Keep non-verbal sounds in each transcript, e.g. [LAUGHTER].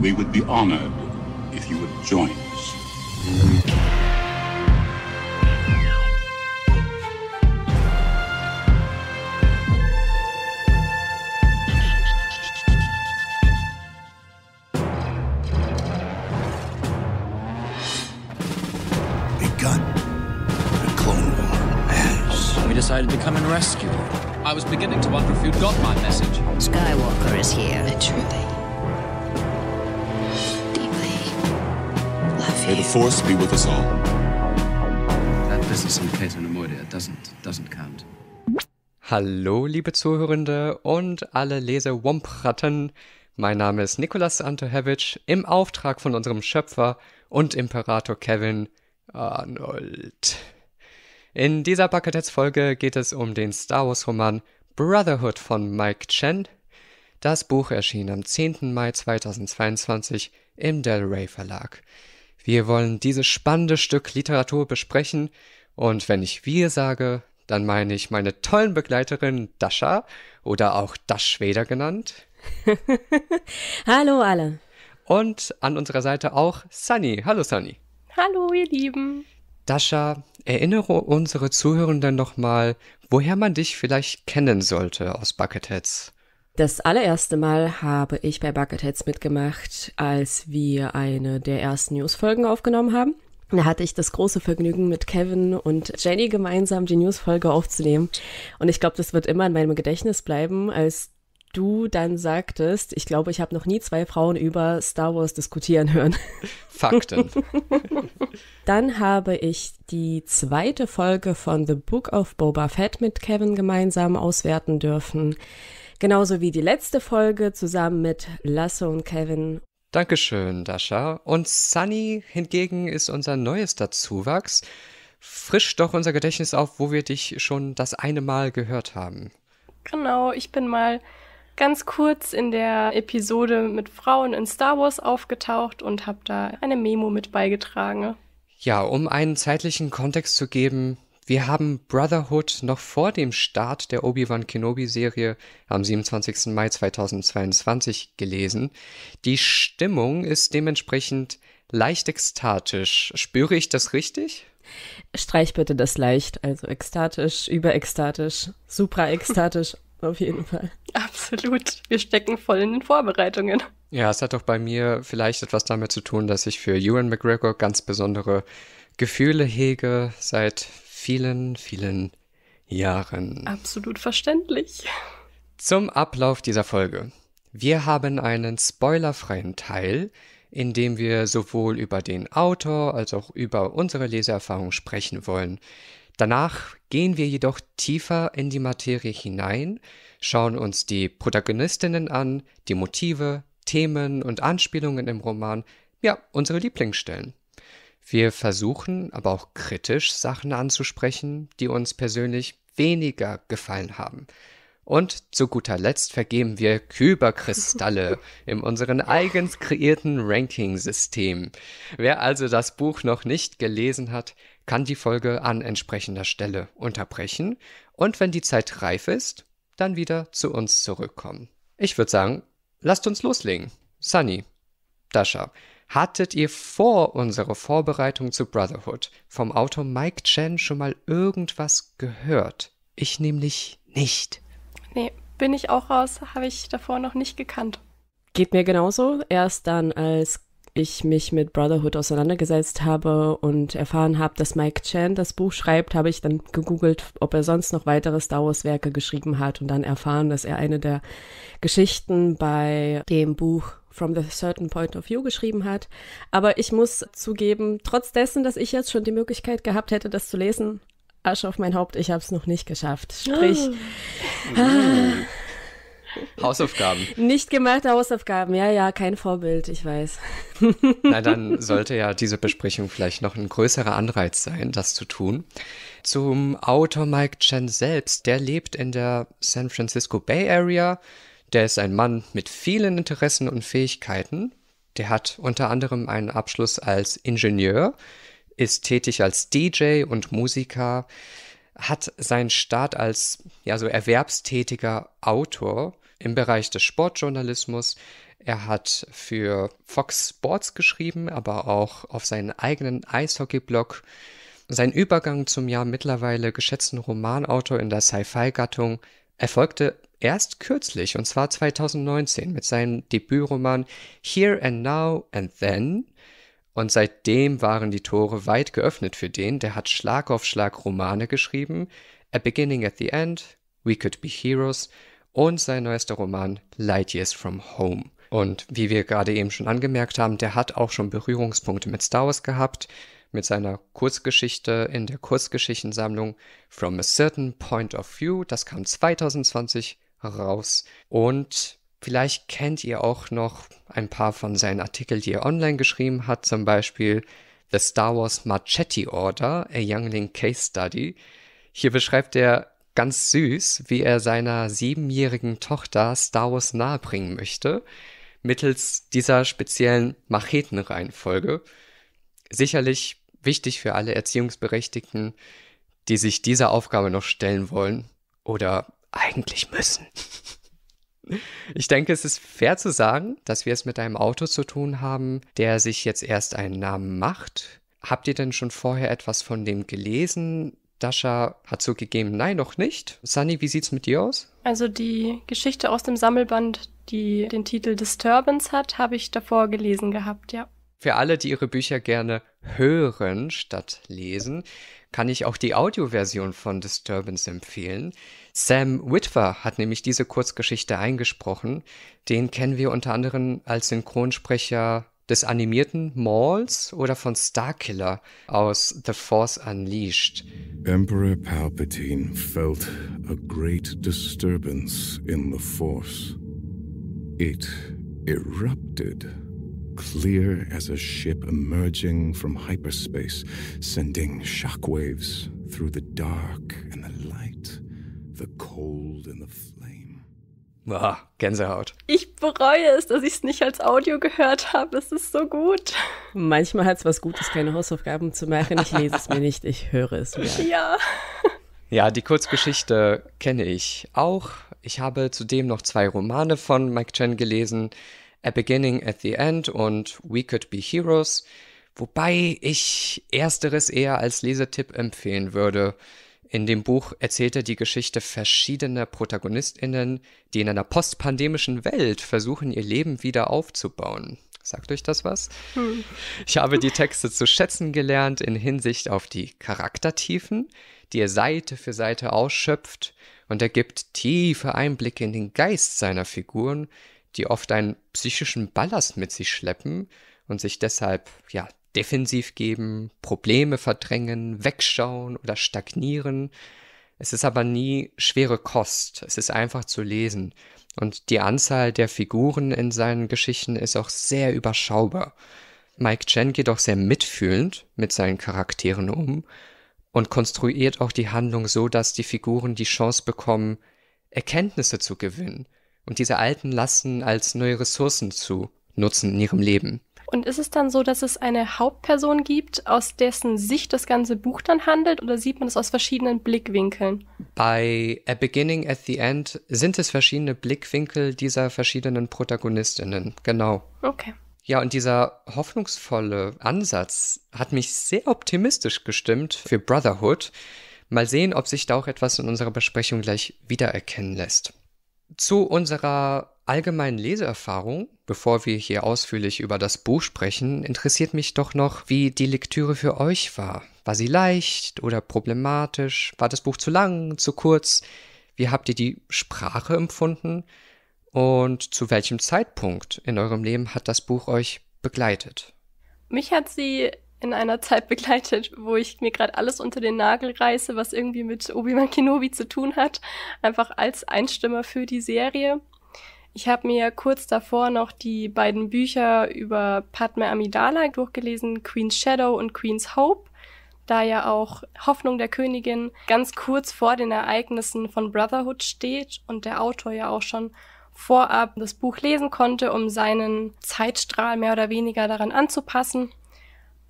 We would be honored if you would join us. force be with us all. That business in Cato Nemoidia doesn't, doesn't count. Hallo, liebe Zuhörende und alle Leser Lesewompratten. Mein Name ist Nikolas Antohevich im Auftrag von unserem Schöpfer und Imperator Kevin Arnold. In dieser Bucketheads-Folge geht es um den Star Wars-Roman Brotherhood von Mike Chen. Das Buch erschien am 10. Mai 2022 im Del Rey Verlag. Wir wollen dieses spannende Stück Literatur besprechen und wenn ich wir sage, dann meine ich meine tollen Begleiterin Dasha oder auch Daschweder genannt. [LAUGHS] Hallo alle. Und an unserer Seite auch Sunny. Hallo Sunny. Hallo ihr Lieben. Dasha, erinnere unsere Zuhörenden nochmal, woher man dich vielleicht kennen sollte aus Bucketheads. Das allererste Mal habe ich bei Bucketheads mitgemacht, als wir eine der ersten Newsfolgen aufgenommen haben. Da hatte ich das große Vergnügen, mit Kevin und Jenny gemeinsam die Newsfolge aufzunehmen. Und ich glaube, das wird immer in meinem Gedächtnis bleiben, als du dann sagtest, ich glaube, ich habe noch nie zwei Frauen über Star Wars diskutieren hören. [LAUGHS] Fakten. [LAUGHS] dann habe ich die zweite Folge von The Book of Boba Fett mit Kevin gemeinsam auswerten dürfen. Genauso wie die letzte Folge zusammen mit Lasse und Kevin. Dankeschön, Dasha. Und Sunny hingegen ist unser neuester Zuwachs. Frisch doch unser Gedächtnis auf, wo wir dich schon das eine Mal gehört haben. Genau, ich bin mal ganz kurz in der Episode mit Frauen in Star Wars aufgetaucht und habe da eine Memo mit beigetragen. Ja, um einen zeitlichen Kontext zu geben, wir haben Brotherhood noch vor dem Start der Obi-Wan Kenobi-Serie am 27. Mai 2022 gelesen. Die Stimmung ist dementsprechend leicht ekstatisch. Spüre ich das richtig? Streich bitte das leicht, also ekstatisch, überekstatisch, supraekstatisch, [LAUGHS] auf jeden Fall. Absolut. Wir stecken voll in den Vorbereitungen. Ja, es hat doch bei mir vielleicht etwas damit zu tun, dass ich für Ewan McGregor ganz besondere Gefühle hege seit vielen, vielen Jahren. Absolut verständlich. Zum Ablauf dieser Folge. Wir haben einen spoilerfreien Teil, in dem wir sowohl über den Autor als auch über unsere Leseerfahrung sprechen wollen. Danach gehen wir jedoch tiefer in die Materie hinein, schauen uns die Protagonistinnen an, die Motive, Themen und Anspielungen im Roman, ja, unsere Lieblingsstellen. Wir versuchen aber auch kritisch Sachen anzusprechen, die uns persönlich weniger gefallen haben. Und zu guter Letzt vergeben wir Küberkristalle [LAUGHS] in unserem eigens kreierten Ranking-System. Wer also das Buch noch nicht gelesen hat, kann die Folge an entsprechender Stelle unterbrechen und wenn die Zeit reif ist, dann wieder zu uns zurückkommen. Ich würde sagen, lasst uns loslegen. Sunny, Dasha, Hattet ihr vor unserer Vorbereitung zu Brotherhood vom Autor Mike Chen schon mal irgendwas gehört? Ich nämlich nicht. Nee, bin ich auch raus, habe ich davor noch nicht gekannt. Geht mir genauso. Erst dann, als ich mich mit Brotherhood auseinandergesetzt habe und erfahren habe, dass Mike Chen das Buch schreibt, habe ich dann gegoogelt, ob er sonst noch weitere Star Wars Werke geschrieben hat und dann erfahren, dass er eine der Geschichten bei dem Buch From the Certain Point of View geschrieben hat. Aber ich muss zugeben, trotz dessen, dass ich jetzt schon die Möglichkeit gehabt hätte, das zu lesen, Asche auf mein Haupt, ich habe es noch nicht geschafft. Sprich. Oh. Ah. Hausaufgaben. Nicht gemachte Hausaufgaben, ja, ja, kein Vorbild, ich weiß. Na, dann [LAUGHS] sollte ja diese Besprechung vielleicht noch ein größerer Anreiz sein, das zu tun. Zum Autor Mike Chen selbst, der lebt in der San Francisco Bay Area, der ist ein Mann mit vielen Interessen und Fähigkeiten. Der hat unter anderem einen Abschluss als Ingenieur, ist tätig als DJ und Musiker, hat seinen Start als ja, so erwerbstätiger Autor im Bereich des Sportjournalismus. Er hat für Fox Sports geschrieben, aber auch auf seinen eigenen Eishockey-Blog. Sein Übergang zum ja mittlerweile geschätzten Romanautor in der Sci-Fi-Gattung erfolgte erst kürzlich, und zwar 2019, mit seinem Debütroman Here and Now and Then. Und seitdem waren die Tore weit geöffnet für den, der hat Schlag auf Schlag Romane geschrieben. A Beginning at the End, We Could Be Heroes und sein neuester Roman Light Years from Home. Und wie wir gerade eben schon angemerkt haben, der hat auch schon Berührungspunkte mit Star Wars gehabt, mit seiner Kurzgeschichte in der Kurzgeschichtensammlung From a Certain Point of View, das kam 2020 heraus. Und vielleicht kennt ihr auch noch ein paar von seinen Artikeln, die er online geschrieben hat, zum Beispiel The Star Wars Machete Order, a Youngling Case Study. Hier beschreibt er ganz süß, wie er seiner siebenjährigen Tochter Star Wars nahebringen möchte, mittels dieser speziellen Machetenreihenfolge. Sicherlich wichtig für alle Erziehungsberechtigten, die sich dieser Aufgabe noch stellen wollen oder eigentlich müssen. [LAUGHS] Ich denke, es ist fair zu sagen, dass wir es mit einem Auto zu tun haben, der sich jetzt erst einen Namen macht. Habt ihr denn schon vorher etwas von dem gelesen? Dasha hat zugegeben, nein, noch nicht. Sunny, wie sieht's mit dir aus? Also die Geschichte aus dem Sammelband, die den Titel Disturbance hat, habe ich davor gelesen gehabt, ja. Für alle, die ihre Bücher gerne hören statt lesen, kann ich auch die Audioversion von Disturbance empfehlen. Sam Witwer hat nämlich diese Kurzgeschichte eingesprochen. Den kennen wir unter anderem als Synchronsprecher des animierten Mauls oder von Starkiller aus The Force Unleashed. Emperor Palpatine felt a great disturbance in the Force. It erupted, clear as a ship emerging from hyperspace, sending shockwaves through the dark and the The cold in the flame. Ah, Gänsehaut. Ich bereue es, dass ich es nicht als Audio gehört habe. Es ist so gut. Manchmal hat es was Gutes, keine Hausaufgaben zu machen. Ich lese es mir nicht, ich höre es mir. Ja. Ja, die Kurzgeschichte kenne ich auch. Ich habe zudem noch zwei Romane von Mike Chen gelesen: A Beginning at the End und We Could Be Heroes. Wobei ich ersteres eher als Lesetipp empfehlen würde. In dem Buch erzählt er die Geschichte verschiedener ProtagonistInnen, die in einer postpandemischen Welt versuchen, ihr Leben wieder aufzubauen. Sagt euch das was? Hm. Ich habe die Texte zu schätzen gelernt in Hinsicht auf die Charaktertiefen, die er Seite für Seite ausschöpft und er gibt tiefe Einblicke in den Geist seiner Figuren, die oft einen psychischen Ballast mit sich schleppen und sich deshalb ja defensiv geben, Probleme verdrängen, wegschauen oder stagnieren. Es ist aber nie schwere Kost, es ist einfach zu lesen. Und die Anzahl der Figuren in seinen Geschichten ist auch sehr überschaubar. Mike Chen geht auch sehr mitfühlend mit seinen Charakteren um und konstruiert auch die Handlung so, dass die Figuren die Chance bekommen, Erkenntnisse zu gewinnen und diese alten Lasten als neue Ressourcen zu nutzen in ihrem Leben. Und ist es dann so, dass es eine Hauptperson gibt, aus dessen Sicht das ganze Buch dann handelt, oder sieht man es aus verschiedenen Blickwinkeln? Bei A Beginning at the End sind es verschiedene Blickwinkel dieser verschiedenen Protagonistinnen, genau. Okay. Ja, und dieser hoffnungsvolle Ansatz hat mich sehr optimistisch gestimmt für Brotherhood. Mal sehen, ob sich da auch etwas in unserer Besprechung gleich wiedererkennen lässt. Zu unserer allgemeinen Leseerfahrung, bevor wir hier ausführlich über das Buch sprechen, interessiert mich doch noch, wie die Lektüre für euch war. War sie leicht oder problematisch? War das Buch zu lang, zu kurz? Wie habt ihr die Sprache empfunden? Und zu welchem Zeitpunkt in eurem Leben hat das Buch euch begleitet? Mich hat sie in einer Zeit begleitet, wo ich mir gerade alles unter den Nagel reiße, was irgendwie mit Obi-Wan Kenobi zu tun hat, einfach als Einstimmer für die Serie. Ich habe mir kurz davor noch die beiden Bücher über Padme Amidala durchgelesen, Queen's Shadow und Queen's Hope, da ja auch Hoffnung der Königin ganz kurz vor den Ereignissen von Brotherhood steht und der Autor ja auch schon vorab das Buch lesen konnte, um seinen Zeitstrahl mehr oder weniger daran anzupassen.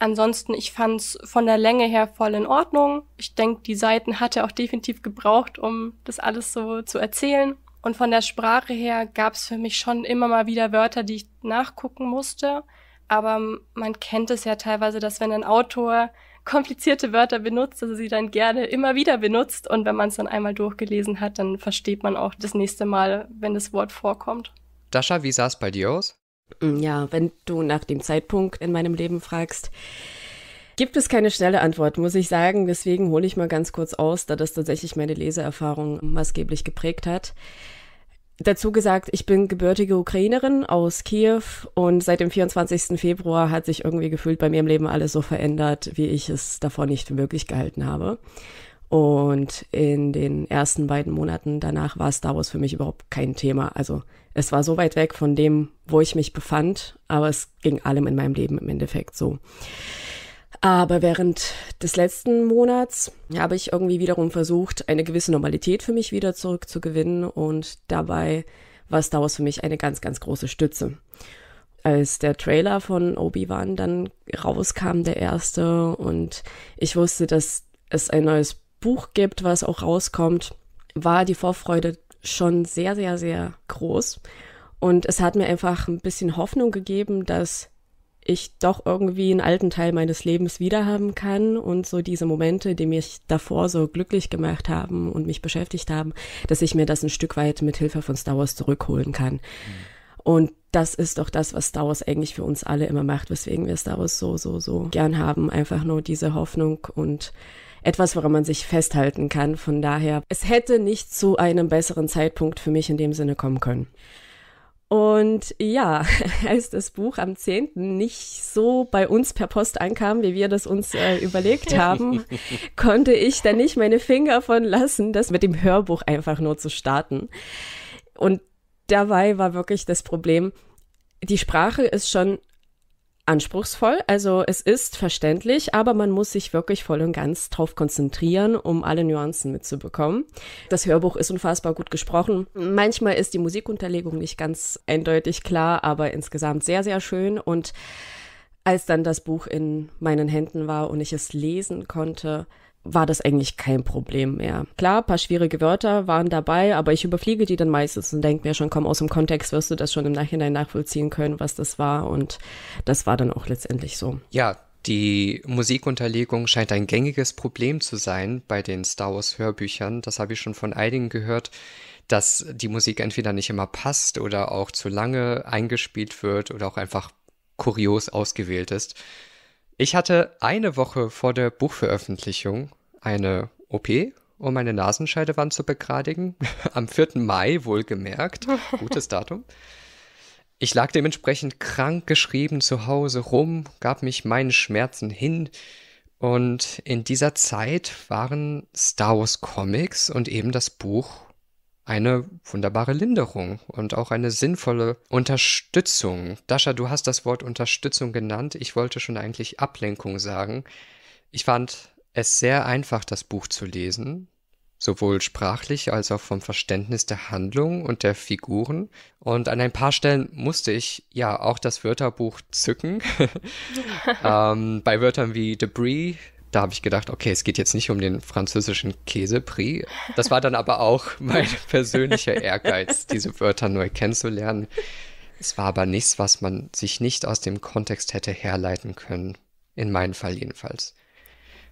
Ansonsten, ich fand es von der Länge her voll in Ordnung. Ich denke, die Seiten hat er auch definitiv gebraucht, um das alles so zu erzählen. Und von der Sprache her gab es für mich schon immer mal wieder Wörter, die ich nachgucken musste. Aber man kennt es ja teilweise, dass wenn ein Autor komplizierte Wörter benutzt, dass er sie dann gerne immer wieder benutzt. Und wenn man es dann einmal durchgelesen hat, dann versteht man auch das nächste Mal, wenn das Wort vorkommt. Dasha, wie sah es bei dir aus? Ja, wenn du nach dem Zeitpunkt in meinem Leben fragst, gibt es keine schnelle Antwort, muss ich sagen. Deswegen hole ich mal ganz kurz aus, da das tatsächlich meine Leseerfahrung maßgeblich geprägt hat. Dazu gesagt, ich bin gebürtige Ukrainerin aus Kiew und seit dem 24. Februar hat sich irgendwie gefühlt bei mir im Leben alles so verändert, wie ich es davor nicht für möglich gehalten habe. Und in den ersten beiden Monaten danach war Star Wars für mich überhaupt kein Thema. Also es war so weit weg von dem, wo ich mich befand, aber es ging allem in meinem Leben im Endeffekt so. Aber während des letzten Monats habe ich irgendwie wiederum versucht, eine gewisse Normalität für mich wieder zurückzugewinnen und dabei war Star Wars für mich eine ganz, ganz große Stütze. Als der Trailer von Obi-Wan dann rauskam, der erste, und ich wusste, dass es ein neues Buch gibt, was auch rauskommt, war die Vorfreude schon sehr, sehr, sehr groß. Und es hat mir einfach ein bisschen Hoffnung gegeben, dass ich doch irgendwie einen alten Teil meines Lebens wiederhaben kann und so diese Momente, die mich davor so glücklich gemacht haben und mich beschäftigt haben, dass ich mir das ein Stück weit mit Hilfe von Star Wars zurückholen kann. Mhm. Und das ist doch das, was Star Wars eigentlich für uns alle immer macht, weswegen wir Star Wars so, so, so gern haben. Einfach nur diese Hoffnung und etwas, woran man sich festhalten kann. Von daher, es hätte nicht zu einem besseren Zeitpunkt für mich in dem Sinne kommen können. Und ja, [LAUGHS] als das Buch am 10. nicht so bei uns per Post ankam, wie wir das uns äh, überlegt haben, [LAUGHS] konnte ich da nicht meine Finger von lassen, das mit dem Hörbuch einfach nur zu starten. Und dabei war wirklich das Problem, die Sprache ist schon anspruchsvoll. Also es ist verständlich, aber man muss sich wirklich voll und ganz drauf konzentrieren, um alle Nuancen mitzubekommen. Das Hörbuch ist unfassbar gut gesprochen. Manchmal ist die Musikunterlegung nicht ganz eindeutig klar, aber insgesamt sehr, sehr schön. Und als dann das Buch in meinen Händen war und ich es lesen konnte, war das eigentlich kein Problem mehr. Klar, ein paar schwierige Wörter waren dabei, aber ich überfliege die dann meistens und denke mir schon, komm, aus dem Kontext wirst du das schon im Nachhinein nachvollziehen können, was das war. Und das war dann auch letztendlich so. Ja, die Musikunterlegung scheint ein gängiges Problem zu sein bei den Star Wars Hörbüchern. Das habe ich schon von einigen gehört, dass die Musik entweder nicht immer passt oder auch zu lange eingespielt wird oder auch einfach kurios ausgewählt ist. Ich hatte eine Woche vor der Buchveröffentlichung eine OP, um meine Nasenscheidewand zu begradigen. [LAUGHS] Am 4. Mai wohlgemerkt. [LAUGHS] Gutes Datum. Ich lag dementsprechend krank geschrieben zu Hause rum, gab mich meinen Schmerzen hin. Und in dieser Zeit waren Star Wars Comics und eben das Buch eine wunderbare Linderung und auch eine sinnvolle Unterstützung. Dasha, du hast das Wort Unterstützung genannt. Ich wollte schon eigentlich Ablenkung sagen. Ich fand es sehr einfach, das Buch zu lesen, sowohl sprachlich als auch vom Verständnis der Handlung und der Figuren. Und an ein paar Stellen musste ich ja auch das Wörterbuch zücken. [LAUGHS] ähm, bei Wörtern wie Debris, da habe ich gedacht, okay, es geht jetzt nicht um den französischen Käsepri. Das war dann aber auch mein [LAUGHS] persönlicher Ehrgeiz, diese Wörter neu kennenzulernen. Es war aber nichts, was man sich nicht aus dem Kontext hätte herleiten können. In meinem Fall jedenfalls.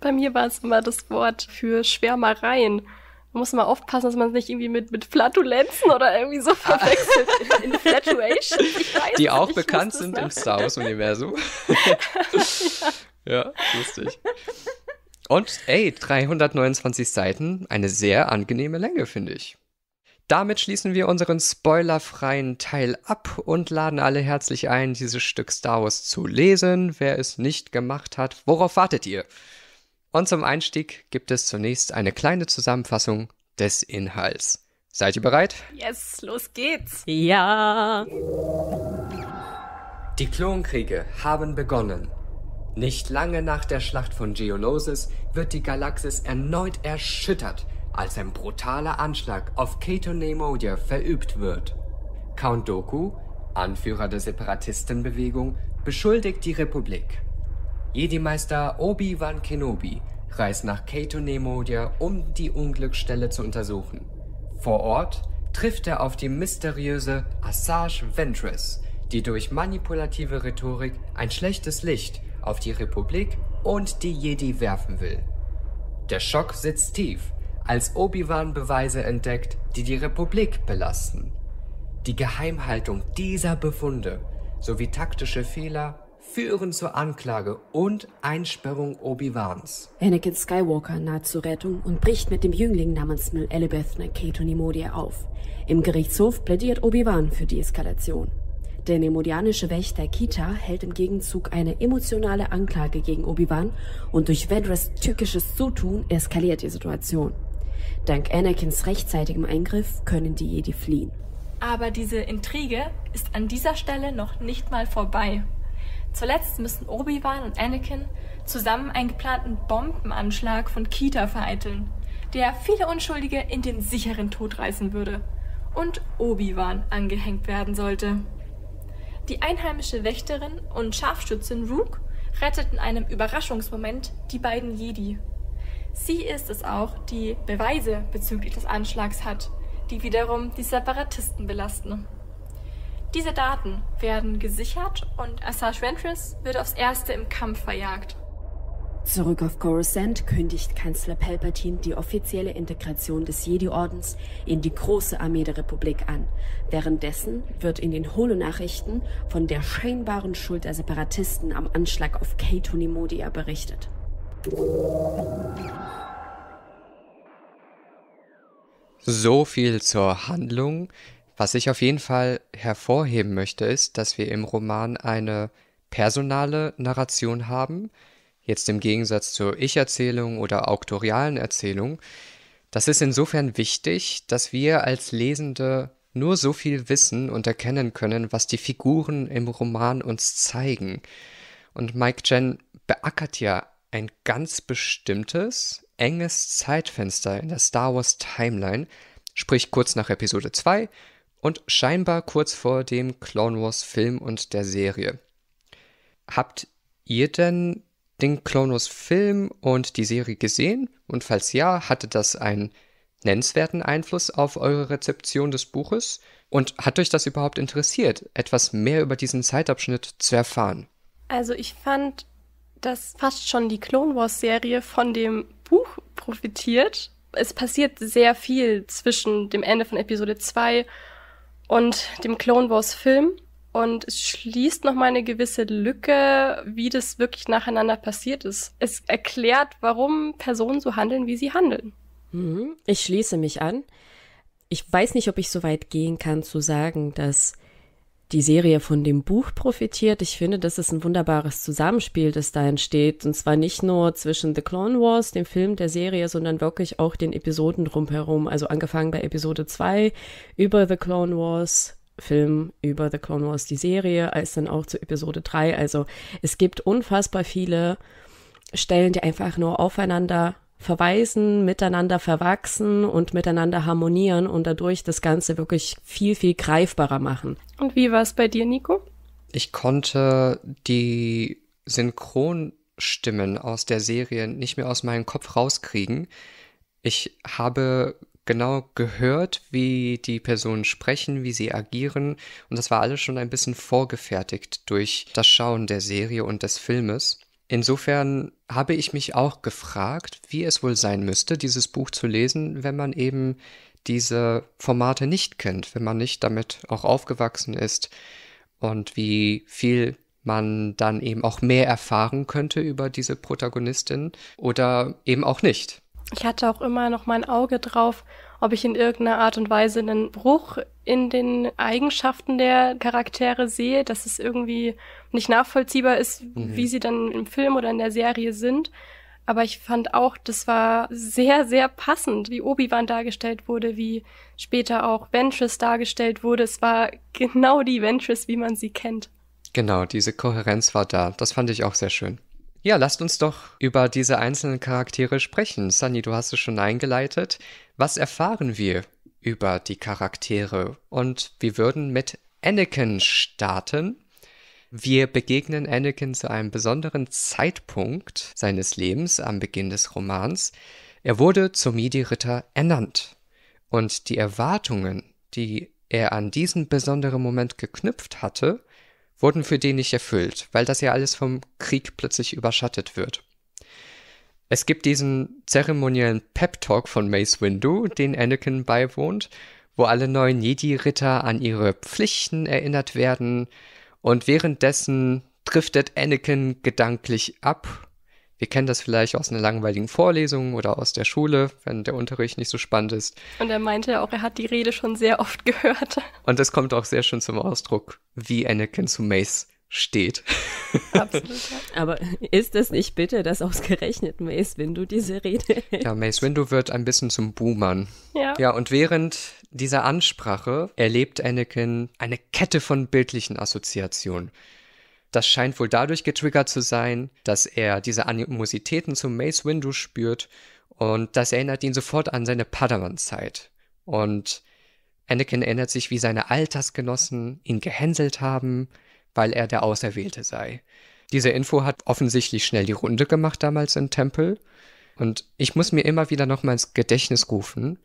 Bei mir war es immer das Wort für Schwärmereien. Man muss mal aufpassen, dass man es nicht irgendwie mit, mit Flatulenzen oder irgendwie so ah. verwechselt. Infatuation. [LAUGHS] Ich weiß Die auch bekannt sind im Star Wars-Universum. [LAUGHS] ja. ja, lustig. Und ey, 329 Seiten, eine sehr angenehme Länge, finde ich. Damit schließen wir unseren spoilerfreien Teil ab und laden alle herzlich ein, dieses Stück Star Wars zu lesen. Wer es nicht gemacht hat, worauf wartet ihr? Und zum Einstieg gibt es zunächst eine kleine Zusammenfassung des Inhalts. Seid ihr bereit? Yes, los geht's. Ja. Die Klonkriege haben begonnen. Nicht lange nach der Schlacht von Geonosis wird die Galaxis erneut erschüttert, als ein brutaler Anschlag auf Cato Nemoja verübt wird. Count Doku, Anführer der Separatistenbewegung, beschuldigt die Republik. Jedi-Meister Obi-Wan Kenobi reist nach Cato Nemodia, um die Unglücksstelle zu untersuchen. Vor Ort trifft er auf die mysteriöse Assage Ventress, die durch manipulative Rhetorik ein schlechtes Licht auf die Republik und die Jedi werfen will. Der Schock sitzt tief, als Obi-Wan Beweise entdeckt, die die Republik belasten. Die Geheimhaltung dieser Befunde sowie taktische Fehler führen zur Anklage und Einsperrung Obi-Wans. Anakin Skywalker naht zur Rettung und bricht mit dem Jüngling namens Mil Elibethna Nakato Nimodia auf. Im Gerichtshof plädiert Obi-Wan für die Eskalation. Der nemodianische Wächter Kita hält im Gegenzug eine emotionale Anklage gegen Obi-Wan und durch Vedras tückisches Zutun eskaliert die Situation. Dank Anakins rechtzeitigem Eingriff können die Jedi fliehen. Aber diese Intrige ist an dieser Stelle noch nicht mal vorbei. Zuletzt müssen Obi-Wan und Anakin zusammen einen geplanten Bombenanschlag von Kita vereiteln, der viele Unschuldige in den sicheren Tod reißen würde und Obi-Wan angehängt werden sollte. Die einheimische Wächterin und Scharfschützin Rook rettet in einem Überraschungsmoment die beiden Jedi. Sie ist es auch, die Beweise bezüglich des Anschlags hat, die wiederum die Separatisten belasten. Diese Daten werden gesichert und Assange Ventress wird aufs Erste im Kampf verjagt. Zurück auf Coruscant kündigt Kanzler Palpatine die offizielle Integration des Jedi-Ordens in die große Armee der Republik an. Währenddessen wird in den Holo-Nachrichten von der scheinbaren Schuld der Separatisten am Anschlag auf Kato Nimodia berichtet. So viel zur Handlung. Was ich auf jeden Fall hervorheben möchte, ist, dass wir im Roman eine personale Narration haben, jetzt im Gegensatz zur Ich-Erzählung oder auktorialen Erzählung. Das ist insofern wichtig, dass wir als Lesende nur so viel wissen und erkennen können, was die Figuren im Roman uns zeigen. Und Mike Jen beackert ja ein ganz bestimmtes, enges Zeitfenster in der Star Wars Timeline, sprich kurz nach Episode 2 und scheinbar kurz vor dem Clone Wars Film und der Serie. Habt ihr denn den Clone Wars Film und die Serie gesehen? Und falls ja, hatte das einen nennenswerten Einfluss auf eure Rezeption des Buches? Und hat euch das überhaupt interessiert, etwas mehr über diesen Zeitabschnitt zu erfahren? Also ich fand, dass fast schon die Clone Wars Serie von dem Buch profitiert. Es passiert sehr viel zwischen dem Ende von Episode 2 und dem Clone Wars Film. Und es schließt nochmal eine gewisse Lücke, wie das wirklich nacheinander passiert ist. Es erklärt, warum Personen so handeln, wie sie handeln. Mhm. Ich schließe mich an. Ich weiß nicht, ob ich so weit gehen kann zu sagen, dass die Serie von dem Buch profitiert. Ich finde, das ist ein wunderbares Zusammenspiel, das da entsteht. Und zwar nicht nur zwischen The Clone Wars, dem Film, der Serie, sondern wirklich auch den Episoden drumherum. Also angefangen bei Episode 2 über The Clone Wars, Film über The Clone Wars, die Serie, als dann auch zu Episode 3. Also es gibt unfassbar viele Stellen, die einfach nur aufeinander verweisen, miteinander verwachsen und miteinander harmonieren und dadurch das Ganze wirklich viel, viel greifbarer machen. Und wie war es bei dir, Nico? Ich konnte die Synchronstimmen aus der Serie nicht mehr aus meinem Kopf rauskriegen. Ich habe genau gehört, wie die Personen sprechen, wie sie agieren. Und das war alles schon ein bisschen vorgefertigt durch das Schauen der Serie und des Filmes. Insofern habe ich mich auch gefragt, wie es wohl sein müsste, dieses Buch zu lesen, wenn man eben diese Formate nicht kennt, wenn man nicht damit auch aufgewachsen ist und wie viel man dann eben auch mehr erfahren könnte über diese Protagonistin oder eben auch nicht. Ich hatte auch immer noch mein Auge drauf, ob ich in irgendeiner Art und Weise einen Bruch in den Eigenschaften der Charaktere sehe, dass es irgendwie nicht nachvollziehbar ist, mhm. wie sie dann im Film oder in der Serie sind. Aber ich fand auch, das war sehr, sehr passend, wie Obi-Wan dargestellt wurde, wie später auch Ventress dargestellt wurde. Es war genau die Ventress, wie man sie kennt. Genau, diese Kohärenz war da. Das fand ich auch sehr schön. Ja, lasst uns doch über diese einzelnen Charaktere sprechen. Sunny, du hast es schon eingeleitet. Was erfahren wir über die Charaktere? Und wir würden mit Anakin starten. Wir begegnen Anakin zu einem besonderen Zeitpunkt seines Lebens am Beginn des Romans. Er wurde zum Midi-Ritter ernannt. Und die Erwartungen, die er an diesen besonderen Moment geknüpft hatte, wurden für den nicht erfüllt, weil das ja alles vom Krieg plötzlich überschattet wird. Es gibt diesen zeremoniellen Pep-Talk von Mace Windu, den Anakin beiwohnt, wo alle neuen Jedi-Ritter an ihre Pflichten erinnert werden und währenddessen driftet Anakin gedanklich ab. Wir kennen das vielleicht aus einer langweiligen Vorlesung oder aus der Schule, wenn der Unterricht nicht so spannend ist. Und er meinte auch, er hat die Rede schon sehr oft gehört. Und das kommt auch sehr schön zum Ausdruck, wie Anakin zu Mace steht. Absolut. [LAUGHS] Aber ist es nicht bitte, dass ausgerechnet Mace Windu diese Rede hält? Ja, Mace Windu wird ein bisschen zum Boomern. Ja. Ja, und während dieser Ansprache erlebt Anakin eine Kette von bildlichen Assoziationen. Das scheint wohl dadurch getriggert zu sein, dass er diese Animositäten zum Mace Windu spürt und das erinnert ihn sofort an seine Padawan-Zeit. Und Anakin erinnert sich, wie seine Altersgenossen ihn gehänselt haben weil er der Auserwählte sei. Diese Info hat offensichtlich schnell die Runde gemacht damals im Tempel. Und ich muss mir immer wieder nochmal ins Gedächtnis rufen,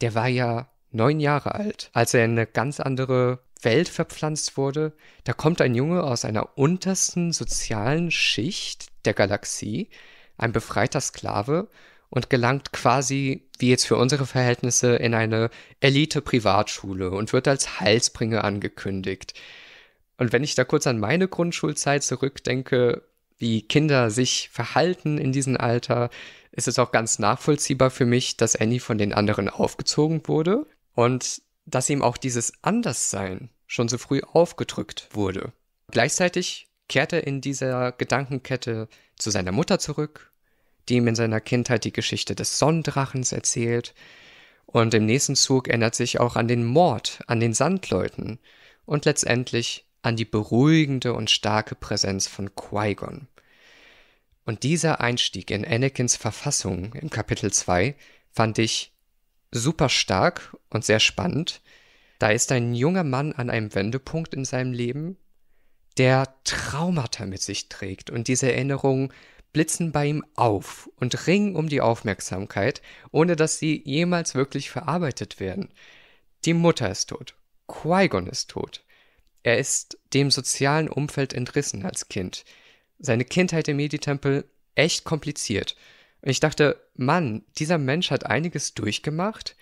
der war ja neun Jahre alt, als er in eine ganz andere Welt verpflanzt wurde. Da kommt ein Junge aus einer untersten sozialen Schicht der Galaxie, ein befreiter Sklave, und gelangt quasi, wie jetzt für unsere Verhältnisse, in eine Elite-Privatschule und wird als Heilsbringer angekündigt. Und wenn ich da kurz an meine Grundschulzeit zurückdenke, wie Kinder sich verhalten in diesem Alter, ist es auch ganz nachvollziehbar für mich, dass Annie von den anderen aufgezogen wurde und dass ihm auch dieses Anderssein schon so früh aufgedrückt wurde. Gleichzeitig kehrt er in dieser Gedankenkette zu seiner Mutter zurück, die ihm in seiner Kindheit die Geschichte des Sonnendrachens erzählt. Und im nächsten Zug erinnert sich auch an den Mord an den Sandleuten und letztendlich an die beruhigende und starke Präsenz von Qui-Gon. Und dieser Einstieg in Anakins Verfassung im Kapitel 2 fand ich super stark und sehr spannend. Da ist ein junger Mann an einem Wendepunkt in seinem Leben, der Traumata mit sich trägt und diese Erinnerungen blitzen bei ihm auf und ringen um die Aufmerksamkeit, ohne dass sie jemals wirklich verarbeitet werden. Die Mutter ist tot, Qui-Gon ist tot, er ist dem sozialen Umfeld entrissen als Kind. Seine Kindheit im Medi-Tempel echt kompliziert. Und ich dachte, Mann, dieser Mensch hat einiges durchgemacht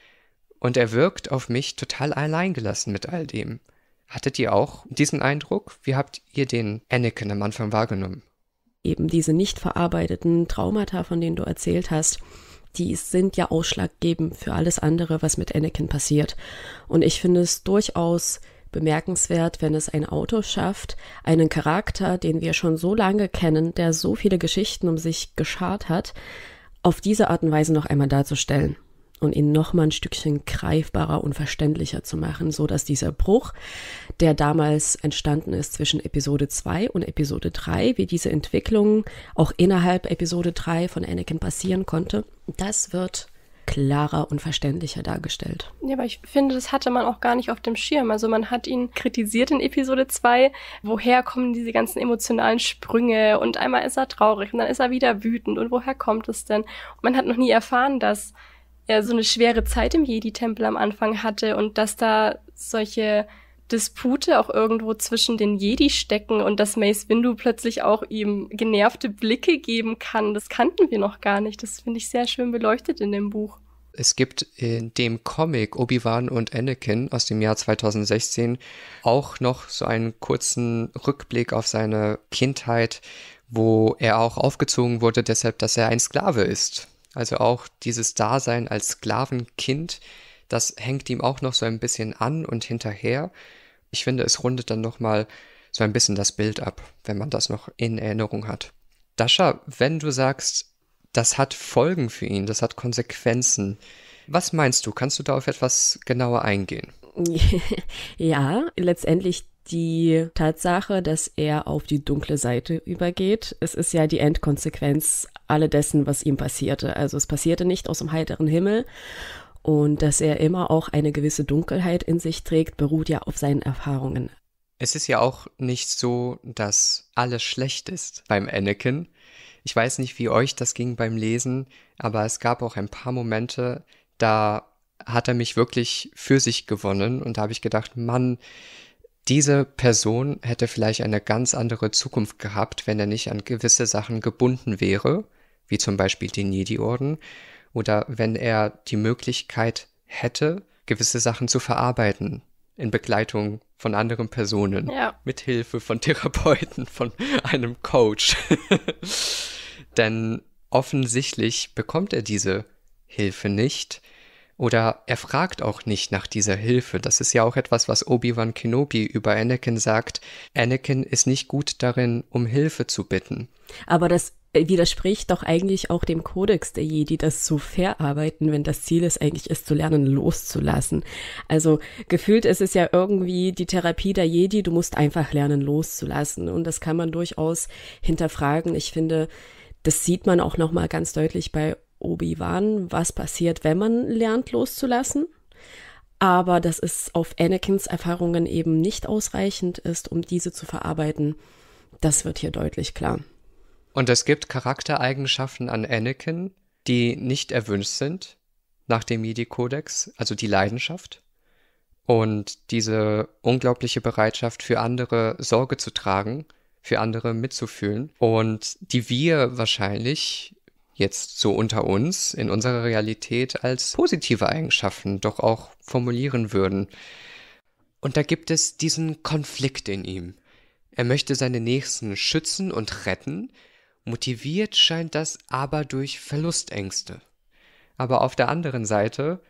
und er wirkt auf mich total alleingelassen mit all dem. Hattet ihr auch diesen Eindruck? Wie habt ihr den Anakin am Anfang wahrgenommen? Eben diese nicht verarbeiteten Traumata, von denen du erzählt hast, die sind ja ausschlaggebend für alles andere, was mit Anakin passiert. Und ich finde es durchaus bemerkenswert, wenn es ein Auto schafft, einen Charakter, den wir schon so lange kennen, der so viele Geschichten um sich geschart hat, auf diese Art und Weise noch einmal darzustellen und ihn noch mal ein Stückchen greifbarer und verständlicher zu machen, so dass dieser Bruch, der damals entstanden ist zwischen Episode 2 und Episode 3, wie diese Entwicklung auch innerhalb Episode 3 von Anakin passieren konnte, das wird klarer und verständlicher dargestellt. Ja, aber ich finde, das hatte man auch gar nicht auf dem Schirm. Also man hat ihn kritisiert in Episode 2, woher kommen diese ganzen emotionalen Sprünge und einmal ist er traurig und dann ist er wieder wütend und woher kommt es denn? Und man hat noch nie erfahren, dass er so eine schwere Zeit im Jedi-Tempel am Anfang hatte und dass da solche Dispute auch irgendwo zwischen den Jedi stecken und dass Mace Windu plötzlich auch ihm genervte Blicke geben kann. Das kannten wir noch gar nicht. Das finde ich sehr schön beleuchtet in dem Buch. Es gibt in dem Comic Obi-Wan und Anakin aus dem Jahr 2016 auch noch so einen kurzen Rückblick auf seine Kindheit, wo er auch aufgezogen wurde, deshalb, dass er ein Sklave ist. Also auch dieses Dasein als Sklavenkind das hängt ihm auch noch so ein bisschen an und hinterher. Ich finde, es rundet dann nochmal so ein bisschen das Bild ab, wenn man das noch in Erinnerung hat. Dascha, wenn du sagst, das hat Folgen für ihn, das hat Konsequenzen, was meinst du? Kannst du da auf etwas genauer eingehen? [LAUGHS] ja, letztendlich die Tatsache, dass er auf die dunkle Seite übergeht. Es ist ja die Endkonsequenz alle dessen, was ihm passierte. Also es passierte nicht aus dem heiteren Himmel und dass er immer auch eine gewisse Dunkelheit in sich trägt, beruht ja auf seinen Erfahrungen. Es ist ja auch nicht so, dass alles schlecht ist beim Anakin. Ich weiß nicht, wie euch das ging beim Lesen, aber es gab auch ein paar Momente, da hat er mich wirklich für sich gewonnen und da habe ich gedacht, Mann, diese Person hätte vielleicht eine ganz andere Zukunft gehabt, wenn er nicht an gewisse Sachen gebunden wäre, wie zum Beispiel den Jedi-Orden oder wenn er die Möglichkeit hätte, gewisse Sachen zu verarbeiten in Begleitung von anderen Personen, ja. mit Hilfe von Therapeuten, von einem Coach. [LAUGHS] Denn offensichtlich bekommt er diese Hilfe nicht oder er fragt auch nicht nach dieser Hilfe. Das ist ja auch etwas, was Obi-Wan Kenobi über Anakin sagt. Anakin ist nicht gut darin, um Hilfe zu bitten. Aber das äh, widerspricht doch eigentlich auch dem Kodex der Jedi, das zu verarbeiten, wenn das Ziel ist, eigentlich ist zu lernen, loszulassen. Also gefühlt ist es ja irgendwie die Therapie der Jedi, du musst einfach lernen, loszulassen. Und das kann man durchaus hinterfragen. Ich finde, das sieht man auch nochmal ganz deutlich bei Obi-Wan, was passiert, wenn man lernt, loszulassen aber dass es auf Anakins Erfahrungen eben nicht ausreichend ist, um diese zu verarbeiten, das wird hier deutlich klar. Und es gibt Charaktereigenschaften an Anakin, die nicht erwünscht sind nach dem Jedi-Kodex, also die Leidenschaft und diese unglaubliche Bereitschaft für andere Sorge zu tragen, für andere mitzufühlen und die wir wahrscheinlich jetzt so unter uns in unserer Realität als positive Eigenschaften doch auch formulieren würden. Und da gibt es diesen Konflikt in ihm. Er möchte seine Nächsten schützen und retten, Motiviert scheint das aber durch Verlustängste. Aber auf der anderen Seite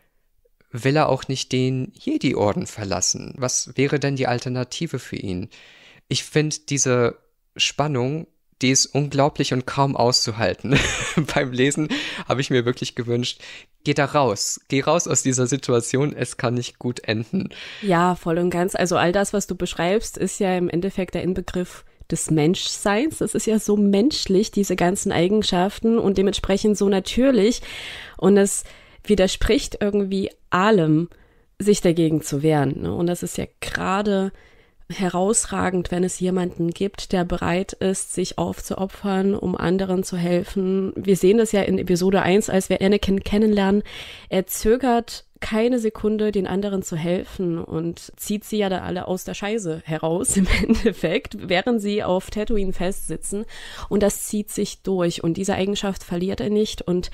will er auch nicht den Jedi-Orden verlassen. Was wäre denn die Alternative für ihn? Ich finde diese Spannung, die ist unglaublich und kaum auszuhalten. [LAUGHS] Beim Lesen habe ich mir wirklich gewünscht, geh da raus, geh raus aus dieser Situation, es kann nicht gut enden. Ja, voll und ganz. Also all das, was du beschreibst, ist ja im Endeffekt der Inbegriff des Menschseins. Das ist ja so menschlich, diese ganzen Eigenschaften und dementsprechend so natürlich. Und es widerspricht irgendwie allem, sich dagegen zu wehren. Ne? Und das ist ja gerade herausragend, wenn es jemanden gibt, der bereit ist, sich aufzuopfern, um anderen zu helfen. Wir sehen das ja in Episode 1, als wir Anakin kennenlernen. Er zögert keine Sekunde, den anderen zu helfen und zieht sie ja da alle aus der Scheiße heraus im [LAUGHS] Endeffekt, während sie auf Tatooine festsitzen. Und das zieht sich durch. Und diese Eigenschaft verliert er nicht und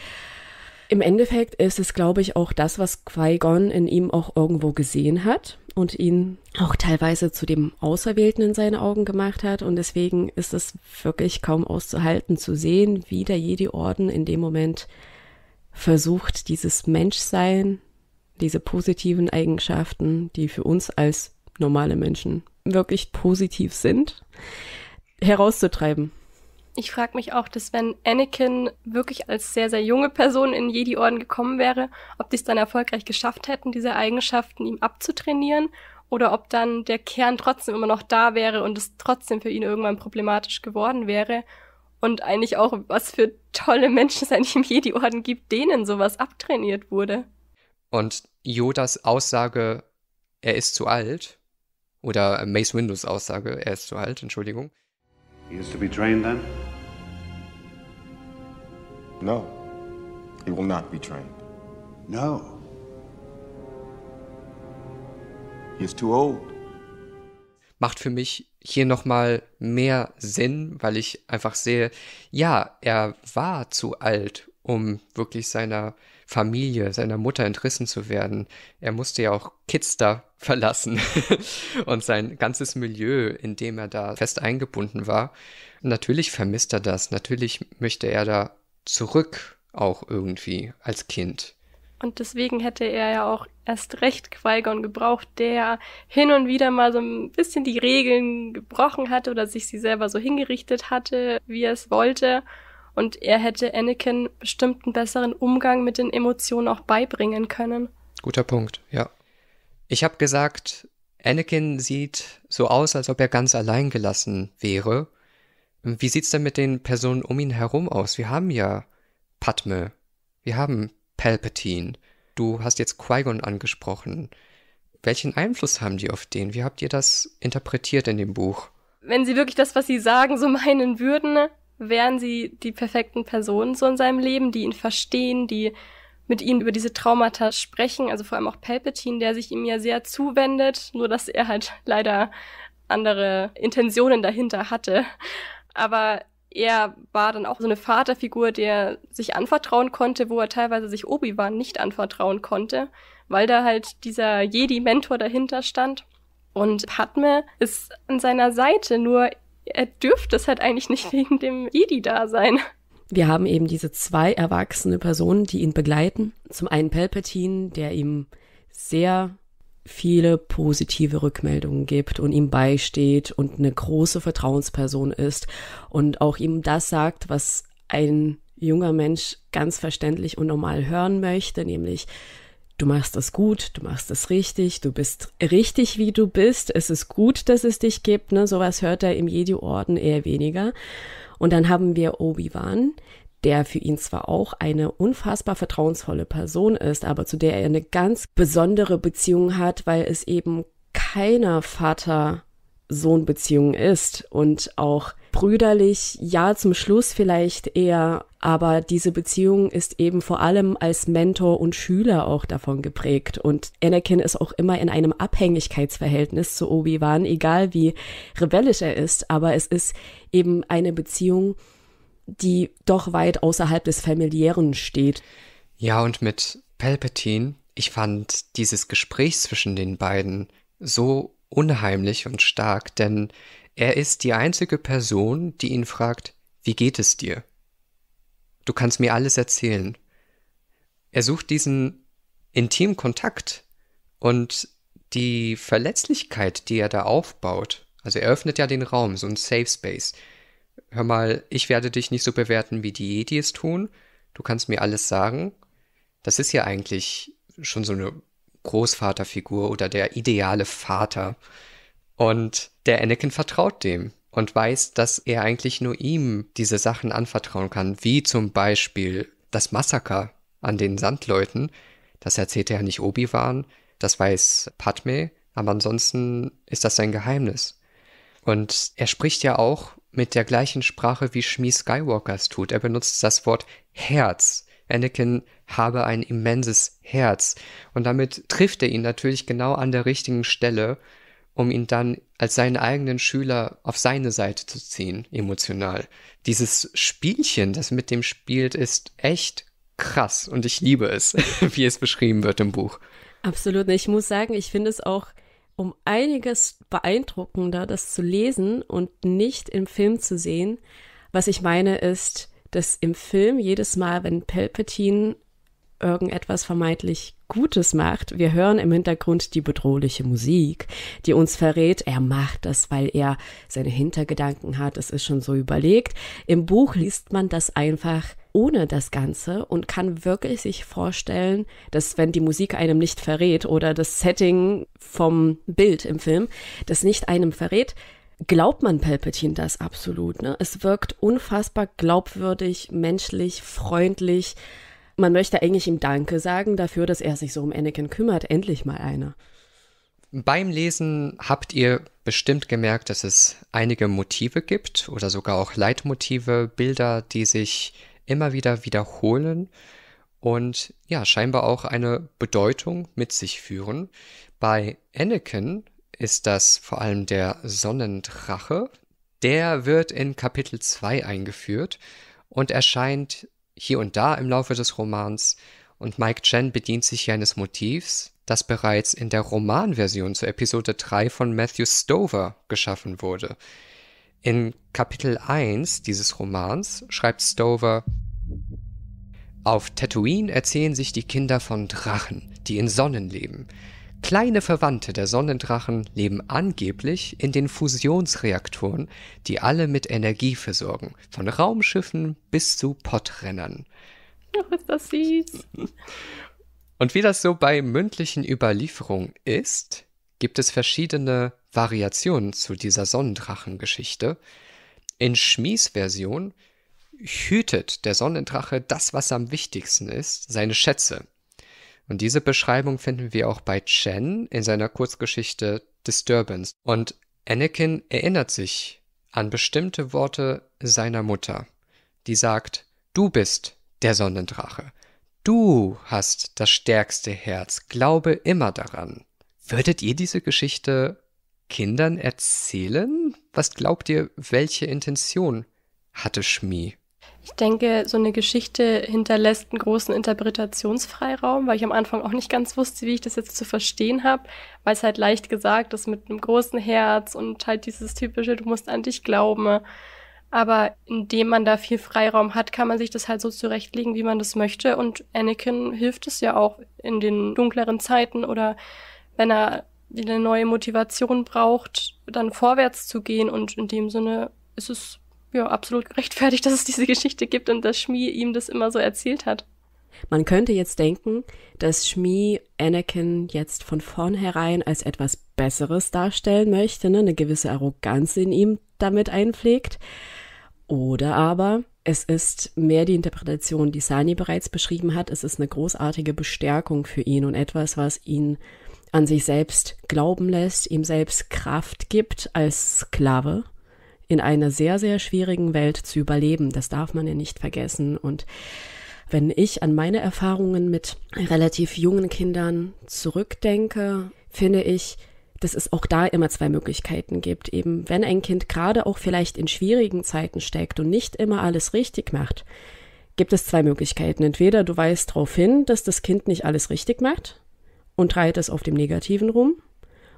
im Endeffekt ist es, glaube ich, auch das, was Qui-Gon in ihm auch irgendwo gesehen hat und ihn auch teilweise zu dem Auserwählten in seinen Augen gemacht hat. Und deswegen ist es wirklich kaum auszuhalten zu sehen, wie der Jedi-Orden in dem Moment versucht, dieses Menschsein, diese positiven Eigenschaften, die für uns als normale Menschen wirklich positiv sind, herauszutreiben. Ich frage mich auch, dass wenn Anakin wirklich als sehr, sehr junge Person in Jedi-Orden gekommen wäre, ob die es dann erfolgreich geschafft hätten, diese Eigenschaften ihm abzutrainieren oder ob dann der Kern trotzdem immer noch da wäre und es trotzdem für ihn irgendwann problematisch geworden wäre und eigentlich auch, was für tolle Menschen es eigentlich im Jedi-Orden gibt, denen sowas abtrainiert wurde. Und Yodas Aussage, er ist zu alt, oder Mace Windows Aussage, er ist zu alt, Entschuldigung, He is to be trained then? No. He will not be trained. No. He is too old. Macht für mich hier nochmal mehr Sinn, weil ich einfach sehe, ja, er war zu alt, um wirklich seiner Familie, seiner Mutter entrissen zu werden. Er musste ja auch Kids da verlassen [LAUGHS] und sein ganzes Milieu, in dem er da fest eingebunden war. Natürlich vermisst er das, natürlich möchte er da zurück auch irgendwie als Kind. Und deswegen hätte er ja auch erst recht Qui-Gon gebraucht, der hin und wieder mal so ein bisschen die Regeln gebrochen hatte oder sich sie selber so hingerichtet hatte, wie er es wollte. Und er hätte Anakin bestimmt einen besseren Umgang mit den Emotionen auch beibringen können. Guter Punkt, ja. Ich habe gesagt, Anakin sieht so aus, als ob er ganz allein gelassen wäre. Wie sieht's denn mit den Personen um ihn herum aus? Wir haben ja Padme, wir haben Palpatine. Du hast jetzt Qui-Gon angesprochen. Welchen Einfluss haben die auf den? Wie habt ihr das interpretiert in dem Buch? Wenn sie wirklich das, was sie sagen, so meinen würden, wären sie die perfekten Personen so in seinem Leben, die ihn verstehen, die mit ihnen über diese Traumata sprechen, also vor allem auch Palpatine, der sich ihm ja sehr zuwendet, nur dass er halt leider andere Intentionen dahinter hatte. Aber er war dann auch so eine Vaterfigur, der sich anvertrauen konnte, wo er teilweise sich Obi-Wan nicht anvertrauen konnte, weil da halt dieser Jedi-Mentor dahinter stand. Und Padme ist an seiner Seite, nur er dürfte es halt eigentlich nicht [LAUGHS] wegen dem Jedi da sein wir haben eben diese zwei erwachsene Personen, die ihn begleiten. Zum einen Palpatine, der ihm sehr viele positive Rückmeldungen gibt und ihm beisteht und eine große Vertrauensperson ist und auch ihm das sagt, was ein junger Mensch ganz verständlich und normal hören möchte, nämlich du machst es gut, du machst es richtig, du bist richtig, wie du bist, es ist gut, dass es dich gibt, ne? Sowas hört er im Jedi-Orden eher weniger. Und dann haben wir Obi-Wan, der für ihn zwar auch eine unfassbar vertrauensvolle Person ist, aber zu der er eine ganz besondere Beziehung hat, weil es eben keiner Vater-Sohn-Beziehung ist und auch brüderlich, ja, zum Schluss vielleicht eher, aber diese Beziehung ist eben vor allem als Mentor und Schüler auch davon geprägt. Und Anakin ist auch immer in einem Abhängigkeitsverhältnis zu Obi-Wan, egal wie rebellisch er ist, aber es ist eben eine Beziehung, die doch weit außerhalb des Familiären steht. Ja, und mit Palpatine, ich fand dieses Gespräch zwischen den beiden so unheimlich und stark, denn er ist die einzige Person, die ihn fragt, wie geht es dir? Du kannst mir alles erzählen. Er sucht diesen intimen Kontakt und die Verletzlichkeit, die er da aufbaut. Also er öffnet ja den Raum, so ein Safe Space. Hör mal, ich werde dich nicht so bewerten, wie die Jedi es tun. Du kannst mir alles sagen. Das ist ja eigentlich schon so eine Großvaterfigur oder der ideale Vater. Und der Anakin vertraut dem und weiß, dass er eigentlich nur ihm diese Sachen anvertrauen kann, wie zum Beispiel das Massaker an den Sandleuten. Das erzählt er ja nicht Obi-Wan, das weiß Padme, aber ansonsten ist das sein Geheimnis. Und er spricht ja auch mit der gleichen Sprache, wie Shmi Skywalkers tut. Er benutzt das Wort Herz. Anakin habe ein immenses Herz. Und damit trifft er ihn natürlich genau an der richtigen Stelle um ihn dann als seinen eigenen Schüler auf seine Seite zu ziehen, emotional. Dieses Spielchen, das mit dem spielt, ist echt krass und ich liebe es, [LAUGHS] wie es beschrieben wird im Buch. Absolut. Ich muss sagen, ich finde es auch um einiges beeindruckender, das zu lesen und nicht im Film zu sehen. Was ich meine ist, dass im Film jedes Mal, wenn Palpatine irgendetwas vermeintlich Gutes macht. Wir hören im Hintergrund die bedrohliche Musik, die uns verrät, er macht das, weil er seine Hintergedanken hat, es ist schon so überlegt. Im Buch liest man das einfach ohne das Ganze und kann wirklich sich vorstellen, dass wenn die Musik einem nicht verrät oder das Setting vom Bild im Film das nicht einem verrät, glaubt man Palpatine das absolut. Ne? Es wirkt unfassbar glaubwürdig, menschlich, freundlich man möchte eigentlich ihm Danke sagen dafür, dass er sich so um Anakin kümmert. Endlich mal einer. Beim Lesen habt ihr bestimmt gemerkt, dass es einige Motive gibt oder sogar auch Leitmotive, Bilder, die sich immer wieder wiederholen und ja, scheinbar auch eine Bedeutung mit sich führen. Bei Anakin ist das vor allem der Sonnendrache. Der wird in Kapitel 2 eingeführt und erscheint hier und da im Laufe des Romans und Mike Chen bedient sich hier eines Motivs, das bereits in der Romanversion zur Episode 3 von Matthew Stover geschaffen wurde. In Kapitel 1 dieses Romans schreibt Stover Auf Tatooine erzählen sich die Kinder von Drachen, die in Sonnen leben. Kleine Verwandte der Sonnendrachen leben angeblich in den Fusionsreaktoren, die alle mit Energie versorgen, von Raumschiffen bis zu Pottrennern. Ach, ist das süß. [LAUGHS] Und wie das so bei mündlichen Überlieferungen ist, gibt es verschiedene Variationen zu dieser Sonnendrachengeschichte. In Schmies Version hütet der Sonnendrache das, was am wichtigsten ist, seine Schätze, und diese Beschreibung finden wir auch bei Chen in seiner Kurzgeschichte Disturbance. Und Anakin erinnert sich an bestimmte Worte seiner Mutter, die sagt, du bist der Sonnendrache. Du hast das stärkste Herz, glaube immer daran. Würdet ihr diese Geschichte Kindern erzählen? Was glaubt ihr, welche Intention hatte Schmie? Ich denke, so eine Geschichte hinterlässt einen großen Interpretationsfreiraum, weil ich am Anfang auch nicht ganz wusste, wie ich das jetzt zu verstehen habe, weil es halt leicht gesagt ist mit einem großen Herz und halt dieses typische, du musst an dich glauben. Aber indem man da viel Freiraum hat, kann man sich das halt so zurechtlegen, wie man das möchte. Und Anakin hilft es ja auch in den dunkleren Zeiten oder wenn er eine neue Motivation braucht, dann vorwärts zu gehen. Und in dem Sinne ist es ja, absolut gerechtfertigt, [LAUGHS] dass es diese Geschichte gibt und dass Schmi ihm das immer so erzählt hat. Man könnte jetzt denken, dass Schmi Anakin jetzt von vornherein als etwas Besseres darstellen möchte, ne? eine gewisse Arroganz in ihm damit einpflegt. Oder aber es ist mehr die Interpretation, die Sani bereits beschrieben hat. Es ist eine großartige Bestärkung für ihn und etwas, was ihn an sich selbst glauben lässt, ihm selbst Kraft gibt als Sklave in einer sehr, sehr schwierigen Welt zu überleben. Das darf man ja nicht vergessen. Und wenn ich an meine Erfahrungen mit relativ jungen Kindern zurückdenke, finde ich, dass es auch da immer zwei Möglichkeiten gibt. Eben, wenn ein Kind gerade auch vielleicht in schwierigen Zeiten steckt und nicht immer alles richtig macht, gibt es zwei Möglichkeiten. Entweder du weißt darauf hin, dass das Kind nicht alles richtig macht und dreht es auf dem Negativen rum,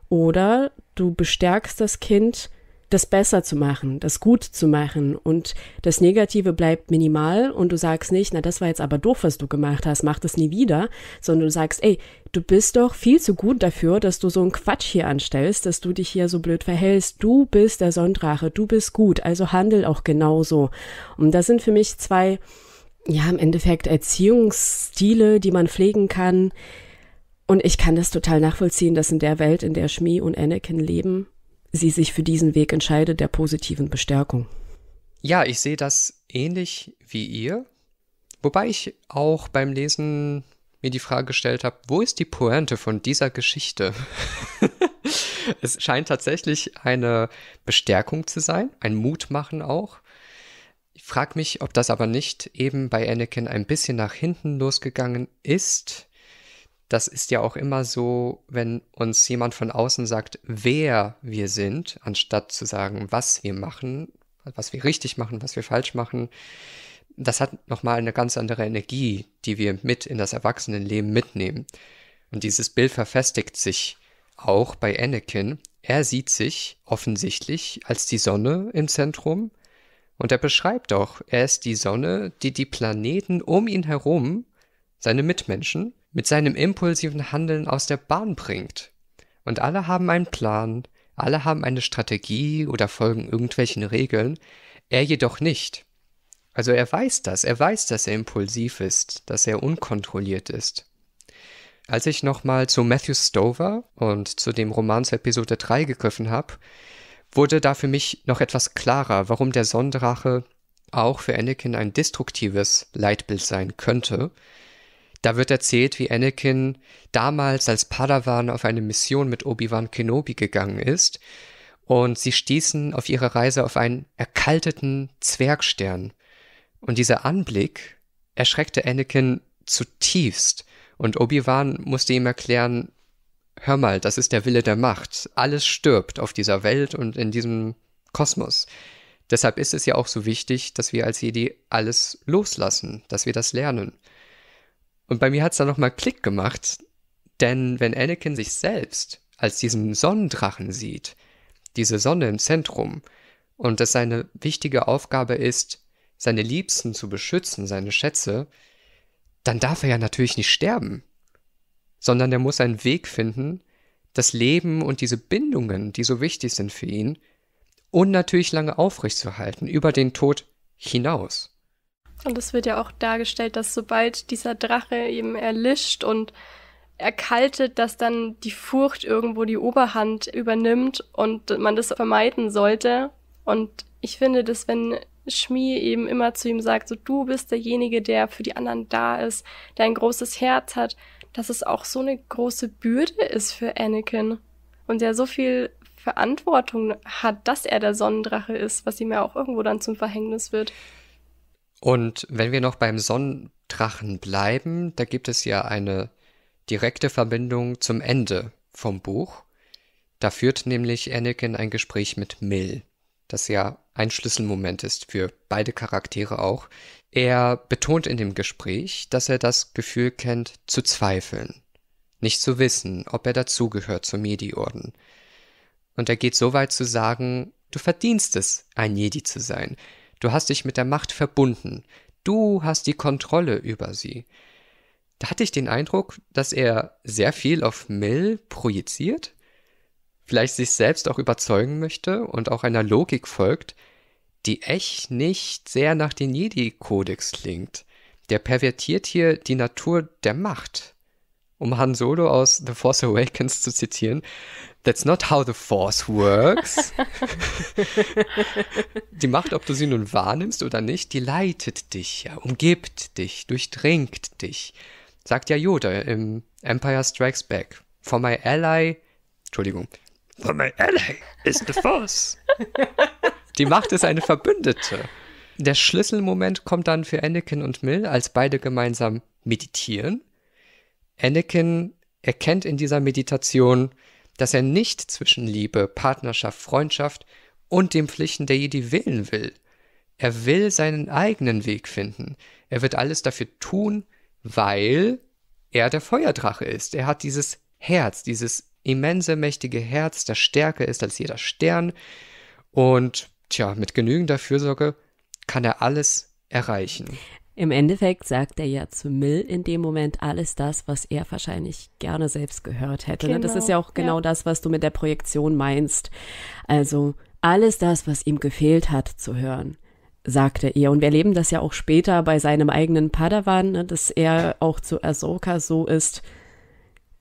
oder du bestärkst das Kind das besser zu machen, das gut zu machen und das Negative bleibt minimal und du sagst nicht, na das war jetzt aber doof, was du gemacht hast, mach das nie wieder, sondern du sagst, ey, du bist doch viel zu gut dafür, dass du so einen Quatsch hier anstellst, dass du dich hier so blöd verhältst, du bist der Sonndrache, du bist gut, also handel auch genauso. Und das sind für mich zwei, ja im Endeffekt Erziehungsstile, die man pflegen kann. Und ich kann das total nachvollziehen, dass in der Welt, in der Schmie und Anakin leben, sie sich für diesen Weg entscheidet der positiven Bestärkung. Ja, ich sehe das ähnlich wie ihr. Wobei ich auch beim Lesen mir die Frage gestellt habe, wo ist die Pointe von dieser Geschichte? [LAUGHS] es scheint tatsächlich eine Bestärkung zu sein, ein Mutmachen auch. Ich frage mich, ob das aber nicht eben bei Anakin ein bisschen nach hinten losgegangen ist, das ist ja auch immer so, wenn uns jemand von außen sagt, wer wir sind, anstatt zu sagen, was wir machen, was wir richtig machen, was wir falsch machen, das hat nochmal eine ganz andere Energie, die wir mit in das Erwachsenenleben mitnehmen. Und dieses Bild verfestigt sich auch bei Anakin. Er sieht sich offensichtlich als die Sonne im Zentrum und er beschreibt auch, er ist die Sonne, die die Planeten um ihn herum, seine Mitmenschen, mit seinem impulsiven Handeln aus der Bahn bringt. Und alle haben einen Plan, alle haben eine Strategie oder folgen irgendwelchen Regeln, er jedoch nicht. Also er weiß das, er weiß, dass er impulsiv ist, dass er unkontrolliert ist. Als ich nochmal zu Matthew Stover und zu dem Roman zur Episode 3 gegriffen habe, wurde da für mich noch etwas klarer, warum der Sonnendrache auch für Anakin ein destruktives Leitbild sein könnte, da wird erzählt, wie Anakin damals als Padawan auf eine Mission mit Obi-Wan Kenobi gegangen ist und sie stießen auf ihrer Reise auf einen erkalteten Zwergstern. Und dieser Anblick erschreckte Anakin zutiefst und Obi-Wan musste ihm erklären, hör mal, das ist der Wille der Macht. Alles stirbt auf dieser Welt und in diesem Kosmos. Deshalb ist es ja auch so wichtig, dass wir als Jedi alles loslassen, dass wir das lernen. Und bei mir hat es dann nochmal Klick gemacht, denn wenn Anakin sich selbst als diesen Sonnendrachen sieht, diese Sonne im Zentrum, und dass seine wichtige Aufgabe ist, seine Liebsten zu beschützen, seine Schätze, dann darf er ja natürlich nicht sterben, sondern er muss einen Weg finden, das Leben und diese Bindungen, die so wichtig sind für ihn, unnatürlich lange aufrechtzuerhalten, über den Tod hinaus. Und es wird ja auch dargestellt, dass sobald dieser Drache eben erlischt und erkaltet, dass dann die Furcht irgendwo die Oberhand übernimmt und man das vermeiden sollte. Und ich finde, dass wenn Schmie eben immer zu ihm sagt, so du bist derjenige, der für die anderen da ist, der ein großes Herz hat, dass es auch so eine große Bürde ist für Anakin und der so viel Verantwortung hat, dass er der Sonnendrache ist, was ihm ja auch irgendwo dann zum Verhängnis wird. Und wenn wir noch beim Sonnendrachen bleiben, da gibt es ja eine direkte Verbindung zum Ende vom Buch. Da führt nämlich Anakin ein Gespräch mit Mill, das ja ein Schlüsselmoment ist für beide Charaktere auch. Er betont in dem Gespräch, dass er das Gefühl kennt, zu zweifeln, nicht zu wissen, ob er dazugehört zum Jedi-Orden. Und er geht so weit zu sagen, du verdienst es, ein Jedi zu sein. Du hast dich mit der Macht verbunden. Du hast die Kontrolle über sie. Da hatte ich den Eindruck, dass er sehr viel auf Mill projiziert, vielleicht sich selbst auch überzeugen möchte und auch einer Logik folgt, die echt nicht sehr nach den Jedi-Kodex klingt. Der pervertiert hier die Natur der Macht um Han Solo aus The Force Awakens zu zitieren, That's not how the Force works. [LAUGHS] die Macht, ob du sie nun wahrnimmst oder nicht, die leitet dich ja, umgibt dich, durchdringt dich. Sagt ja Yoda im Empire Strikes Back. For my ally, Entschuldigung, for my ally is the Force. [LAUGHS] die Macht ist eine Verbündete. Der Schlüsselmoment kommt dann für Anakin und Mill, als beide gemeinsam meditieren Anakin erkennt in dieser Meditation, dass er nicht zwischen Liebe, Partnerschaft, Freundschaft und den Pflichten der Jedi wählen will. Er will seinen eigenen Weg finden. Er wird alles dafür tun, weil er der Feuerdrache ist. Er hat dieses Herz, dieses immense, mächtige Herz, das stärker ist als jeder Stern. Und tja, mit genügender Fürsorge kann er alles erreichen. Im Endeffekt sagt er ja zu Mill in dem Moment alles das, was er wahrscheinlich gerne selbst gehört hätte. Ne? Genau. Das ist ja auch genau ja. das, was du mit der Projektion meinst. Also alles das, was ihm gefehlt hat zu hören, sagte er. Und wir erleben das ja auch später bei seinem eigenen Padawan, ne, dass er auch zu Ahsoka so ist,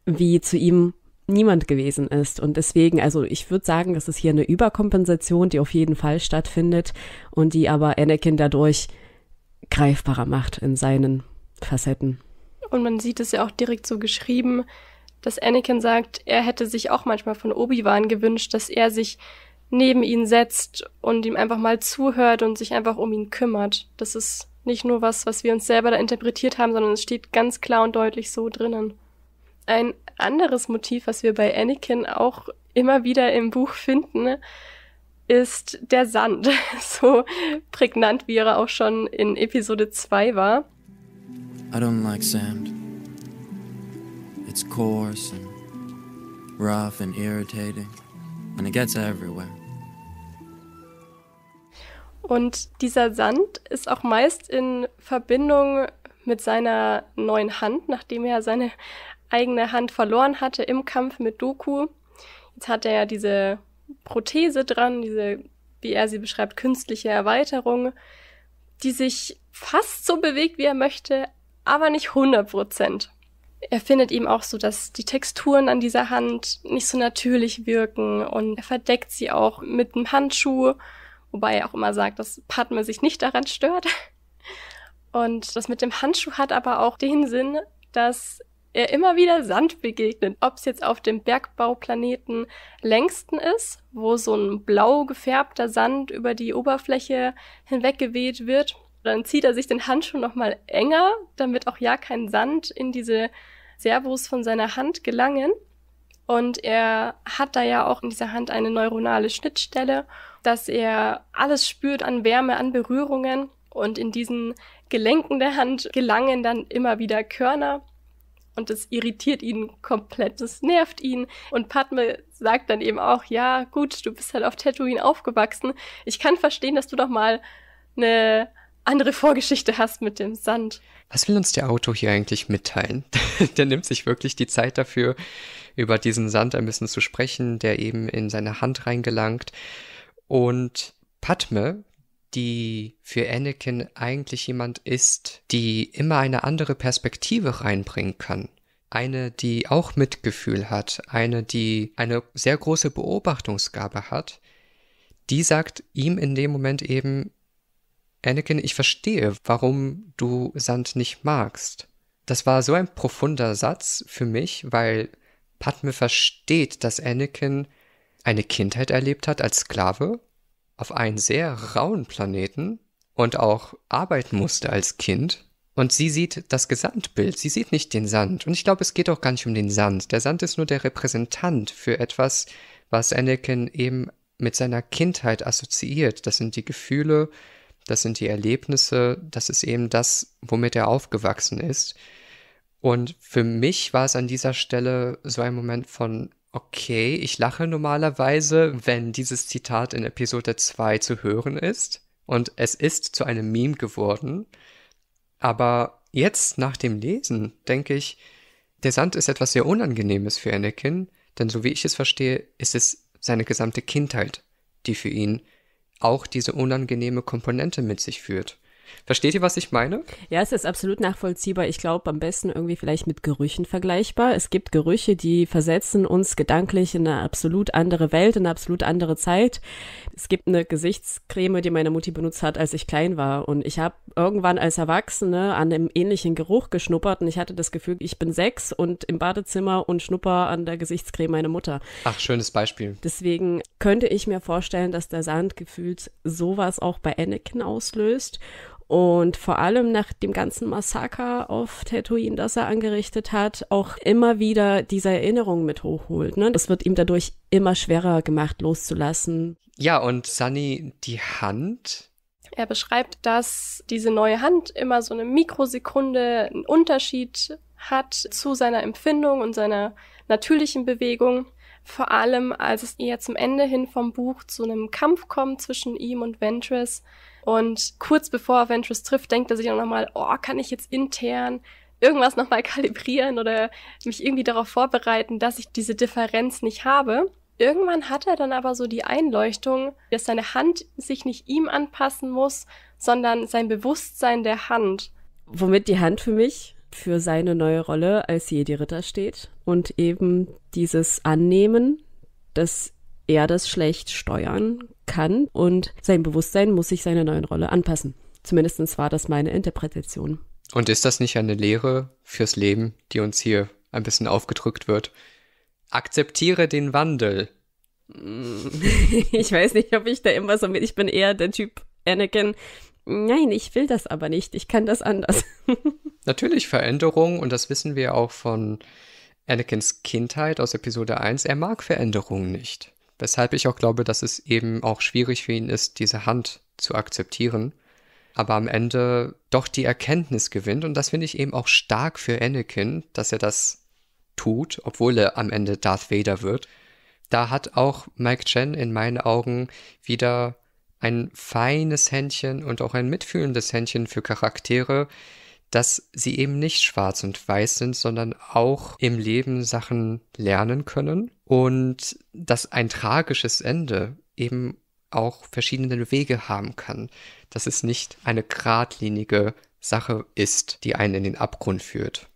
wie zu ihm niemand gewesen ist. Und deswegen, also ich würde sagen, das ist hier eine Überkompensation, die auf jeden Fall stattfindet und die aber Anakin dadurch greifbarer macht in seinen Facetten. Und man sieht es ja auch direkt so geschrieben, dass Anakin sagt, er hätte sich auch manchmal von Obi-Wan gewünscht, dass er sich neben ihn setzt und ihm einfach mal zuhört und sich einfach um ihn kümmert. Das ist nicht nur was, was wir uns selber da interpretiert haben, sondern es steht ganz klar und deutlich so drinnen. Ein anderes Motiv, was wir bei Anakin auch immer wieder im Buch finden, ist der Sand. [LAUGHS] So prägnant, wie er auch schon in Episode 2 war. I don't like sand. It's coarse and rough and irritating and it gets everywhere. Und dieser Sand ist auch meist in Verbindung mit seiner neuen Hand, nachdem er seine eigene Hand verloren hatte im Kampf mit Doku. Jetzt hat er ja diese Prothese dran, diese, wie er sie beschreibt, künstliche Erweiterung, die sich fast so bewegt, wie er möchte, aber nicht 100 Prozent. Er findet ihm auch so, dass die Texturen an dieser Hand nicht so natürlich wirken und er verdeckt sie auch mit einem Handschuh, wobei er auch immer sagt, dass Padme sich nicht daran stört. Und das mit dem Handschuh hat aber auch den Sinn, dass er immer wieder Sand begegnet. Ob es jetzt auf dem Bergbauplaneten Längsten ist, wo so ein blau gefärbter Sand über die Oberfläche hinweggeweht wird, dann zieht er sich den Handschuh nochmal enger, damit auch ja kein Sand in diese Servos von seiner Hand gelangen. Und er hat da ja auch in dieser Hand eine neuronale Schnittstelle, dass er alles spürt an Wärme, an Berührungen. Und in diesen Gelenken der Hand gelangen dann immer wieder Körner und das irritiert ihn komplett, das nervt ihn. Und Padme sagt dann eben auch, ja gut, du bist halt auf Tatooine aufgewachsen. Ich kann verstehen, dass du doch mal eine andere Vorgeschichte hast mit dem Sand. Was will uns der Auto hier eigentlich mitteilen? [LAUGHS] der nimmt sich wirklich die Zeit dafür, über diesen Sand ein bisschen zu sprechen, der eben in seine Hand reingelangt. Und Padme die für Anakin eigentlich jemand ist, die immer eine andere Perspektive reinbringen kann. Eine, die auch Mitgefühl hat, eine, die eine sehr große Beobachtungsgabe hat, die sagt ihm in dem Moment eben, Anakin, ich verstehe, warum du Sand nicht magst. Das war so ein profunder Satz für mich, weil Padme versteht, dass Anakin eine Kindheit erlebt hat als Sklave auf einen sehr rauen Planeten und auch arbeiten musste als Kind. Und sie sieht das Gesamtbild, sie sieht nicht den Sand. Und ich glaube, es geht auch gar nicht um den Sand. Der Sand ist nur der Repräsentant für etwas, was Anakin eben mit seiner Kindheit assoziiert. Das sind die Gefühle, das sind die Erlebnisse, das ist eben das, womit er aufgewachsen ist. Und für mich war es an dieser Stelle so ein Moment von Okay, ich lache normalerweise, wenn dieses Zitat in Episode 2 zu hören ist. Und es ist zu einem Meme geworden. Aber jetzt nach dem Lesen denke ich, der Sand ist etwas sehr Unangenehmes für Anakin, denn so wie ich es verstehe, ist es seine gesamte Kindheit, die für ihn auch diese unangenehme Komponente mit sich führt. Versteht ihr, was ich meine? Ja, es ist absolut nachvollziehbar. Ich glaube, am besten irgendwie vielleicht mit Gerüchen vergleichbar. Es gibt Gerüche, die versetzen uns gedanklich in eine absolut andere Welt, in eine absolut andere Zeit. Es gibt eine Gesichtscreme, die meine Mutti benutzt hat, als ich klein war. Und ich habe irgendwann als Erwachsene an einem ähnlichen Geruch geschnuppert und ich hatte das Gefühl, ich bin sechs und im Badezimmer und schnupper an der Gesichtscreme meiner Mutter. Ach, schönes Beispiel. Deswegen könnte ich mir vorstellen, dass der Sand gefühlt sowas auch bei Anakin auslöst und vor allem nach dem ganzen Massaker auf Tatooine, das er angerichtet hat, auch immer wieder diese Erinnerung mit hochholt. Ne? Das wird ihm dadurch immer schwerer gemacht, loszulassen. Ja, und Sunny, die Hand. Er beschreibt, dass diese neue Hand immer so eine Mikrosekunde einen Unterschied hat zu seiner Empfindung und seiner natürlichen Bewegung. Vor allem, als es eher zum Ende hin vom Buch zu einem Kampf kommt zwischen ihm und Ventress, und kurz bevor Ventress trifft, denkt er sich auch nochmal, oh, kann ich jetzt intern irgendwas nochmal [LAUGHS] kalibrieren oder mich irgendwie darauf vorbereiten, dass ich diese Differenz nicht habe. Irgendwann hat er dann aber so die Einleuchtung, dass seine Hand sich nicht ihm anpassen muss, sondern sein Bewusstsein der Hand. Womit die Hand für mich für seine neue Rolle als Jedi-Ritter steht und eben dieses Annehmen, dass er das schlecht steuern kann und sein Bewusstsein muss sich seiner neuen Rolle anpassen. Zumindest war das meine Interpretation. Und ist das nicht eine Lehre fürs Leben, die uns hier ein bisschen aufgedrückt wird? Akzeptiere den Wandel. [LAUGHS] Ich weiß nicht, ob ich da immer so mit. Ich bin eher der Typ Anakin. Nein, ich will das aber nicht. Ich kann das anders. [LAUGHS] Natürlich Veränderung und das wissen wir auch von Anakins Kindheit aus Episode 1. Er mag Veränderungen nicht. Weshalb ich auch glaube, dass es eben auch schwierig für ihn ist, diese Hand zu akzeptieren, aber am Ende doch die Erkenntnis gewinnt und das finde ich eben auch stark für Anakin, dass er das tut, obwohl er am Ende Darth Vader wird. Da hat auch Mike Chen in meinen Augen wieder ein feines Händchen und auch ein mitfühlendes Händchen für Charaktere, dass sie eben nicht schwarz und weiß sind, sondern auch im Leben Sachen lernen können und dass ein tragisches Ende eben auch verschiedene Wege haben kann, dass es nicht eine geradlinige Sache ist, die einen in den Abgrund führt.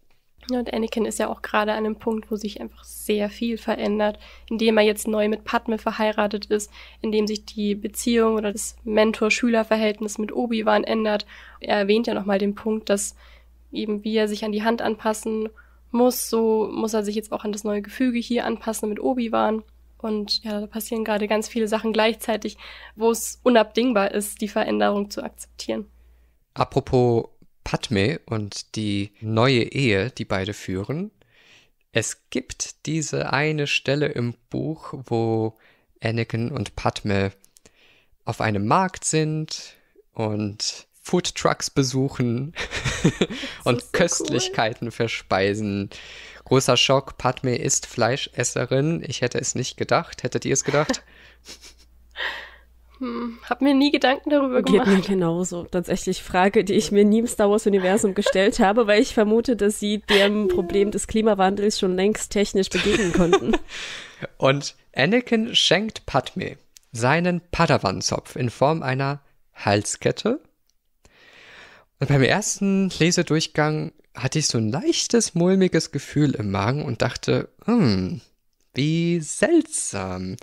Und Anakin ist ja auch gerade an einem Punkt, wo sich einfach sehr viel verändert, indem er jetzt neu mit Padme verheiratet ist, indem sich die Beziehung oder das Mentor-Schüler-Verhältnis mit Obi-Wan ändert. Er erwähnt ja nochmal den Punkt, dass eben wie er sich an die Hand anpassen muss, so muss er sich jetzt auch an das neue Gefüge hier anpassen mit Obi-Wan. Und ja, da passieren gerade ganz viele Sachen gleichzeitig, wo es unabdingbar ist, die Veränderung zu akzeptieren. Apropos Padme und die neue Ehe, die beide führen. Es gibt diese eine Stelle im Buch, wo Anakin und Padme auf einem Markt sind und Foodtrucks besuchen [LAUGHS] und so Köstlichkeiten cool. verspeisen. Großer Schock, Padme ist Fleischesserin. Ich hätte es nicht gedacht. Hättet ihr es gedacht? [LAUGHS] Hm, hab mir nie Gedanken darüber gemacht. Geht mir genauso. Tatsächlich Frage, die ich mir nie im Star Wars Universum gestellt habe, weil ich vermute, dass sie dem Problem des Klimawandels schon längst technisch begegnen konnten. [LAUGHS] Und Anakin schenkt Padme seinen Padawan-Zopf in Form einer Halskette. Und beim ersten Lesedurchgang hatte ich so ein leichtes, mulmiges Gefühl im Magen und dachte, hm, wie seltsam.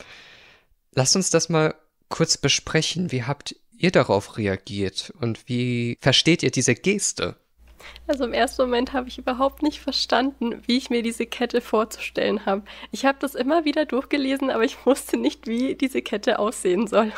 Lasst uns das mal kurz besprechen. Wie habt ihr darauf reagiert und wie versteht ihr diese Geste? Also im ersten Moment habe ich überhaupt nicht verstanden, wie ich mir diese Kette vorzustellen habe. Ich habe das immer wieder durchgelesen, aber ich [LAUGHS] wusste nicht, wie diese Kette aussehen soll.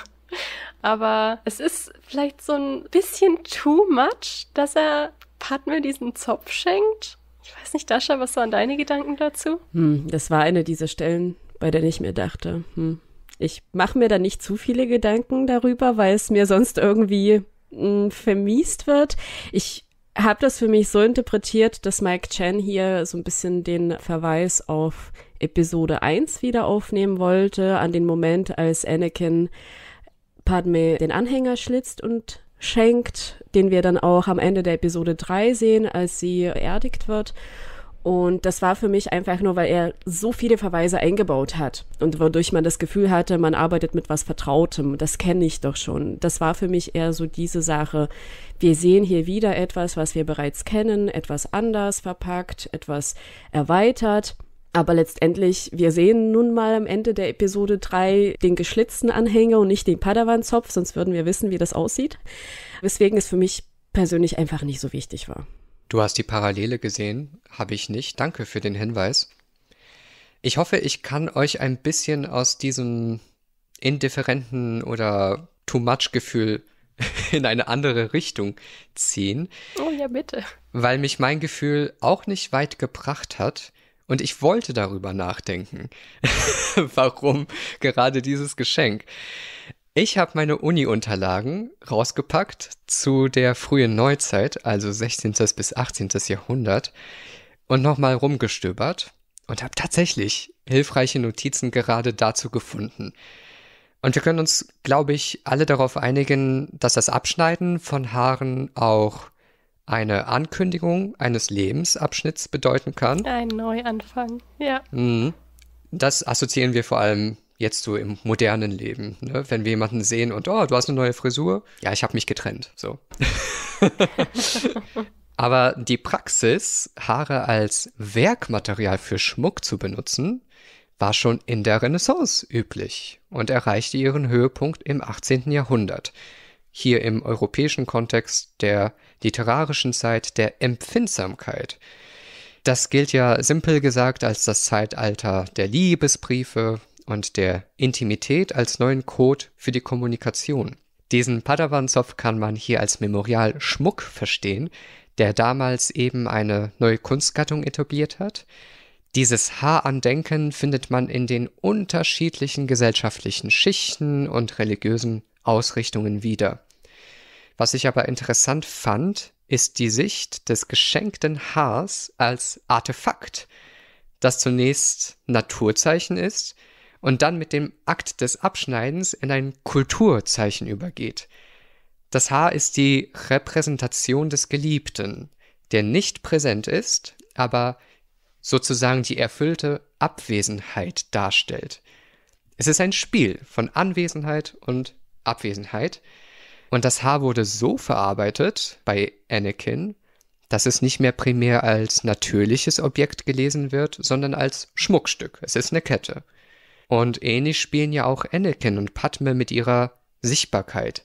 Aber es ist vielleicht so ein bisschen too much, dass er Pat mir diesen Zopf schenkt. Ich weiß nicht, Dasha, was waren deine Gedanken dazu? Hm, das war eine dieser Stellen, bei der ich mir dachte, hm, ich mache mir da nicht zu viele Gedanken darüber, weil es mir sonst irgendwie mh, hm, vermiest wird. Ich habe das für mich so interpretiert, dass Mike Chen hier so ein bisschen den Verweis auf Episode 1 wieder aufnehmen wollte, an den Moment, als Anakin Padme den Anhänger schlitzt und schenkt, den wir dann auch am Ende der Episode 3 sehen, als sie beerdigt wird. Und das war für mich einfach nur, weil er so viele Verweise eingebaut hat und wodurch man das Gefühl hatte, man arbeitet mit was Vertrautem. Das kenne ich doch schon. Das war für mich eher so diese Sache. Wir sehen hier wieder etwas, was wir bereits kennen, etwas anders verpackt, etwas erweitert. Aber letztendlich, wir sehen nun mal am Ende der Episode 3 den geschlitzten Anhänger und nicht den Padawan-Zopf, sonst würden wir wissen, wie das aussieht. Weswegen es für mich persönlich einfach nicht so wichtig war. Du hast die Parallele gesehen, habe ich nicht. Danke für den Hinweis. Ich hoffe, ich kann euch ein bisschen aus diesem indifferenten oder too much Gefühl [LAUGHS] in eine andere Richtung ziehen. Oh ja, bitte. Weil mich mein Gefühl auch nicht weit gebracht hat und ich wollte darüber nachdenken, [LAUGHS] warum gerade dieses Geschenk. Ich habe meine Uni-Unterlagen rausgepackt zu der frühen Neuzeit, also 16. bis 18. Jahrhundert, und nochmal rumgestöbert und habe tatsächlich hilfreiche Notizen gerade dazu gefunden. Und wir können uns, glaube ich, alle darauf einigen, dass das Abschneiden von Haaren auch eine Ankündigung eines Lebensabschnitts bedeuten kann. Ein Neuanfang, ja. Mhm. Das assoziieren wir vor allem jetzt so im modernen Leben. Ne? Wenn wir jemanden sehen und, oh, du hast eine neue Frisur, ja, ich habe mich getrennt. So. [LAUGHS] Aber die Praxis, Haare als Werkmaterial für Schmuck zu benutzen, war schon in der Renaissance üblich und erreichte ihren Höhepunkt im 18. Jahrhundert. Hier im europäischen Kontext der literarischen Zeit der Empfindsamkeit. Das gilt ja simpel gesagt als das Zeitalter der Liebesbriefe, und der Intimität als neuen Code für die Kommunikation. Diesen padawan kann man hier als Memorial-Schmuck verstehen, der damals eben eine neue Kunstgattung etabliert hat. Dieses Haarandenken findet man in den unterschiedlichen gesellschaftlichen Schichten und religiösen Ausrichtungen wieder. Was ich aber interessant fand, ist die Sicht des geschenkten Haars als Artefakt, das zunächst Naturzeichen ist, und dann mit dem Akt des Abschneidens in ein Kulturzeichen übergeht. Das Haar ist die Repräsentation des Geliebten, der nicht präsent ist, aber sozusagen die erfüllte Abwesenheit darstellt. Es ist ein Spiel von Anwesenheit und Abwesenheit. Und das Haar wurde so verarbeitet bei Anakin, dass es nicht mehr primär als natürliches Objekt gelesen wird, sondern als Schmuckstück. Es ist eine Kette. Und ähnlich spielen ja auch Anakin und Padme mit ihrer Sichtbarkeit.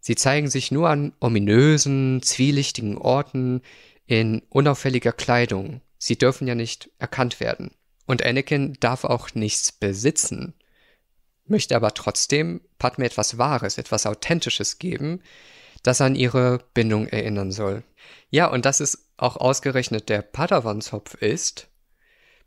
Sie zeigen sich nur an ominösen, zwielichtigen Orten in unauffälliger Kleidung. Sie dürfen ja nicht erkannt werden. Und Anakin darf auch nichts besitzen, möchte aber trotzdem Padme etwas Wahres, etwas Authentisches geben, das an ihre Bindung erinnern soll. Ja, und dass es auch ausgerechnet der Padawan-Zopf ist,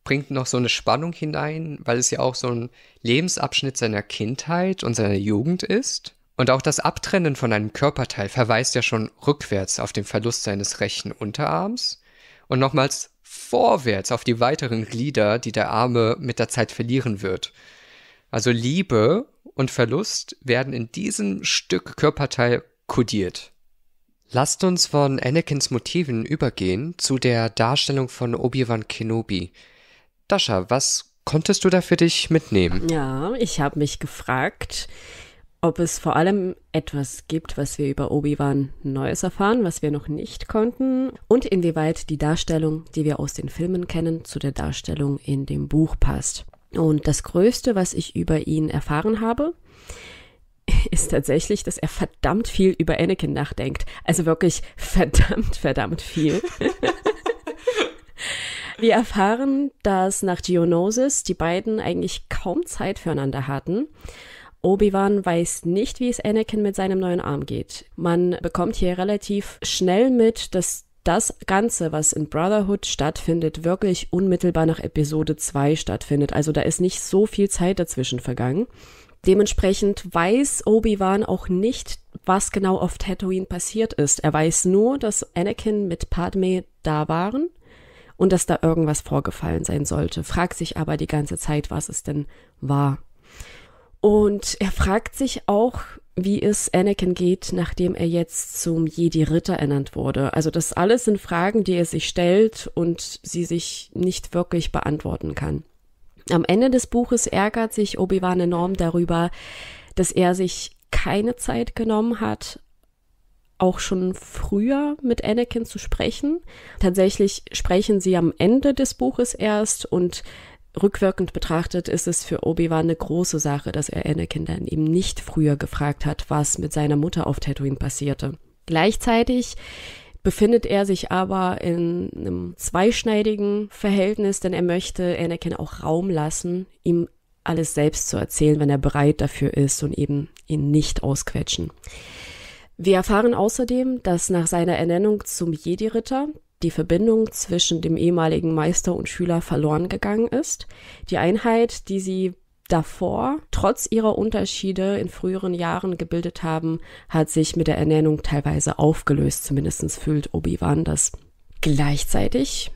bringt noch so eine Spannung hinein, weil es ja auch so ein Lebensabschnitt seiner Kindheit und seiner Jugend ist. Und auch das Abtrennen von einem Körperteil verweist ja schon rückwärts auf den Verlust seines rechten Unterarms und nochmals vorwärts auf die weiteren Glieder, die der Arme mit der Zeit verlieren wird. Also Liebe und Verlust werden in diesem Stück Körperteil kodiert. Lasst uns von Anakins Motiven übergehen zu der Darstellung von Obi-Wan Kenobi, Dascha, was konntest du da für dich mitnehmen? Ja, ich habe mich gefragt, ob es vor allem etwas gibt, was wir über Obi-Wan Neues erfahren, was wir noch nicht konnten und inwieweit die Darstellung, die wir aus den Filmen kennen, zu der Darstellung in dem Buch passt. Und das Größte, was ich über ihn erfahren habe, [LAUGHS] ist tatsächlich, dass er verdammt viel über Anakin nachdenkt. Also wirklich verdammt, verdammt viel. [LAUGHS] Wir erfahren, dass nach Geonosis die beiden eigentlich kaum Zeit füreinander hatten. Obi-Wan weiß nicht, wie es Anakin mit seinem neuen Arm geht. Man bekommt hier relativ schnell mit, dass das Ganze, was in Brotherhood stattfindet, wirklich unmittelbar nach Episode 2 stattfindet. Also da ist nicht so viel Zeit dazwischen vergangen. Dementsprechend weiß Obi-Wan auch nicht, was genau auf Tatooine passiert ist. Er weiß nur, dass Anakin mit Padme da waren und dass da irgendwas vorgefallen sein sollte, fragt sich aber die ganze Zeit, was es denn war. Und er fragt sich auch, wie es Anakin geht, nachdem er jetzt zum Jedi-Ritter ernannt wurde. Also das alles sind Fragen, die er sich stellt und sie sich nicht wirklich beantworten kann. Am Ende des Buches ärgert sich Obi-Wan enorm darüber, dass er sich keine Zeit genommen hat, auch schon früher mit Anakin zu sprechen. Tatsächlich sprechen sie am Ende des Buches erst und rückwirkend betrachtet ist es für Obi-Wan eine große Sache, dass er Anakin dann eben nicht früher gefragt hat, was mit seiner Mutter auf Tatooine passierte. Gleichzeitig befindet er sich aber in einem zweischneidigen Verhältnis, denn er möchte Anakin auch Raum lassen, ihm alles selbst zu erzählen, wenn er bereit dafür ist und eben ihn nicht ausquetschen. Wir erfahren außerdem, dass nach seiner Ernennung zum Jedi-Ritter die Verbindung zwischen dem ehemaligen Meister und Schüler verloren gegangen ist. Die Einheit, die sie davor, trotz ihrer Unterschiede in früheren Jahren gebildet haben, hat sich mit der Ernennung teilweise aufgelöst, zumindest fühlt Obi-Wan das. Gleichzeitig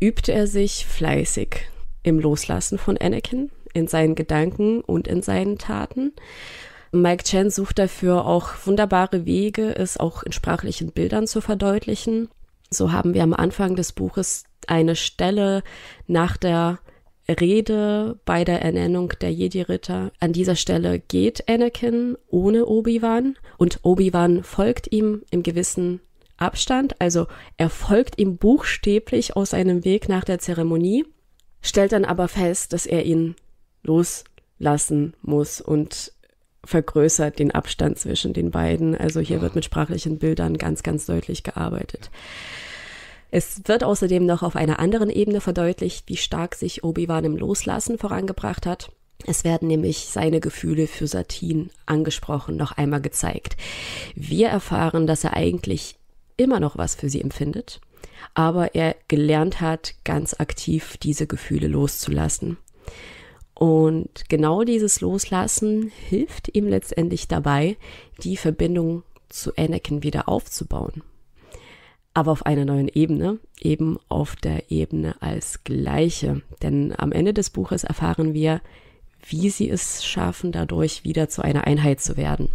übt er sich fleißig im Loslassen von Anakin, in seinen Gedanken und in seinen Taten Mike Chen sucht dafür auch wunderbare Wege, es auch in sprachlichen Bildern zu verdeutlichen. So haben wir am Anfang des Buches eine Stelle nach der Rede bei der Ernennung der Jedi-Ritter. An dieser Stelle geht Anakin ohne Obi-Wan und Obi-Wan folgt ihm im gewissen Abstand, also er folgt ihm buchstäblich aus seinem Weg nach der Zeremonie, stellt dann aber fest, dass er ihn loslassen muss und vergrößert den Abstand zwischen den beiden. Also hier wird ah. mit sprachlichen Bildern ganz, ganz deutlich gearbeitet. Es wird außerdem noch auf einer anderen Ebene verdeutlicht, wie stark sich Obi-Wan im Loslassen vorangebracht hat. Es werden nämlich seine Gefühle für Satin angesprochen, noch einmal gezeigt. Wir erfahren, dass er eigentlich immer noch was für sie empfindet, aber er gelernt hat, ganz aktiv diese Gefühle loszulassen. Und genau dieses Loslassen hilft ihm letztendlich dabei, die Verbindung zu Anakin wieder aufzubauen. Aber auf einer neuen Ebene, eben auf der Ebene als Gleiche. Denn am Ende des Buches erfahren wir, wie sie es schaffen, dadurch wieder zu einer Einheit zu werden.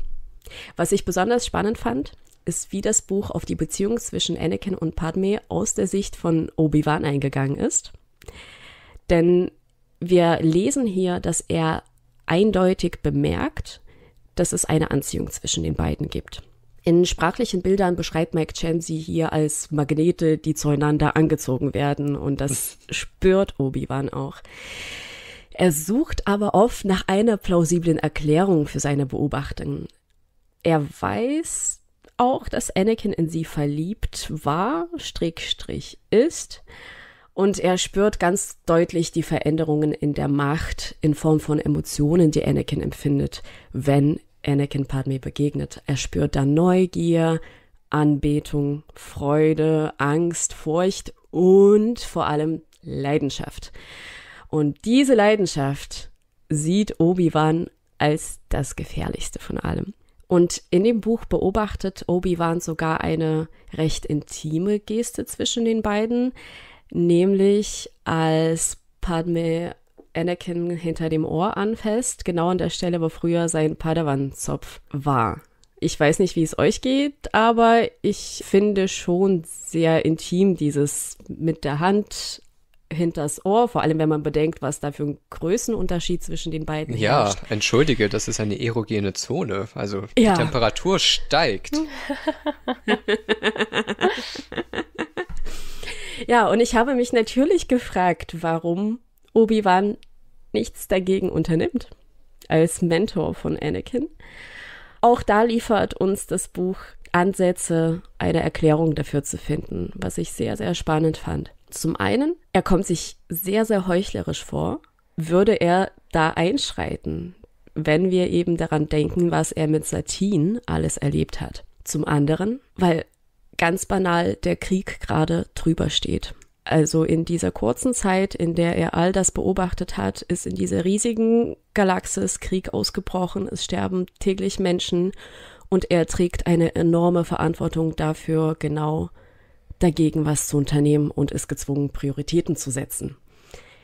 Was ich besonders spannend fand, ist, wie das Buch auf die Beziehung zwischen Anakin und Padme aus der Sicht von Obi-Wan eingegangen ist. Denn wir lesen hier, dass er eindeutig bemerkt, dass es eine Anziehung zwischen den beiden gibt. In sprachlichen Bildern beschreibt Mike Chen sie hier als Magnete, die zueinander angezogen werden und das [LAUGHS] spürt Obi-Wan auch. Er sucht aber oft nach einer plausiblen Erklärung für seine Beobachtungen. Er weiß auch, dass Anakin in sie verliebt war, Strickstrich ist, und er spürt ganz deutlich die Veränderungen in der Macht in Form von Emotionen, die Anakin empfindet, wenn Anakin Padme begegnet. Er spürt dann Neugier, Anbetung, Freude, Angst, Furcht und vor allem Leidenschaft. Und diese Leidenschaft sieht Obi-Wan als das Gefährlichste von allem. Und in dem Buch beobachtet Obi-Wan sogar eine recht intime Geste zwischen den beiden nämlich als Padme Anakin hinter dem Ohr anfasst, genau an der Stelle, wo früher sein Padawan-Zopf war. Ich weiß nicht, wie es euch geht, aber ich finde schon sehr intim dieses mit der Hand hinters Ohr, vor allem wenn man bedenkt, was da für ein Größenunterschied zwischen den beiden ist. Ja, herrscht. entschuldige, das ist eine erogene Zone. Also ja. die Temperatur steigt. [LAUGHS] [LAUGHS] Ja, und ich habe mich natürlich gefragt, warum Obi-Wan nichts dagegen unternimmt als Mentor von Anakin. Auch da liefert uns das Buch Ansätze, eine Erklärung dafür zu finden, was ich sehr, sehr spannend fand. Zum einen, er kommt sich sehr, sehr heuchlerisch vor. Würde er da einschreiten, wenn wir eben daran denken, was er mit Satin alles erlebt hat? Zum anderen, weil ganz banal der Krieg gerade drüber steht. Also in dieser kurzen Zeit, in der er all das beobachtet hat, ist in dieser riesigen Galaxis Krieg ausgebrochen, es sterben täglich Menschen und er trägt eine enorme Verantwortung dafür, genau dagegen was zu unternehmen und ist gezwungen, Prioritäten zu setzen.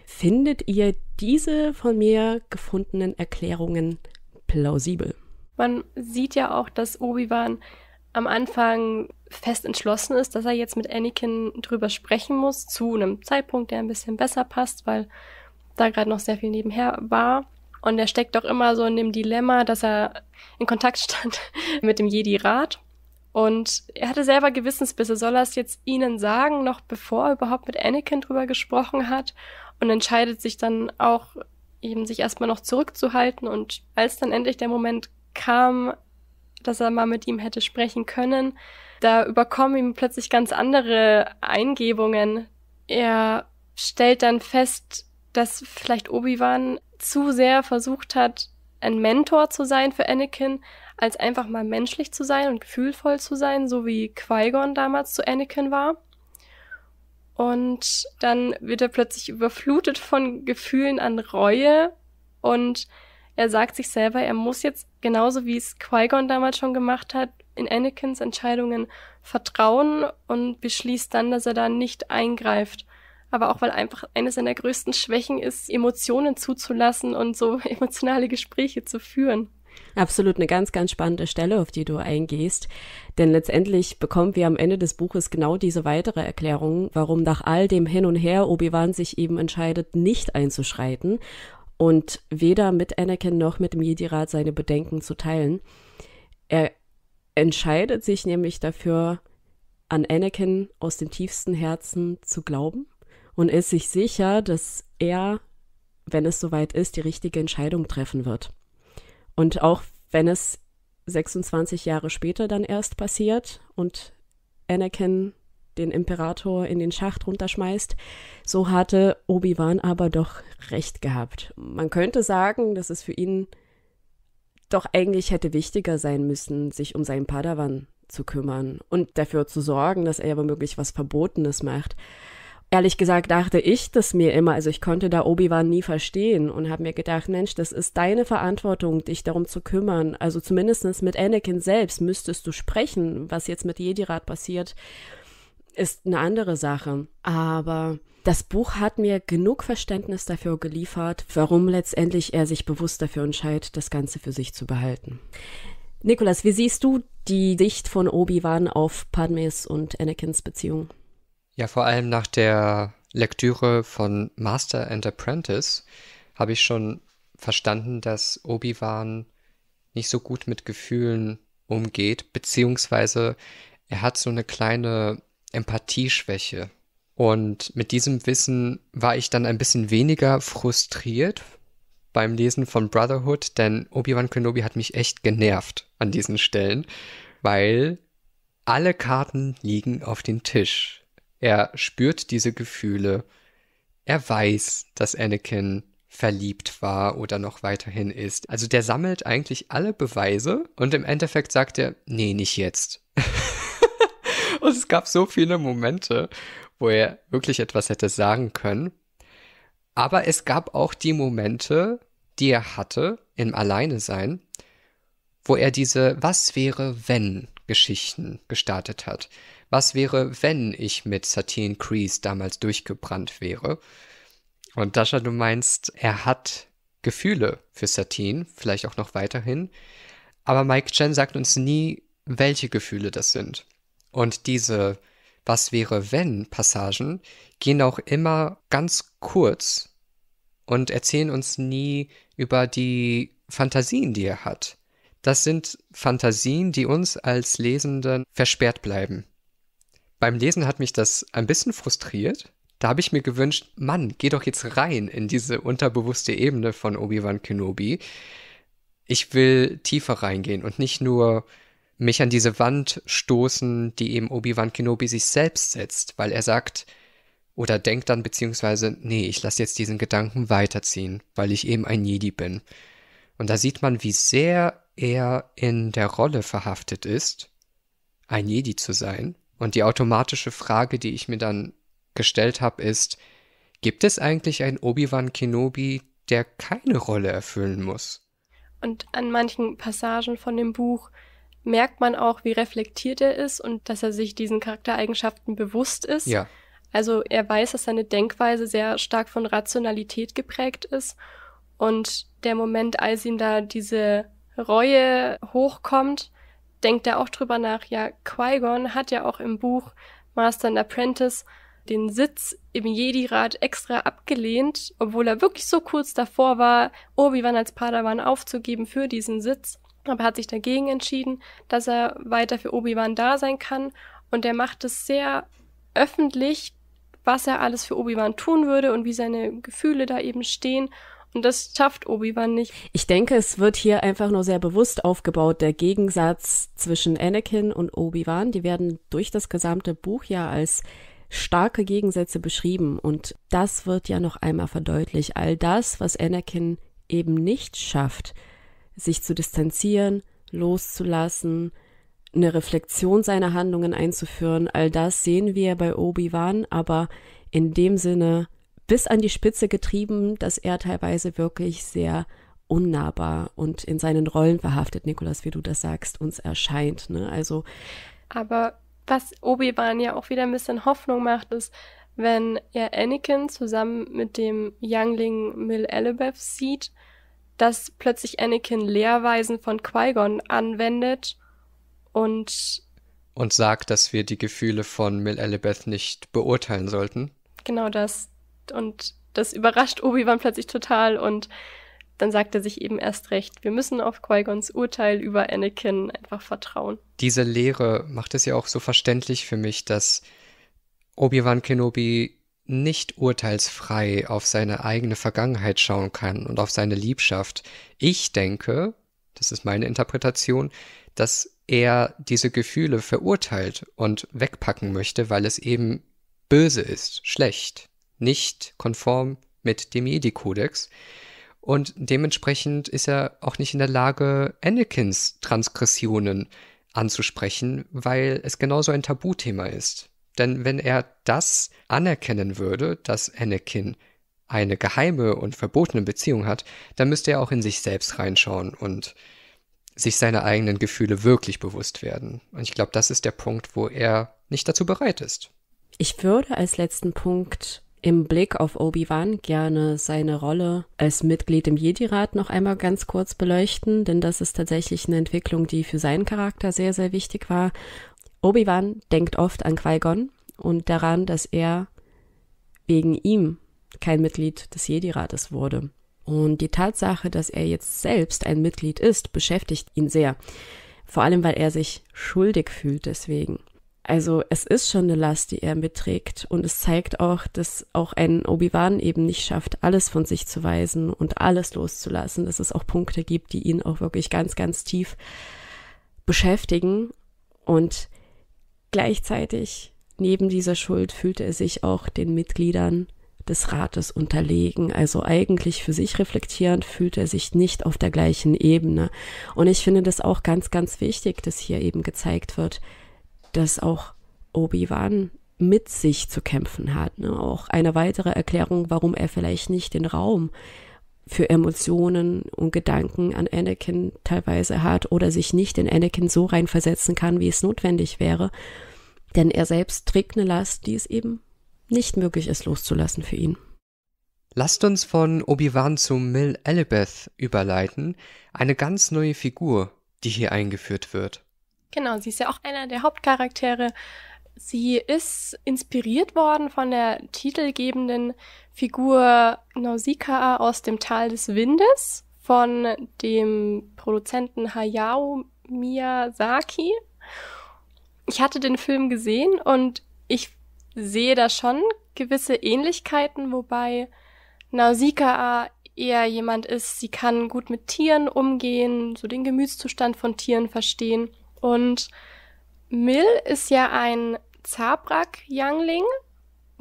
Findet ihr diese von mir gefundenen Erklärungen plausibel? Man sieht ja auch, dass Obi-Wan am Anfang fest entschlossen ist, dass er jetzt mit Anakin drüber sprechen muss, zu einem Zeitpunkt, der ein bisschen besser passt, weil da gerade noch sehr viel nebenher war. Und er steckt doch immer so in dem Dilemma, dass er in Kontakt [LAUGHS] stand mit dem Jedi-Rat. Und er hatte selber Gewissensbisse, soll er es jetzt ihnen sagen, noch bevor er überhaupt mit Anakin drüber gesprochen hat? Und entscheidet sich dann auch, eben sich erstmal noch zurückzuhalten. Und als dann endlich der Moment kam, dass er mal mit ihm hätte sprechen können, da überkommen ihm plötzlich ganz andere Eingebungen. Er stellt dann fest, dass vielleicht Obi-Wan zu sehr versucht hat, ein Mentor zu sein für Anakin, als einfach mal menschlich zu sein und gefühlvoll zu sein, so wie Qui-Gon damals zu Anakin war. Und dann wird er plötzlich überflutet von Gefühlen an Reue und er sagt sich selber, er muss jetzt genauso wie es Qui-Gon damals schon gemacht hat, in Anakins Entscheidungen vertrauen und beschließt dann, dass er da nicht eingreift. Aber auch weil einfach eines seiner größten Schwächen ist, Emotionen zuzulassen und so [LAUGHS] emotionale Gespräche zu führen. Absolut eine ganz, ganz spannende Stelle, auf die du eingehst. Denn letztendlich bekommen wir am Ende des Buches genau diese weitere Erklärung, warum nach all dem Hin und Her Obi-Wan sich eben entscheidet, nicht einzuschreiten und weder mit Anakin noch mit dem Jedi-Rat seine Bedenken zu teilen. Er entscheidet sich nämlich dafür, an Anakin aus dem tiefsten Herzen zu glauben und ist sich sicher, dass er, wenn es soweit ist, die richtige Entscheidung treffen wird. Und auch wenn es 26 Jahre später dann erst passiert und Anakin den Imperator in den Schacht runterschmeißt. So hatte Obi-Wan aber doch recht gehabt. Man könnte sagen, dass es für ihn doch eigentlich hätte wichtiger sein müssen, sich um seinen Padawan zu kümmern und dafür zu sorgen, dass er womöglich was Verbotenes macht. Ehrlich gesagt dachte ich das mir immer, also ich konnte da Obi-Wan nie verstehen und habe mir gedacht, Mensch, das ist deine Verantwortung, dich darum zu kümmern. Also zumindest mit Anakin selbst müsstest du sprechen, was jetzt mit Jedi-Rat passiert ist eine andere Sache. Aber das Buch hat mir genug Verständnis dafür geliefert, warum letztendlich er sich bewusst dafür entscheidet, das Ganze für sich zu behalten. Nikolas, wie siehst du die Sicht von Obi-Wan auf Padmes und Anakins Beziehung? Ja, vor allem nach der Lektüre von Master and Apprentice habe ich schon verstanden, dass Obi-Wan nicht so gut mit Gefühlen umgeht, beziehungsweise er hat so eine kleine Empathieschwäche. Und mit diesem Wissen war ich dann ein bisschen weniger frustriert beim Lesen von Brotherhood, denn Obi-Wan Kenobi hat mich echt genervt an diesen Stellen, weil alle Karten liegen auf dem Tisch. Er spürt diese Gefühle. Er weiß, dass Anakin verliebt war oder noch weiterhin ist. Also der sammelt eigentlich alle Beweise und im Endeffekt sagt er, nee, nicht jetzt. [LAUGHS] Und es gab so viele Momente, wo er wirklich etwas hätte sagen können. Aber es gab auch die Momente, die er hatte im Alleinesein, wo er diese Was wäre, wenn Geschichten gestartet hat. Was wäre, wenn ich mit Satine Crease damals durchgebrannt wäre? Und Dasha, du meinst, er hat Gefühle für Satine, vielleicht auch noch weiterhin. Aber Mike Chen sagt uns nie, welche Gefühle das sind. Und diese Was wäre wenn Passagen gehen auch immer ganz kurz und erzählen uns nie über die Fantasien, die er hat. Das sind Fantasien, die uns als Lesenden versperrt bleiben. Beim Lesen hat mich das ein bisschen frustriert. Da habe ich mir gewünscht, Mann, geh doch jetzt rein in diese unterbewusste Ebene von Obi-Wan Kenobi. Ich will tiefer reingehen und nicht nur mich an diese Wand stoßen, die eben Obi-Wan Kenobi sich selbst setzt, weil er sagt oder denkt dann beziehungsweise, nee, ich lasse jetzt diesen Gedanken weiterziehen, weil ich eben ein Jedi bin. Und da sieht man, wie sehr er in der Rolle verhaftet ist, ein Jedi zu sein. Und die automatische Frage, die ich mir dann gestellt habe, ist, gibt es eigentlich einen Obi-Wan Kenobi, der keine Rolle erfüllen muss? Und an manchen Passagen von dem Buch merkt man auch, wie reflektiert er ist und dass er sich diesen Charaktereigenschaften bewusst ist. Ja. Also er weiß, dass seine Denkweise sehr stark von Rationalität geprägt ist. Und der Moment, als ihm da diese Reue hochkommt, denkt er auch drüber nach, ja, Qui-Gon hat ja auch im Buch Master and Apprentice den Sitz im Jedi-Rat extra abgelehnt, obwohl er wirklich so kurz davor war, Obi-Wan als Padawan aufzugeben für diesen Sitz aber hat sich dagegen entschieden, dass er weiter für Obi-Wan da sein kann. Und er macht es sehr öffentlich, was er alles für Obi-Wan tun würde und wie seine Gefühle da eben stehen. Und das schafft Obi-Wan nicht. Ich denke, es wird hier einfach nur sehr bewusst aufgebaut, der Gegensatz zwischen Anakin und Obi-Wan. Die werden durch das gesamte Buch ja als starke Gegensätze beschrieben. Und das wird ja noch einmal verdeutlicht. All das, was Anakin eben nicht schafft, sich zu distanzieren, loszulassen, eine Reflexion seiner Handlungen einzuführen. All das sehen wir bei Obi-Wan, aber in dem Sinne bis an die Spitze getrieben, dass er teilweise wirklich sehr unnahbar und in seinen Rollen verhaftet, Nikolas, wie du das sagst, uns erscheint. Ne? Also. Aber was Obi-Wan ja auch wieder ein bisschen Hoffnung macht, ist, wenn er Anakin zusammen mit dem Youngling Mil Elebeth sieht, dass plötzlich Anakin Lehrweisen von Qui-Gon anwendet und und sagt, dass wir die Gefühle von Mill Elibeth nicht beurteilen sollten. Genau das. Und das überrascht Obi-Wan plötzlich total und dann sagt er sich eben erst recht, wir müssen auf Qui-Gons Urteil über Anakin einfach vertrauen. Diese Lehre macht es ja auch so verständlich für mich, dass Obi-Wan Kenobi nicht urteilsfrei auf seine eigene Vergangenheit schauen kann und auf seine Liebschaft. Ich denke, das ist meine Interpretation, dass er diese Gefühle verurteilt und wegpacken möchte, weil es eben böse ist, schlecht, nicht konform mit dem Jedi-Kodex. Und dementsprechend ist er auch nicht in der Lage, Anakins Transgressionen anzusprechen, weil es genauso ein Tabuthema ist. Denn wenn er das anerkennen würde, dass Anakin eine geheime und verbotene Beziehung hat, dann müsste er auch in sich selbst reinschauen und sich seiner eigenen Gefühle wirklich bewusst werden. Und ich glaube, das ist der Punkt, wo er nicht dazu bereit ist. Ich würde als letzten Punkt im Blick auf Obi-Wan gerne seine Rolle als Mitglied im Jedi-Rat noch einmal ganz kurz beleuchten, denn das ist tatsächlich eine Entwicklung, die für seinen Charakter sehr, sehr wichtig war Obi-Wan denkt oft an Qui-Gon und daran, dass er wegen ihm kein Mitglied des Jedi-Rates wurde. Und die Tatsache, dass er jetzt selbst ein Mitglied ist, beschäftigt ihn sehr. Vor allem, weil er sich schuldig fühlt deswegen. Also es ist schon eine Last, die er mitträgt und es zeigt auch, dass auch ein Obi-Wan eben nicht schafft, alles von sich zu weisen und alles loszulassen, dass es auch Punkte gibt, die ihn auch wirklich ganz, ganz tief beschäftigen und Gleichzeitig neben dieser Schuld fühlte er sich auch den Mitgliedern des Rates unterlegen. Also eigentlich für sich reflektierend fühlte er sich nicht auf der gleichen Ebene. Und ich finde das auch ganz, ganz wichtig, dass hier eben gezeigt wird, dass auch Obi-Wan mit sich zu kämpfen hat. Ne? Auch eine weitere Erklärung, warum er vielleicht nicht den Raum für Emotionen und Gedanken an Anakin teilweise hat oder sich nicht in Anakin so reinversetzen kann, wie es notwendig wäre. Denn er selbst trägt eine Last, die es eben nicht möglich ist, loszulassen für ihn. Lasst uns von Obi-Wan zu Mill Elibeth überleiten, eine ganz neue Figur, die hier eingeführt wird. Genau, sie ist ja auch einer der Hauptcharaktere. Sie ist inspiriert worden von der titelgebenden Figur Nausicaa aus dem Tal des Windes von dem Produzenten Hayao Miyazaki. Ich hatte den Film gesehen und ich sehe da schon gewisse Ähnlichkeiten, wobei Nausicaa eher jemand ist, sie kann gut mit Tieren umgehen, so den Gemütszustand von Tieren verstehen. Und Mill ist ja ein Zabrak-Youngling,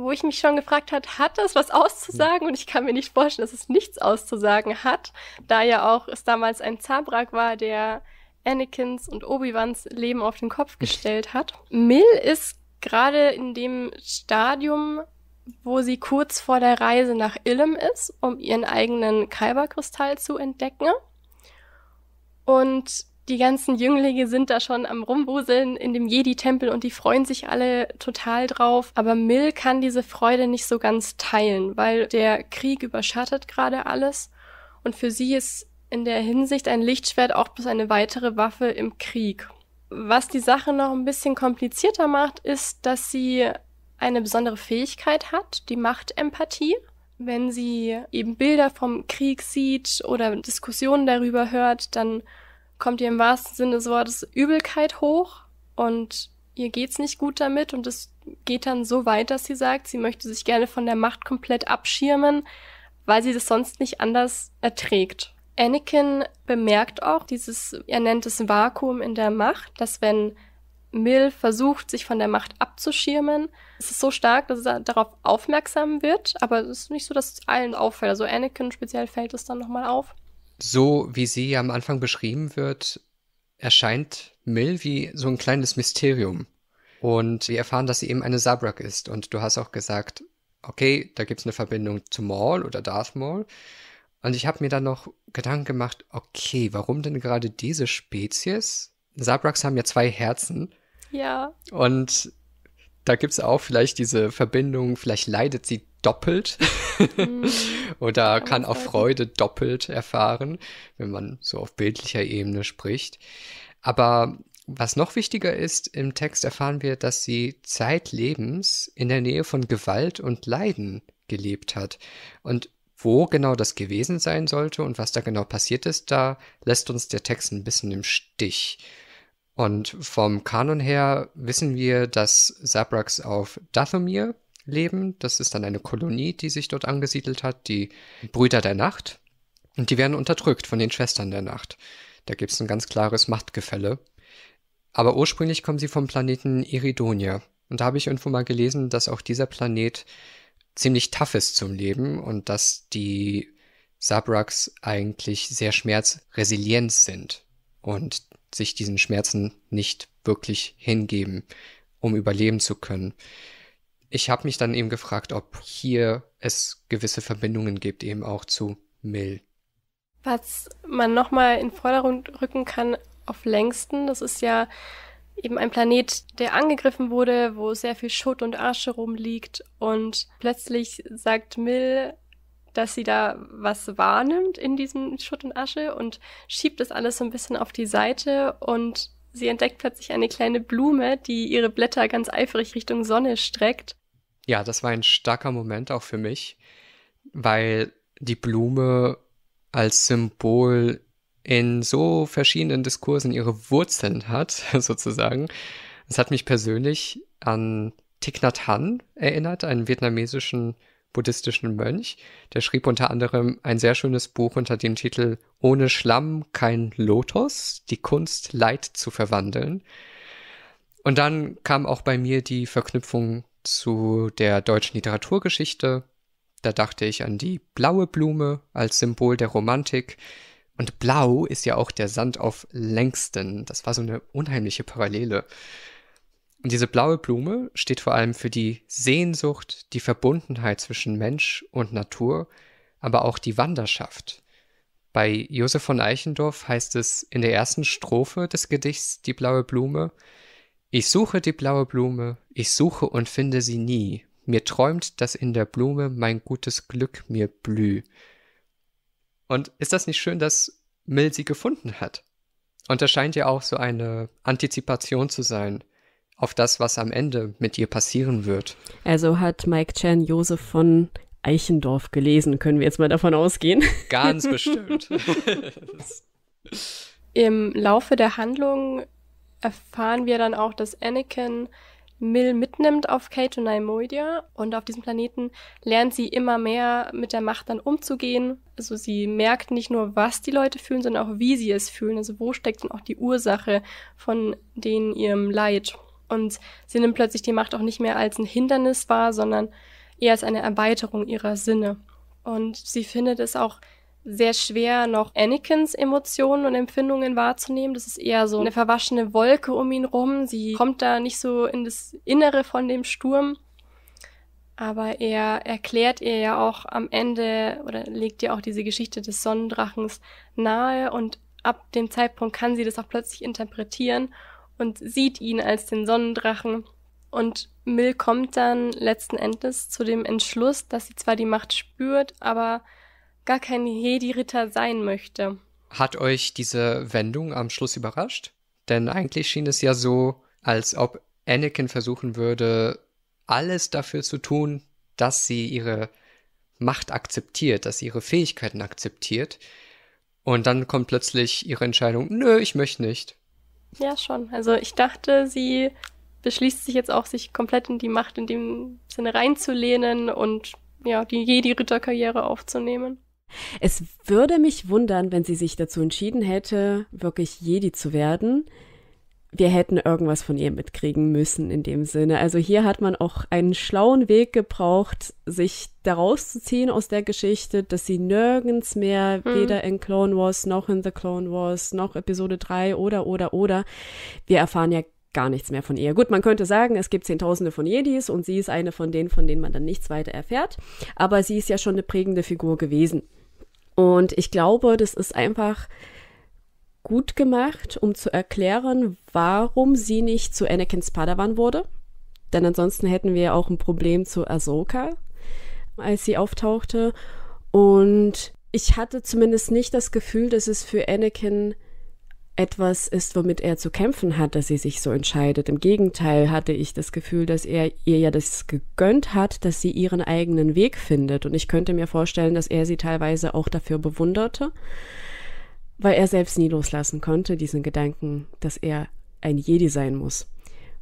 wo ich mich schon gefragt habe, hat das was auszusagen? Und ich kann mir nicht vorstellen, dass es nichts auszusagen hat, da ja auch es damals ein Zabrak war, der Anakins und Obi-Wans Leben auf den Kopf gestellt hat. Mill ist gerade in dem Stadium, wo sie kurz vor der Reise nach Illum ist, um ihren eigenen Kyberkristall zu entdecken. Und die ganzen Jünglinge sind da schon am Rumwuseln in dem Jedi-Tempel und die freuen sich alle total drauf. Aber Mill kann diese Freude nicht so ganz teilen, weil der Krieg überschattet gerade alles. Und für sie ist in der Hinsicht ein Lichtschwert auch bloß eine weitere Waffe im Krieg. Was die Sache noch ein bisschen komplizierter macht, ist, dass sie eine besondere Fähigkeit hat, die Machtempathie. Wenn sie eben Bilder vom Krieg sieht oder Diskussionen darüber hört, dann kommt ihr im wahrsten Sinne des Wortes Übelkeit hoch und ihr geht's nicht gut damit und es geht dann so weit, dass sie sagt, sie möchte sich gerne von der Macht komplett abschirmen, weil sie das sonst nicht anders erträgt. Anakin bemerkt auch dieses, er nennt es Vakuum in der Macht, dass wenn Mill versucht, sich von der Macht abzuschirmen. Es ist so stark, dass er darauf aufmerksam wird, aber es ist nicht so, dass es allen auffällt. Also Anakin speziell fällt es dann nochmal auf so wie sie am Anfang beschrieben wird, erscheint Mill wie so ein kleines Mysterium. Und wir erfahren, dass sie eben eine Zabrak ist. Und du hast auch gesagt, okay, da gibt es eine Verbindung zu Maul oder Darth Maul. Und ich habe mir dann noch Gedanken gemacht, okay, warum denn gerade diese Spezies? Zabraks haben ja zwei Herzen. Ja. Und da gibt es auch vielleicht diese Verbindung, vielleicht leidet sie doppelt mhm. [LAUGHS] oder kann auch Freude doppelt erfahren, wenn man so auf bildlicher Ebene spricht. Aber was noch wichtiger ist, im Text erfahren wir, dass sie zeitlebens in der Nähe von Gewalt und Leiden gelebt hat. Und wo genau das gewesen sein sollte und was da genau passiert ist, da lässt uns der Text ein bisschen im Stich. Und vom Kanon her wissen wir, dass Sabrax auf Dathomir leben. Das ist dann eine Kolonie, die sich dort angesiedelt hat, die Brüder der Nacht. Und die werden unterdrückt von den Schwestern der Nacht. Da gibt es ein ganz klares Machtgefälle. Aber ursprünglich kommen sie vom Planeten Iridonia. Und da habe ich irgendwo mal gelesen, dass auch dieser Planet ziemlich tough ist zum Leben und dass die Sabrax eigentlich sehr schmerzresilient sind und sich diesen Schmerzen nicht wirklich hingeben, um überleben zu können ich habe mich dann eben gefragt, ob hier es gewisse Verbindungen gibt, eben auch zu Mill. Was man nochmal in Forderung rücken kann auf Längsten, das ist ja eben ein Planet, der angegriffen wurde, wo sehr viel Schutt und Asche rumliegt und plötzlich sagt Mill, dass sie da was wahrnimmt in diesem Schutt und Asche und schiebt das alles so ein bisschen auf die Seite und sie entdeckt plötzlich eine kleine Blume, die ihre Blätter ganz eifrig Richtung Sonne streckt ja, das war ein starker Moment auch für mich, weil die Blume als Symbol in so verschiedenen Diskursen ihre Wurzeln hat, [LAUGHS] sozusagen. Es hat mich persönlich an Thich Nhat Hanh erinnert, einen vietnamesischen buddhistischen Mönch. Der schrieb unter anderem ein sehr schönes Buch unter dem Titel Ohne Schlamm kein Lotus, die Kunst Leid zu verwandeln. Und dann kam auch bei mir die Verknüpfung zu der deutschen Literaturgeschichte. Da dachte ich an die blaue Blume als Symbol der Romantik. Und blau ist ja auch der Sand auf längsten. Das war so eine unheimliche Parallele. Und diese blaue Blume steht vor allem für die Sehnsucht, die Verbundenheit zwischen Mensch und Natur, aber auch die Wanderschaft. Bei Josef von Eichendorff heißt es in der ersten Strophe des Gedichts Die blaue Blume, ich suche die blaue Blume, ich suche und finde sie nie. Mir träumt, dass in der Blume mein gutes Glück mir blüh. Und ist das nicht schön, dass Mill sie gefunden hat? Und das scheint ja auch so eine Antizipation zu sein auf das, was am Ende mit ihr passieren wird. Also hat Mike Chan Josef von Eichendorf gelesen, können wir jetzt mal davon ausgehen. Ganz [LAUGHS] bestimmt. Im Laufe der Handlung erfahren wir dann auch, dass Anakin Mill mitnimmt auf Kato und Naimoidia und auf diesem Planeten lernt sie immer mehr mit der Macht dann umzugehen. Also sie merkt nicht nur, was die Leute fühlen, sondern auch, wie sie es fühlen. Also wo steckt denn auch die Ursache von den ihrem Leid? Und sie nimmt plötzlich die Macht auch nicht mehr als ein Hindernis wahr, sondern eher als eine Erweiterung ihrer Sinne. Und sie findet es auch sehr schwer, noch Anakins Emotionen und Empfindungen wahrzunehmen. Das ist eher so eine verwaschene Wolke um ihn rum. Sie kommt da nicht so in das Innere von dem Sturm. Aber er erklärt ihr ja auch am Ende oder legt ihr auch diese Geschichte des Sonnendrachens nahe und ab dem Zeitpunkt kann sie das auch plötzlich interpretieren und sieht ihn als den Sonnendrachen. Und Mill kommt dann letzten Endes zu dem Entschluss, dass sie zwar die Macht spürt, aber gar kein Hedi-Ritter sein möchte. Hat euch diese Wendung am Schluss überrascht? Denn eigentlich schien es ja so, als ob Anakin versuchen würde, alles dafür zu tun, dass sie ihre Macht akzeptiert, dass sie ihre Fähigkeiten akzeptiert. Und dann kommt plötzlich ihre Entscheidung, nö, ich möchte nicht. Ja, schon. Also ich dachte, sie beschließt sich jetzt auch, sich komplett in die Macht in dem Sinne reinzulehnen und ja, die Jedi-Ritterkarriere aufzunehmen. Es würde mich wundern, wenn sie sich dazu entschieden hätte, wirklich Jedi zu werden. Wir hätten irgendwas von ihr mitkriegen müssen in dem Sinne. Also hier hat man auch einen schlauen Weg gebraucht, sich daraus zu ziehen aus der Geschichte, dass sie nirgends mehr, mhm. weder in Clone Wars noch in The Clone Wars noch Episode 3 oder oder oder. Wir erfahren ja gar nichts mehr von ihr. Gut, man könnte sagen, es gibt Zehntausende von Jedis und sie ist eine von denen, von denen man dann nichts weiter erfährt. Aber sie ist ja schon eine prägende Figur gewesen. Und ich glaube, das ist einfach gut gemacht, um zu erklären, warum sie nicht zu Anakins Padawan wurde. Denn ansonsten hätten wir auch ein Problem zu Ahsoka, als sie auftauchte. Und ich hatte zumindest nicht das Gefühl, dass es für Anakin etwas ist, womit er zu kämpfen hat, dass sie sich so entscheidet. Im Gegenteil hatte ich das Gefühl, dass er ihr ja das gegönnt hat, dass sie ihren eigenen Weg findet. Und ich könnte mir vorstellen, dass er sie teilweise auch dafür bewunderte, weil er selbst nie loslassen konnte, diesen Gedanken, dass er ein Jedi sein muss.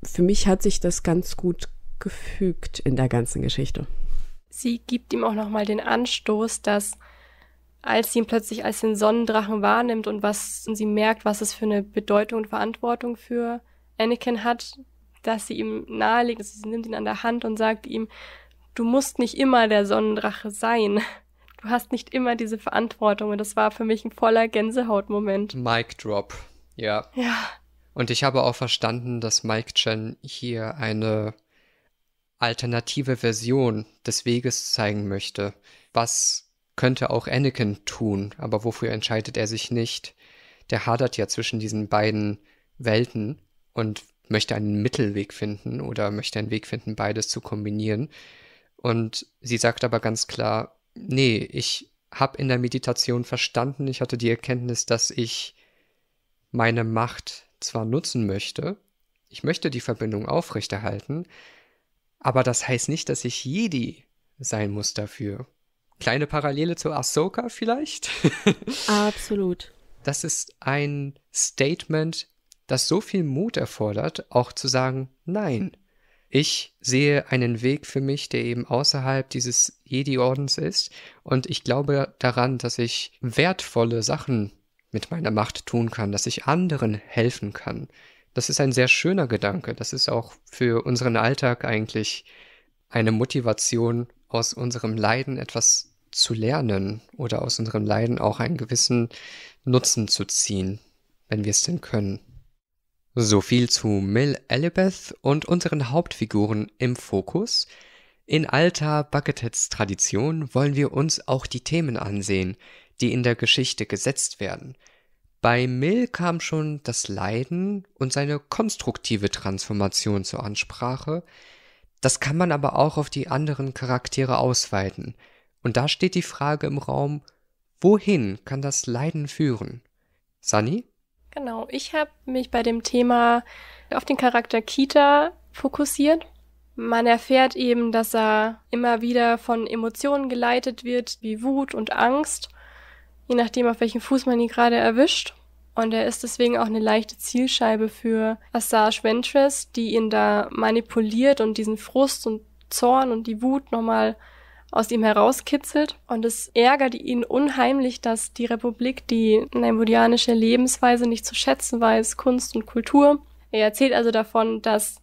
Für mich hat sich das ganz gut gefügt in der ganzen Geschichte. Sie gibt ihm auch nochmal den Anstoß, dass als sie ihn plötzlich als den Sonnendrachen wahrnimmt und was und sie merkt, was es für eine Bedeutung und Verantwortung für Anakin hat, dass sie ihm nahelegt, also sie nimmt ihn an der Hand und sagt ihm, du musst nicht immer der Sonnendrache sein. Du hast nicht immer diese Verantwortung und das war für mich ein voller Gänsehautmoment. Mic Drop, ja. Ja. Und ich habe auch verstanden, dass Mike Chen hier eine alternative Version des Weges zeigen möchte, was könnte auch Anakin tun, aber wofür entscheidet er sich nicht? Der hadert ja zwischen diesen beiden Welten und möchte einen Mittelweg finden oder möchte einen Weg finden, beides zu kombinieren. Und sie sagt aber ganz klar, nee, ich habe in der Meditation verstanden, ich hatte die Erkenntnis, dass ich meine Macht zwar nutzen möchte, ich möchte die Verbindung aufrechterhalten, aber das heißt nicht, dass ich Jedi sein muss dafür. Kleine Parallele zu Ahsoka vielleicht? [LAUGHS] Absolut. Das ist ein Statement, das so viel Mut erfordert, auch zu sagen, nein, ich sehe einen Weg für mich, der eben außerhalb dieses Jedi-Ordens ist und ich glaube daran, dass ich wertvolle Sachen mit meiner Macht tun kann, dass ich anderen helfen kann. Das ist ein sehr schöner Gedanke. Das ist auch für unseren Alltag eigentlich eine Motivation, aus unserem Leiden etwas zu lernen oder aus unserem Leiden auch einen gewissen Nutzen zu ziehen, wenn wir es denn können. So viel zu Mill Elibeth und unseren Hauptfiguren im Fokus. In alter Bucketheads Tradition wollen wir uns auch die Themen ansehen, die in der Geschichte gesetzt werden. Bei Mill kam schon das Leiden und seine konstruktive Transformation zur Ansprache, das kann man aber auch auf die anderen Charaktere ausweiten. Und da steht die Frage im Raum, wohin kann das Leiden führen? Sunny? Genau, ich habe mich bei dem Thema auf den Charakter Kita fokussiert. Man erfährt eben, dass er immer wieder von Emotionen geleitet wird, wie Wut und Angst, je nachdem, auf welchen Fuß man ihn gerade erwischt. Und er ist deswegen auch eine leichte Zielscheibe für Assange Ventress, die ihn da manipuliert und diesen Frust und Zorn und die Wut nochmal aus ihm herauskitzelt. Und es ärgert ihn unheimlich, dass die Republik die naimbodianische Lebensweise nicht zu schätzen weiß, Kunst und Kultur. Er erzählt also davon, dass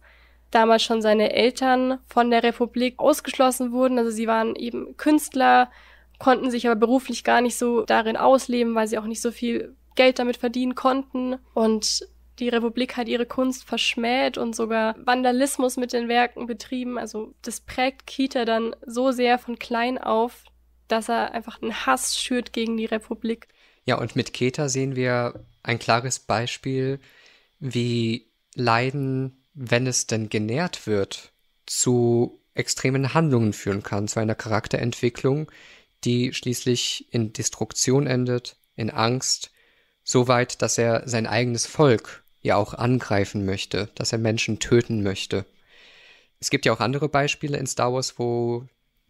damals schon seine Eltern von der Republik ausgeschlossen wurden. Also sie waren eben Künstler, konnten sich aber beruflich gar nicht so darin ausleben, weil sie auch nicht so viel Geld damit verdienen konnten und die Republik hat ihre Kunst verschmäht und sogar Vandalismus mit den Werken betrieben. Also das prägt Kita dann so sehr von klein auf, dass er einfach einen Hass schürt gegen die Republik. Ja, und mit Keta sehen wir ein klares Beispiel, wie Leiden, wenn es denn genährt wird, zu extremen Handlungen führen kann, zu einer Charakterentwicklung, die schließlich in Destruktion endet, in Angst, so weit, dass er sein eigenes Volk ja auch angreifen möchte, dass er Menschen töten möchte. Es gibt ja auch andere Beispiele in Star Wars, wo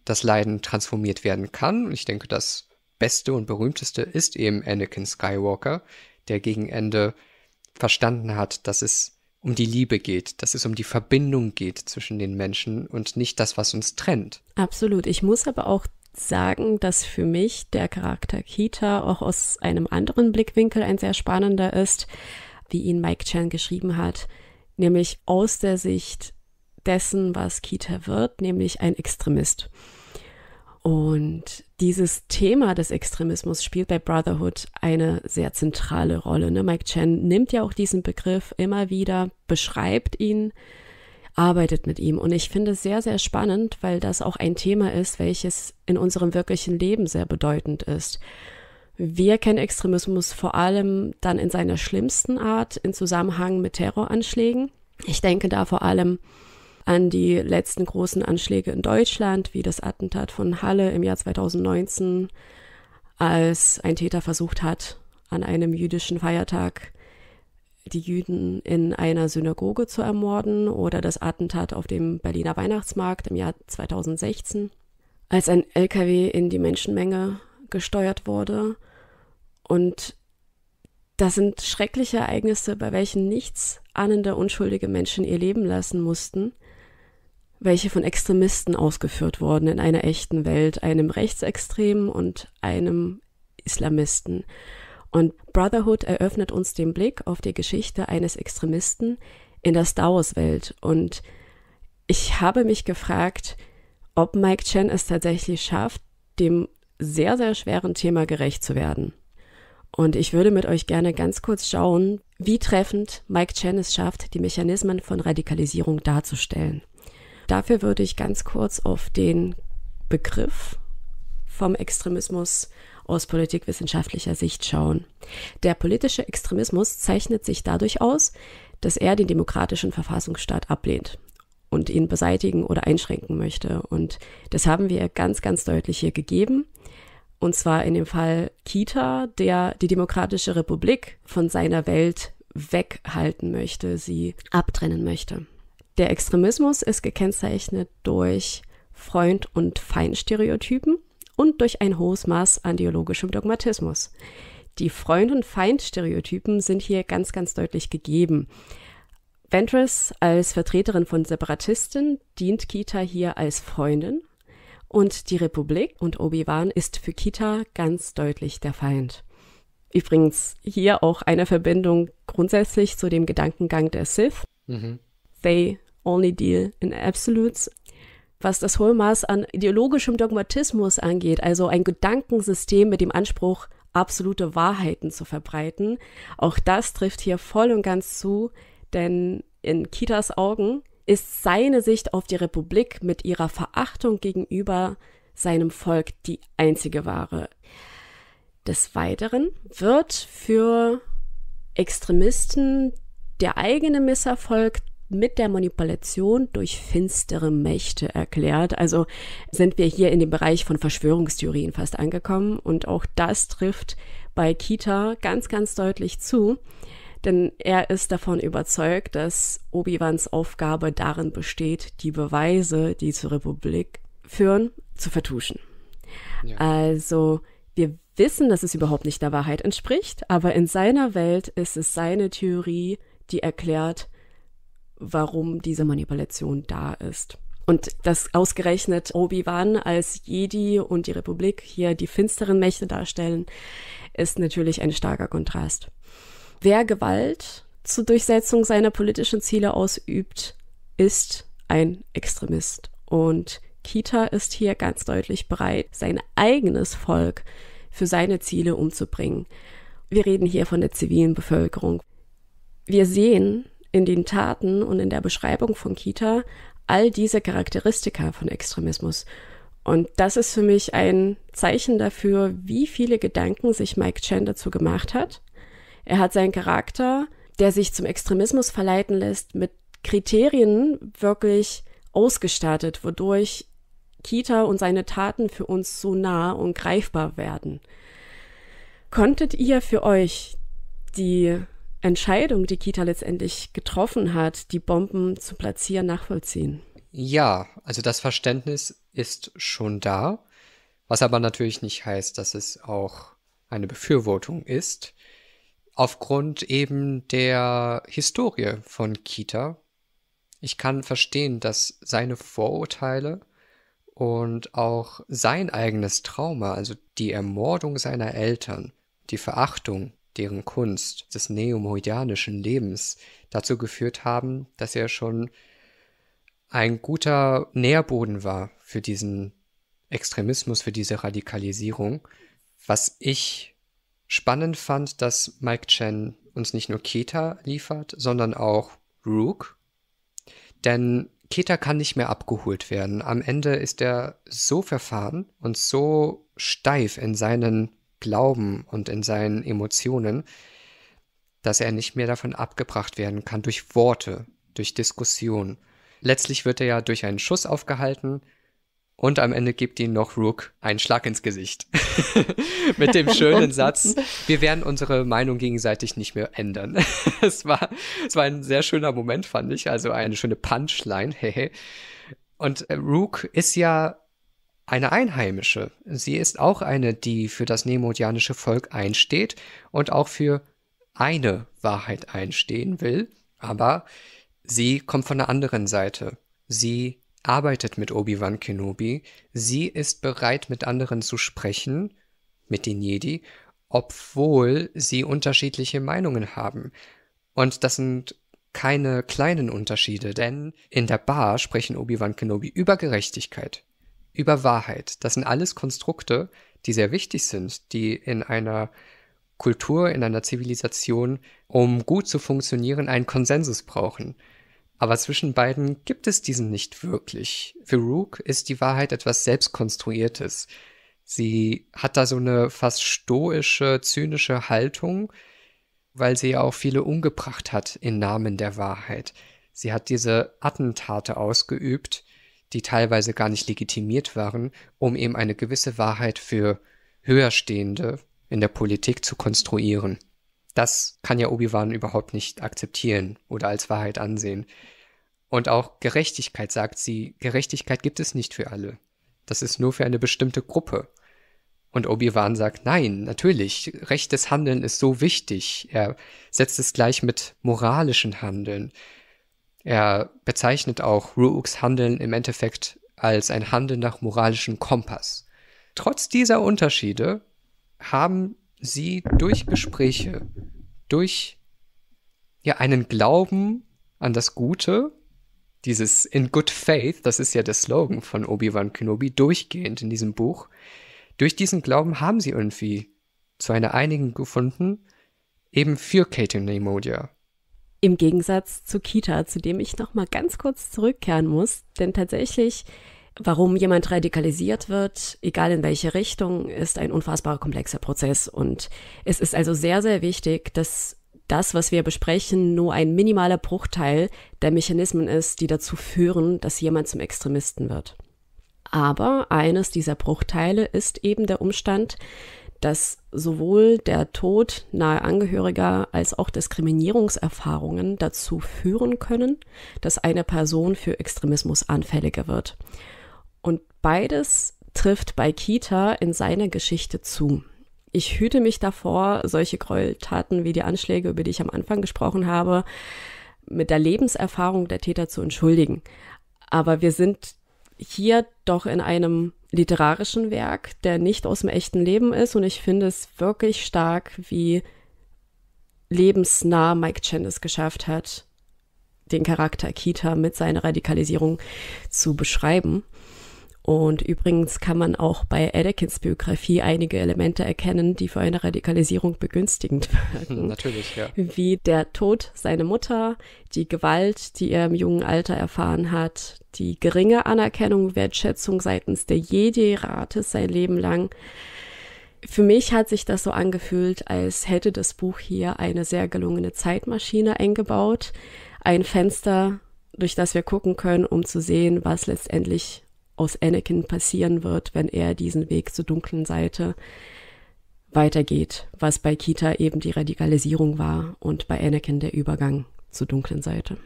das Leiden transformiert werden kann. Und ich denke, das beste und berühmteste ist eben Anakin Skywalker, der gegen Ende verstanden hat, dass es um die Liebe geht, dass es um die Verbindung geht zwischen den Menschen und nicht das, was uns trennt. Absolut. Ich muss aber auch sagen, dass für mich der Charakter Kita auch aus einem anderen Blickwinkel ein sehr spannender ist, wie ihn Mike Chan geschrieben hat, nämlich aus der Sicht dessen, was Kita wird, nämlich ein Extremist. Und dieses Thema des Extremismus spielt bei Brotherhood eine sehr zentrale Rolle. Ne? Mike Chen nimmt ja auch diesen Begriff immer wieder, beschreibt ihn arbeitet mit ihm. Und ich finde es sehr, sehr spannend, weil das auch ein Thema ist, welches in unserem wirklichen Leben sehr bedeutend ist. Wir kennen Extremismus vor allem dann in seiner schlimmsten Art in Zusammenhang mit Terroranschlägen. Ich denke da vor allem an die letzten großen Anschläge in Deutschland, wie das Attentat von Halle im Jahr 2019, als ein Täter versucht hat, an einem jüdischen Feiertag die Jüden in einer Synagoge zu ermorden oder das Attentat auf dem Berliner Weihnachtsmarkt im Jahr 2016, als ein LKW in die Menschenmenge gesteuert wurde. Und das sind schreckliche Ereignisse, bei welchen nichts ahnende, unschuldige Menschen ihr Leben lassen mussten, welche von Extremisten ausgeführt wurden in einer echten Welt, einem Rechtsextremen und einem Islamisten. Und Brotherhood eröffnet uns den Blick auf die Geschichte eines Extremisten in der Star Wars-Welt. Und ich habe mich gefragt, ob Mike Chen es tatsächlich schafft, dem sehr, sehr schweren Thema gerecht zu werden. Und ich würde mit euch gerne ganz kurz schauen, wie treffend Mike Chen es schafft, die Mechanismen von Radikalisierung darzustellen. Dafür würde ich ganz kurz auf den Begriff vom Extremismus aus politikwissenschaftlicher Sicht schauen. Der politische Extremismus zeichnet sich dadurch aus, dass er den demokratischen Verfassungsstaat ablehnt und ihn beseitigen oder einschränken möchte. Und das haben wir ganz, ganz deutlich hier gegeben. Und zwar in dem Fall Kita, der die Demokratische Republik von seiner Welt weghalten möchte, sie abtrennen möchte. Der Extremismus ist gekennzeichnet durch Freund- und Feindstereotypen und durch ein hohes Maß an ideologischem Dogmatismus. Die Freund- und Feindstereotypen sind hier ganz, ganz deutlich gegeben. Ventress als Vertreterin von Separatisten dient Kita hier als Freundin und die Republik und Obi-Wan ist für Kita ganz deutlich der Feind. Übrigens hier auch eine Verbindung grundsätzlich zu dem Gedankengang der Sith. Mhm. They only deal in absolutes was das Hohlmaß an ideologischem Dogmatismus angeht, also ein Gedankensystem mit dem Anspruch, absolute Wahrheiten zu verbreiten. Auch das trifft hier voll und ganz zu, denn in Kitas Augen ist seine Sicht auf die Republik mit ihrer Verachtung gegenüber seinem Volk die einzige wahre. Des Weiteren wird für Extremisten der eigene Misserfolg mit der Manipulation durch finstere Mächte erklärt. Also sind wir hier in dem Bereich von Verschwörungstheorien fast angekommen und auch das trifft bei Kita ganz, ganz deutlich zu. Denn er ist davon überzeugt, dass Obi-Wans Aufgabe darin besteht, die Beweise, die zur Republik führen, zu vertuschen. Ja. Also wir wissen, dass es überhaupt nicht der Wahrheit entspricht, aber in seiner Welt ist es seine Theorie, die erklärt, warum diese Manipulation da ist. Und dass ausgerechnet Obi-Wan als Jedi und die Republik hier die finsteren Mächte darstellen, ist natürlich ein starker Kontrast. Wer Gewalt zur Durchsetzung seiner politischen Ziele ausübt, ist ein Extremist. Und Kita ist hier ganz deutlich bereit, sein eigenes Volk für seine Ziele umzubringen. Wir reden hier von der zivilen Bevölkerung. Wir sehen, in den Taten und in der Beschreibung von Kita all diese Charakteristika von Extremismus. Und das ist für mich ein Zeichen dafür, wie viele Gedanken sich Mike Chen dazu gemacht hat. Er hat seinen Charakter, der sich zum Extremismus verleiten lässt, mit Kriterien wirklich ausgestattet, wodurch Kita und seine Taten für uns so nah und greifbar werden. Konntet ihr für euch die Entscheidung die Kita letztendlich getroffen hat, die Bomben zu platzieren, nachvollziehen? Ja, also das Verständnis ist schon da, was aber natürlich nicht heißt, dass es auch eine Befürwortung ist. Aufgrund eben der Historie von Kita. Ich kann verstehen, dass seine Vorurteile und auch sein eigenes Trauma, also die Ermordung seiner Eltern, die Verachtung deren Kunst des neomoidanischen Lebens dazu geführt haben, dass er schon ein guter Nährboden war für diesen Extremismus, für diese Radikalisierung. Was ich spannend fand, dass Mike Chen uns nicht nur Keta liefert, sondern auch Rook. Denn Keta kann nicht mehr abgeholt werden. Am Ende ist er so verfahren und so steif in seinen Glauben und in seinen Emotionen, dass er nicht mehr davon abgebracht werden kann durch Worte, durch Diskussion. Letztlich wird er ja durch einen Schuss aufgehalten und am Ende gibt ihm noch Rook einen Schlag ins Gesicht. [LAUGHS] Mit dem schönen [LAUGHS] Satz, wir werden unsere Meinung gegenseitig nicht mehr ändern. [LAUGHS] es, war, es war ein sehr schöner Moment, fand ich. Also eine schöne Punchline. und äh, Rook ist ja eine Einheimische. Sie ist auch eine, die für das nemodianische Volk einsteht und auch für eine Wahrheit einstehen will, aber sie kommt von der anderen Seite. Sie arbeitet mit Obi-Wan Kenobi, sie ist bereit, mit anderen zu sprechen, mit den Jedi, obwohl sie unterschiedliche Meinungen haben. Und das sind keine kleinen Unterschiede, denn in der Bar sprechen Obi-Wan Kenobi über Gerechtigkeit, über Wahrheit. Das sind alles Konstrukte, die sehr wichtig sind, die in einer Kultur, in einer Zivilisation, um gut zu funktionieren, einen Konsensus brauchen. Aber zwischen beiden gibt es diesen nicht wirklich. Für Rook ist die Wahrheit etwas Selbstkonstruiertes. Sie hat da so eine fast stoische, zynische Haltung, weil sie ja auch viele umgebracht hat im Namen der Wahrheit. Sie hat diese Attentate ausgeübt, die teilweise gar nicht legitimiert waren, um eben eine gewisse Wahrheit für Höherstehende in der Politik zu konstruieren. Das kann ja Obi-Wan überhaupt nicht akzeptieren oder als Wahrheit ansehen. Und auch Gerechtigkeit sagt sie, Gerechtigkeit gibt es nicht für alle. Das ist nur für eine bestimmte Gruppe. Und Obi-Wan sagt, nein, natürlich, rechtes Handeln ist so wichtig. Er setzt es gleich mit moralischen Handeln. Er bezeichnet auch Ruuks Handeln im Endeffekt als ein Handeln nach moralischem Kompass. Trotz dieser Unterschiede haben sie durch Gespräche, durch ja einen Glauben an das Gute, dieses in good faith, das ist ja der Slogan von Obi-Wan Kenobi durchgehend in diesem Buch. Durch diesen Glauben haben sie irgendwie zu einer Einigung gefunden, eben für Katie Nemodia. Im Gegensatz zu Kita, zu dem ich nochmal ganz kurz zurückkehren muss, denn tatsächlich, warum jemand radikalisiert wird, egal in welche Richtung, ist ein unfassbar komplexer Prozess. Und es ist also sehr, sehr wichtig, dass das, was wir besprechen, nur ein minimaler Bruchteil der Mechanismen ist, die dazu führen, dass jemand zum Extremisten wird. Aber eines dieser Bruchteile ist eben der Umstand, dass sowohl der Tod nahe Angehöriger als auch Diskriminierungserfahrungen dazu führen können, dass eine Person für Extremismus anfälliger wird. Und beides trifft bei Kita in seiner Geschichte zu. Ich hüte mich davor, solche Gräueltaten wie die Anschläge, über die ich am Anfang gesprochen habe, mit der Lebenserfahrung der Täter zu entschuldigen. Aber wir sind hier doch in einem literarischen Werk, der nicht aus dem echten Leben ist. Und ich finde es wirklich stark, wie lebensnah Mike Chen es geschafft hat, den Charakter Kita mit seiner Radikalisierung zu beschreiben. Und übrigens kann man auch bei Adekins Biografie einige Elemente erkennen, die für eine Radikalisierung begünstigend wirken. Hm, natürlich, ja. Wie der Tod seiner Mutter, die Gewalt, die er im jungen Alter erfahren hat, die geringe Anerkennung, Wertschätzung seitens der Jedi-Rates sein Leben lang. Für mich hat sich das so angefühlt, als hätte das Buch hier eine sehr gelungene Zeitmaschine eingebaut. Ein Fenster, durch das wir gucken können, um zu sehen, was letztendlich aus Anakin passieren wird, wenn er diesen Weg zur dunklen Seite weitergeht, was bei Kita eben die Radikalisierung war und bei Anakin der Übergang zur dunklen Seite.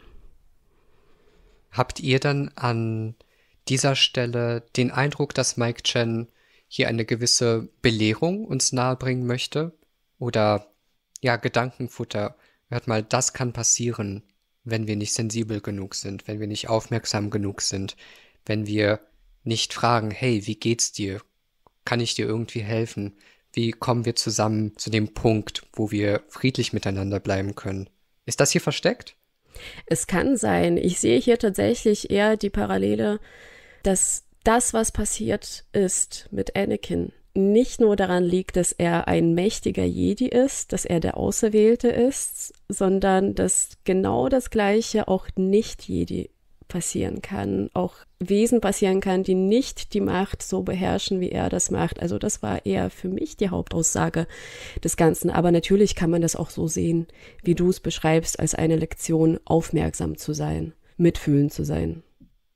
Habt ihr dann an dieser Stelle den Eindruck, dass Mike Chen hier eine gewisse Belehrung uns nahebringen möchte? Oder ja, Gedankenfutter. Hört mal, das kann passieren, wenn wir nicht sensibel genug sind, wenn wir nicht aufmerksam genug sind, wenn wir nicht fragen, hey, wie geht's dir? Kann ich dir irgendwie helfen? Wie kommen wir zusammen zu dem Punkt, wo wir friedlich miteinander bleiben können? Ist das hier versteckt? Es kann sein. Ich sehe hier tatsächlich eher die Parallele, dass das, was passiert ist mit Anakin, nicht nur daran liegt, dass er ein mächtiger Jedi ist, dass er der Auserwählte ist, sondern dass genau das Gleiche auch Nicht-Jedi passieren kann, auch Wesen passieren kann, die nicht die Macht so beherrschen, wie er das macht. Also das war eher für mich die Hauptaussage des Ganzen. Aber natürlich kann man das auch so sehen, wie du es beschreibst, als eine Lektion, aufmerksam zu sein, mitfühlend zu sein.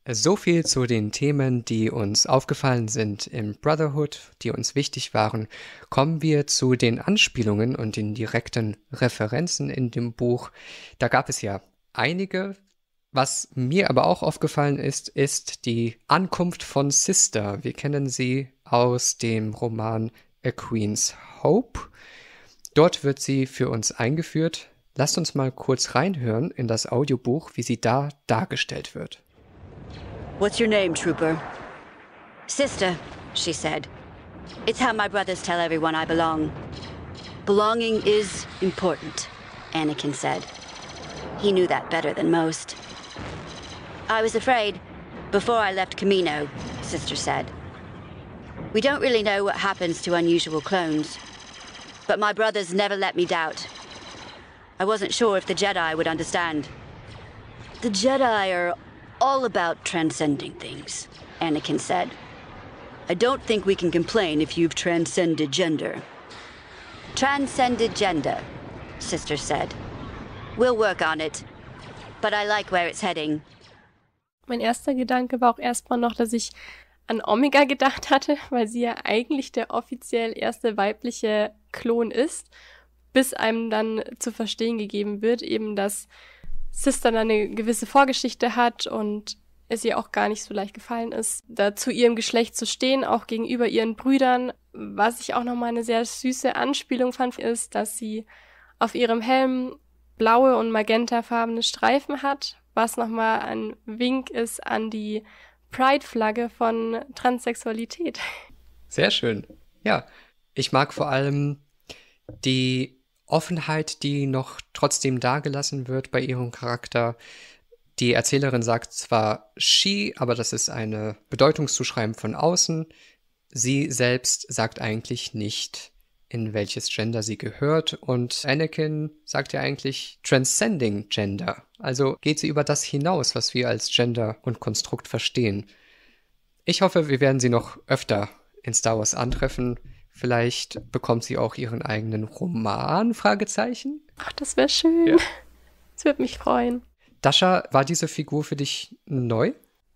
So viel zu den Themen, die uns aufgefallen sind im Brotherhood, die uns wichtig waren. Kommen wir zu den Anspielungen und den direkten Referenzen in dem Buch. Da gab es ja einige, was mir aber auch aufgefallen ist, ist die Ankunft von Sister. Wir kennen sie aus dem Roman A Queen's Hope. Dort wird sie für uns eingeführt. Lasst uns mal kurz reinhören in das Audiobuch, wie sie da dargestellt wird. What's your name, Trooper? Sister, she said. It's how my brothers tell everyone I belong. Belonging is important, Anakin said. He knew that better than most. I was afraid before I left Camino, Sister said. We don't really know what happens to unusual clones, but my brothers never let me doubt. I wasn't sure if the Jedi would understand. The Jedi are all about transcending things, Anakin said. I don't think we can complain if you've transcended gender. Transcended gender, Sister said. We'll work on it, but I like where it's heading. Mein erster Gedanke war auch erstmal noch, dass ich an Omega gedacht hatte, [LAUGHS] weil sie ja eigentlich der offiziell erste weibliche Klon ist, bis einem dann zu verstehen gegeben wird, eben dass Sister dann eine gewisse Vorgeschichte hat und es ihr auch gar nicht so leicht gefallen ist, da zu ihrem Geschlecht zu stehen, auch gegenüber ihren Brüdern. Was ich auch nochmal eine sehr süße Anspielung fand, ist, dass sie auf ihrem Helm blaue und magentafarbene Streifen hat, was nochmal ein Wink ist an die Pride-Flagge von Transsexualität. Sehr schön. Ja, ich mag vor allem die Offenheit, die noch trotzdem dagelassen wird bei ihrem Charakter. Die Erzählerin sagt zwar she, aber das ist eine Bedeutungszuschreibung von außen. Sie selbst sagt eigentlich nicht in welches Gender sie gehört. Und Anakin sagt ja eigentlich transcending Gender. Also geht sie über das hinaus, was wir als Gender und Konstrukt verstehen. Ich hoffe, wir werden sie noch öfter in Star Wars antreffen. Vielleicht bekommt sie auch ihren eigenen Roman? Ach, das wäre schön. Ja. Das würde mich freuen. Dasha, war diese Figur für dich neu?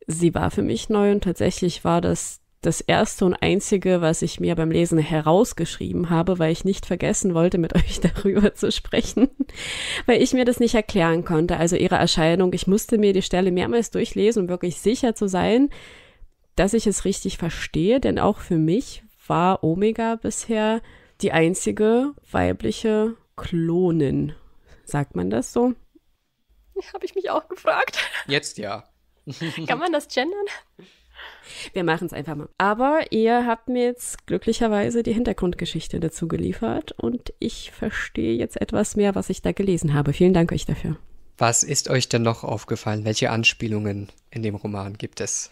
Sie war für mich neu und tatsächlich war das das erste und einzige, was ich mir beim Lesen herausgeschrieben habe, weil ich nicht vergessen wollte, mit [LAUGHS] euch darüber zu sprechen, [LAUGHS] weil ich mir das nicht erklären konnte. Also ihre Erscheinung, ich musste mir die Stelle mehrmals durchlesen, um wirklich sicher zu sein, dass ich es richtig verstehe, denn auch für mich war Omega bisher die einzige weibliche Klonin. Sagt man das so? Habe ich mich auch gefragt. Jetzt ja. [LAUGHS] Kann man das gendern? Wir machen es einfach mal. Aber ihr habt mir jetzt glücklicherweise die Hintergrundgeschichte dazu geliefert und ich verstehe jetzt etwas mehr, was ich da gelesen habe. Vielen Dank euch dafür. Was ist euch denn noch aufgefallen? Welche Anspielungen in dem Roman gibt es?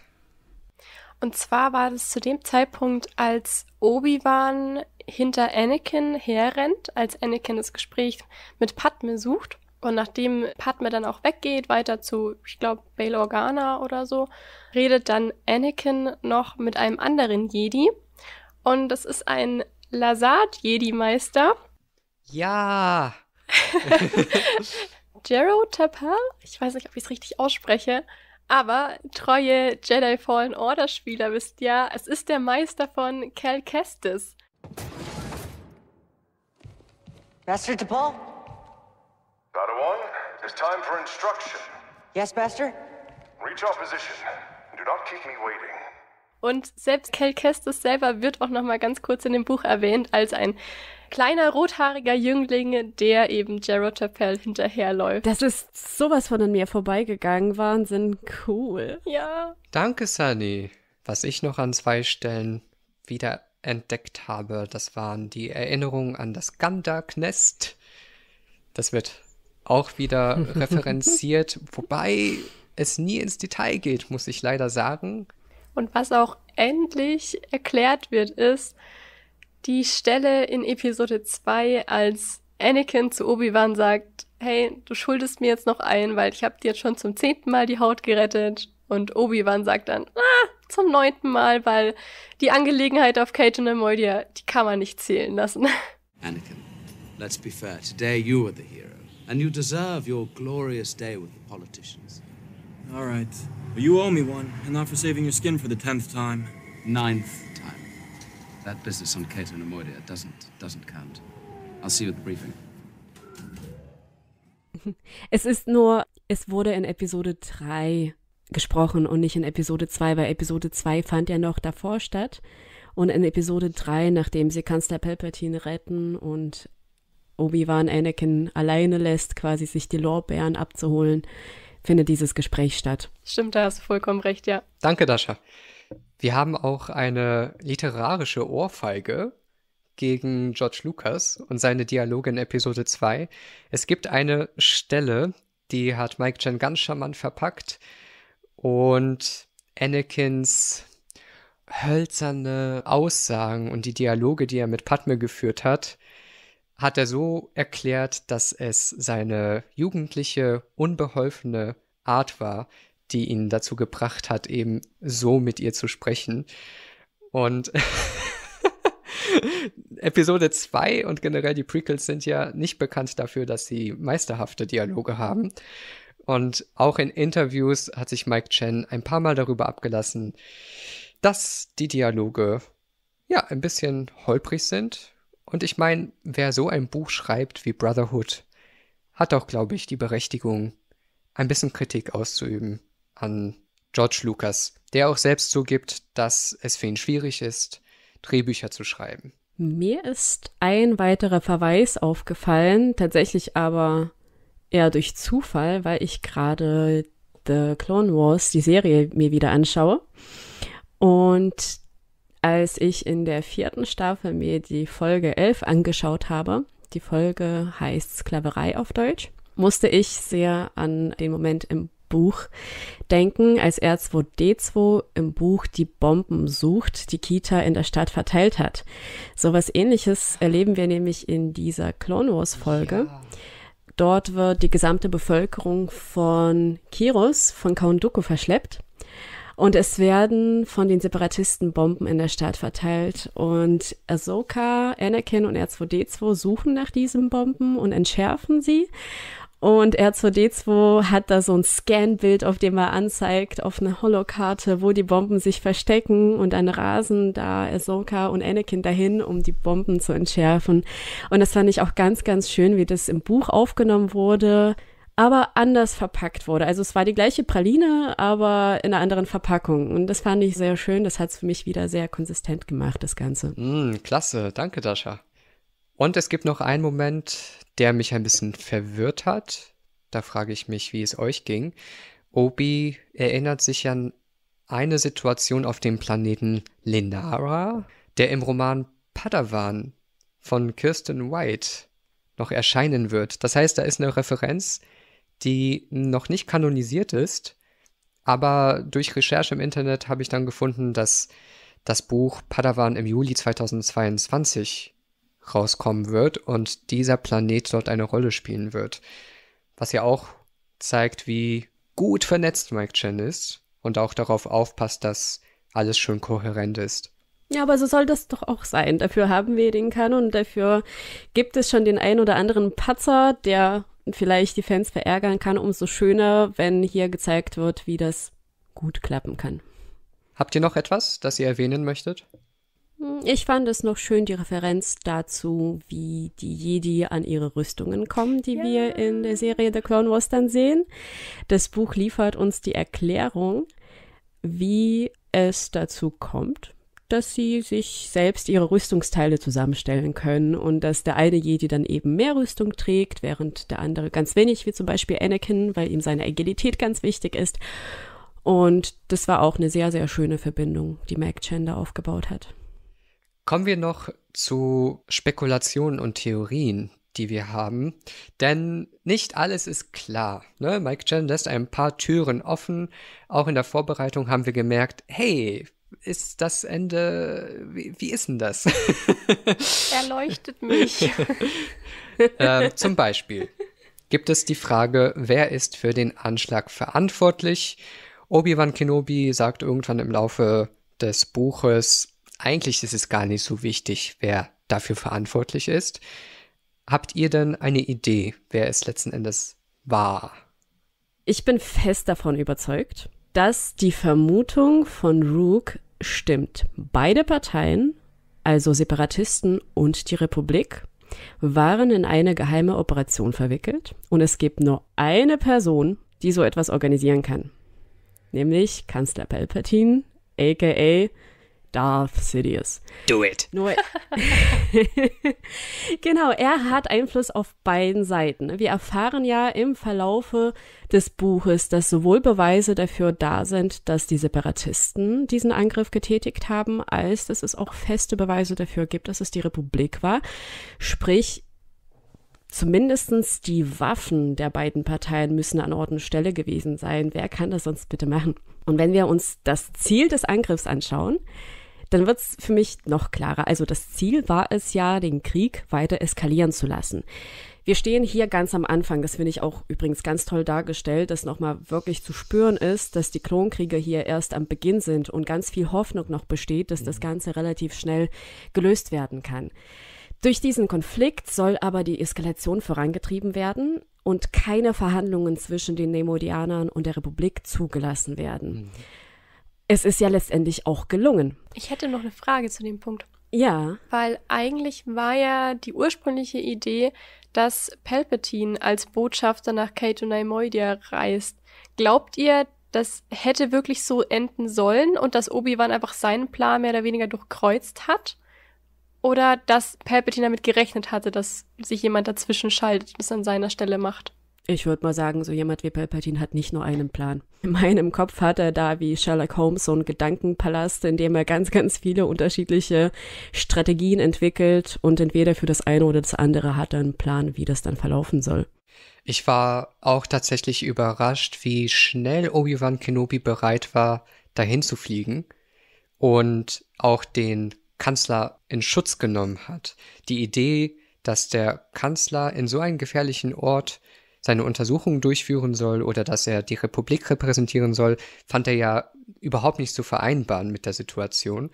Und zwar war das zu dem Zeitpunkt, als Obi-Wan hinter Anakin herrennt, als Anakin das Gespräch mit Padme sucht und nachdem Padme dann auch weggeht, weiter zu, ich glaube, Bail Organa oder so, redet dann Anakin noch mit einem anderen Jedi. Und das ist ein Lazard-Jedi-Meister. Ja! Jero [LAUGHS] Tapal? Ich weiß nicht, ob ich es richtig ausspreche. Aber treue Jedi Fallen Order Spieler wisst ja, es ist der Meister von Cal Kestis. Master T'Pol, Padawan, it's time for instruction. Yes, Master? Reach our position. Do not keep me waiting. Und selbst Cal Kestis selber wird auch nochmal ganz kurz in dem Buch erwähnt als ein kleiner rothaariger Jüngling, der eben Gerald Chappell hinterherläuft. Das ist sowas von an mir vorbeigegangen. Wahnsinn, cool. Ja. Danke, Sunny. Was ich noch an zwei Stellen wieder entdeckt habe, das waren die Erinnerungen an das Gandak-Nest. Das wird auch wieder [LAUGHS] referenziert, wobei es nie ins Detail geht, muss ich leider sagen. Und was auch endlich erklärt wird, ist die Stelle in Episode 2, als Anakin zu Obi-Wan sagt, hey, du schuldest mir jetzt noch ein, weil ich habe dir jetzt schon zum zehnten Mal die Haut gerettet. Und Obi-Wan sagt dann, ah, zum neunten Mal, weil die Angelegenheit auf Kate und Amoidia, die kann man nicht zählen lassen. Anakin, let's be fair. Today you are the hero. And you deserve your glorious day with the politicians. All right. Well, you owe me one, and not for saving your skin for the tenth time. Ninth time. That business on Cato Nemoidia doesn't, doesn't count. I'll see you at the briefing. [LAUGHS] Es ist nur, es wurde in Episode 3 gesprochen und nicht in Episode 2, weil Episode 2 fand ja noch davor statt. Und in Episode 3, nachdem sie Kanzler Palpatine retten und Obi-Wan Anakin alleine lässt, quasi sich die Lorbeeren abzuholen, findet dieses Gespräch statt. Stimmt, da hast du vollkommen recht, ja. Danke, Dasha. Wir haben auch eine literarische Ohrfeige gegen George Lucas und seine Dialoge in Episode 2. Es gibt eine Stelle, die hat Mike Chen ganz charmant verpackt und Anakins hölzerne Aussagen und die Dialoge, die er mit Padme geführt hat, hat er so erklärt, dass es seine jugendliche, unbeholfene Art war, die ihn dazu gebracht hat, eben so mit ihr zu sprechen. Und [LAUGHS] Episode 2 und generell die Prequels sind ja nicht bekannt dafür, dass sie meisterhafte Dialoge haben. Und auch in Interviews hat sich Mike Chen ein paar Mal darüber abgelassen, dass die Dialoge ja ein bisschen holprig sind, und ich meine, wer so ein Buch schreibt wie Brotherhood, hat auch, glaube ich, die Berechtigung, ein bisschen Kritik auszuüben an George Lucas, der auch selbst zugibt, dass es für ihn schwierig ist, Drehbücher zu schreiben. Mir ist ein weiterer Verweis aufgefallen, tatsächlich aber eher durch Zufall, weil ich gerade The Clone Wars, die Serie, mir wieder anschaue. Und als ich in der vierten Staffel mir die Folge 11 angeschaut habe, die Folge heißt Sklaverei auf Deutsch, musste ich sehr an den Moment im Buch denken, als R2D2 im Buch die Bomben sucht, die Kita in der Stadt verteilt hat. So was ähnliches erleben wir nämlich in dieser Clone Wars Folge. Ja. Dort wird die gesamte Bevölkerung von Kiros, von Count Dooku verschleppt. Und es werden von den Separatisten Bomben in der Stadt verteilt. Und Ahsoka, Anakin und R2D2 suchen nach diesen Bomben und entschärfen sie. Und R2D2 hat da so ein Scanbild, auf dem er anzeigt, auf einer Holokarte, wo die Bomben sich verstecken und dann rasen da Ahsoka und Anakin dahin, um die Bomben zu entschärfen. Und das fand ich auch ganz, ganz schön, wie das im Buch aufgenommen wurde, aber anders verpackt wurde. Also es war die gleiche Praline, aber in einer anderen Verpackung. Und das fand ich sehr schön. Das hat es für mich wieder sehr konsistent gemacht, das Ganze. Mm, klasse, danke, Dasha. Und es gibt noch einen Moment, der mich ein bisschen verwirrt hat. Da frage ich mich, wie es euch ging. Obi erinnert sich an eine Situation auf dem Planeten Linara, der im Roman Padawan von Kirsten White noch erscheinen wird. Das heißt, da ist eine Referenz die noch nicht kanonisiert ist, aber durch Recherche im Internet habe ich dann gefunden, dass das Buch Padawan im Juli 2022 rauskommen wird und dieser Planet dort eine Rolle spielen wird. Was ja auch zeigt, wie gut vernetzt Mike Chen ist und auch darauf aufpasst, dass alles schön kohärent ist. Ja, aber so soll das doch auch sein. Dafür haben wir den Kanon, dafür gibt es schon den ein oder anderen Patzer, der vielleicht die Fans verärgern kann, umso schöner, wenn hier gezeigt wird, wie das gut klappen kann. Habt ihr noch etwas, das ihr erwähnen möchtet? Hm, ich fand es noch schön, die Referenz dazu, wie die Jedi an ihre Rüstungen kommen, die yeah. wir in der Serie The Clone Wars dann sehen. Das Buch liefert uns die Erklärung, wie es dazu kommt dass sie sich selbst ihre Rüstungsteile zusammenstellen können und dass der eine Jedi dann eben mehr Rüstung trägt, während der andere ganz wenig, wie zum Beispiel Anakin, weil ihm seine Agilität ganz wichtig ist. Und das war auch eine sehr, sehr schöne Verbindung, die Mac Chen aufgebaut hat. Kommen wir noch zu Spekulationen und Theorien, die wir haben. Denn nicht alles ist klar. Ne? Mike Chen lässt ein paar Türen offen. Auch in der Vorbereitung haben wir gemerkt, hey, ist das Ende, wie, wie ist denn das? [LAUGHS] Erleuchtet mich. [LAUGHS] äh, zum Beispiel gibt es die Frage, wer ist für den Anschlag verantwortlich? Obi-Wan Kenobi sagt irgendwann im Laufe des Buches, eigentlich ist es gar nicht so wichtig, wer dafür verantwortlich ist. Habt ihr denn eine Idee, wer es letzten Endes war? Ich bin fest davon überzeugt, dass die Vermutung von Rook stimmt. Beide Parteien, also Separatisten und die Republik, waren in eine geheime Operation verwickelt und es gibt nur eine Person, die so etwas organisieren kann, nämlich Kanzler Palpatine, aka Darth Sidious. Do it. Nur [LAUGHS] genau, er hat Einfluss auf beiden Seiten. Wir erfahren ja im Verlaufe des Buches, dass sowohl Beweise dafür da sind, dass die Separatisten diesen Angriff getätigt haben, als dass es auch feste Beweise dafür gibt, dass es die Republik war. Sprich, Zumindestens die Waffen der beiden Parteien müssen an Ort und Stelle gewesen sein. Wer kann das sonst bitte machen? Und wenn wir uns das Ziel des Angriffs anschauen, dann wird es für mich noch klarer. Also das Ziel war es ja, den Krieg weiter eskalieren zu lassen. Wir stehen hier ganz am Anfang, das finde ich auch übrigens ganz toll dargestellt, dass nochmal wirklich zu spüren ist, dass die Klonkriege hier erst am Beginn sind und ganz viel Hoffnung noch besteht, dass das mhm. Ganze relativ schnell gelöst werden kann. Durch diesen Konflikt soll aber die Eskalation vorangetrieben werden und keine Verhandlungen zwischen den Nemodianern und der Republik zugelassen werden. Mhm. Es ist ja letztendlich auch gelungen. Ich hätte noch eine Frage zu dem Punkt. Ja. Weil eigentlich war ja die ursprüngliche Idee, dass Palpatine als Botschafter nach Kato Naimoidia reist. Glaubt ihr, das hätte wirklich so enden sollen und dass Obi-Wan einfach seinen Plan mehr oder weniger durchkreuzt hat? oder dass Palpatine damit gerechnet hatte, dass sich jemand dazwischen schaltet und es an seiner Stelle macht? Ich würde mal sagen, so jemand wie Palpatine hat nicht nur einen Plan. In meinem Kopf hat er da wie Sherlock Holmes so einen Gedankenpalast, in dem er ganz, ganz viele unterschiedliche Strategien entwickelt und entweder für das eine oder das andere hat er einen Plan, wie das dann verlaufen soll. Ich war auch tatsächlich überrascht, wie schnell Obi-Wan Kenobi bereit war, dahin zu fliegen und auch den Kanzler in Schutz genommen hat. Die Idee, dass der Kanzler in so einem gefährlichen Ort seine Untersuchungen durchführen soll oder dass er die Republik repräsentieren soll, fand er ja überhaupt nicht zu vereinbaren mit der Situation.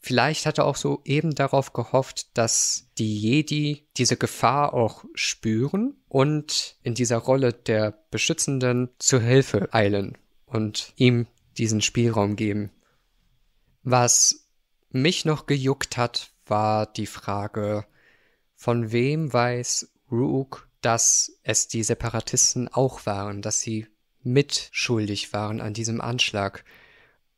Vielleicht hat er auch so eben darauf gehofft, dass die Jedi diese Gefahr auch spüren und in dieser Rolle der Beschützenden zu Hilfe eilen und ihm diesen Spielraum geben. Was mich noch gejuckt hat, war die Frage, von wem weiß Rook, dass es die Separatisten auch waren, dass sie mitschuldig waren an diesem Anschlag.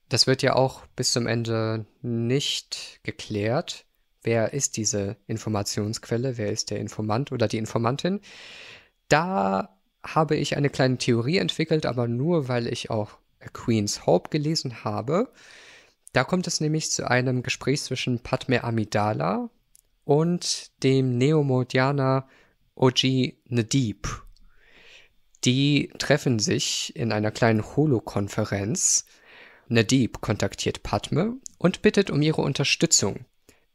Das wird ja auch bis zum Ende nicht geklärt. Wer ist diese Informationsquelle? Wer ist der Informant oder die Informantin? Da habe ich eine kleine Theorie entwickelt, aber nur weil ich auch Queen's Hope gelesen habe. Da kommt es nämlich zu einem Gespräch zwischen Padme Amidala und dem Neomodianer Oji Nadeep. Die treffen sich in einer kleinen Holo-Konferenz. Nadeep kontaktiert Padme und bittet um ihre Unterstützung.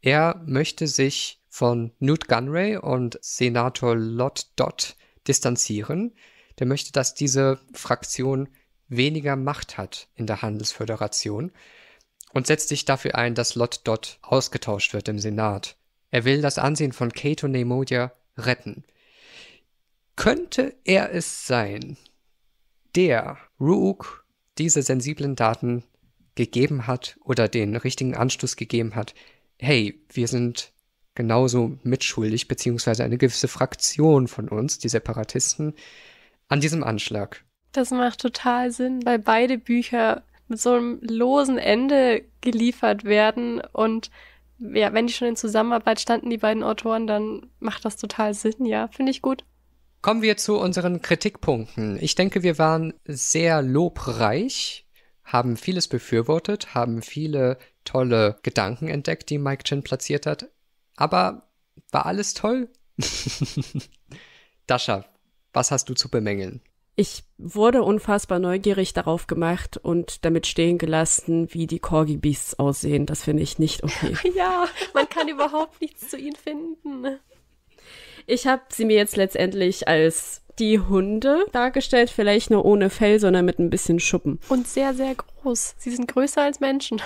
Er möchte sich von Newt Gunray und Senator Lott Dott distanzieren. Der möchte, dass diese Fraktion weniger Macht hat in der Handelsföderation und setzt sich dafür ein, dass Lot Dot ausgetauscht wird im Senat. Er will das Ansehen von Cato Nemodia retten. Könnte er es sein, der Ruuk diese sensiblen Daten gegeben hat oder den richtigen Anstoß gegeben hat, hey, wir sind genauso mitschuldig, beziehungsweise eine gewisse Fraktion von uns, die Separatisten, an diesem Anschlag. Das macht total Sinn, weil beide Bücher mit so einem losen Ende geliefert werden. Und ja, wenn die schon in Zusammenarbeit standen, die beiden Autoren, dann macht das total Sinn, ja. Finde ich gut. Kommen wir zu unseren Kritikpunkten. Ich denke, wir waren sehr lobreich, haben vieles befürwortet, haben viele tolle Gedanken entdeckt, die Mike Chin platziert hat. Aber war alles toll? [LAUGHS] Dasha, was hast du zu bemängeln? Ich wurde unfassbar neugierig darauf gemacht und damit stehen gelassen, wie die Corgi Beasts aussehen. Das finde ich nicht okay. [LAUGHS] ja, man kann überhaupt nichts zu ihnen finden. Ich habe sie mir jetzt letztendlich als die Hunde dargestellt, vielleicht nur ohne Fell, sondern mit ein bisschen Schuppen. Und sehr, sehr groß. Sie sind größer als Menschen.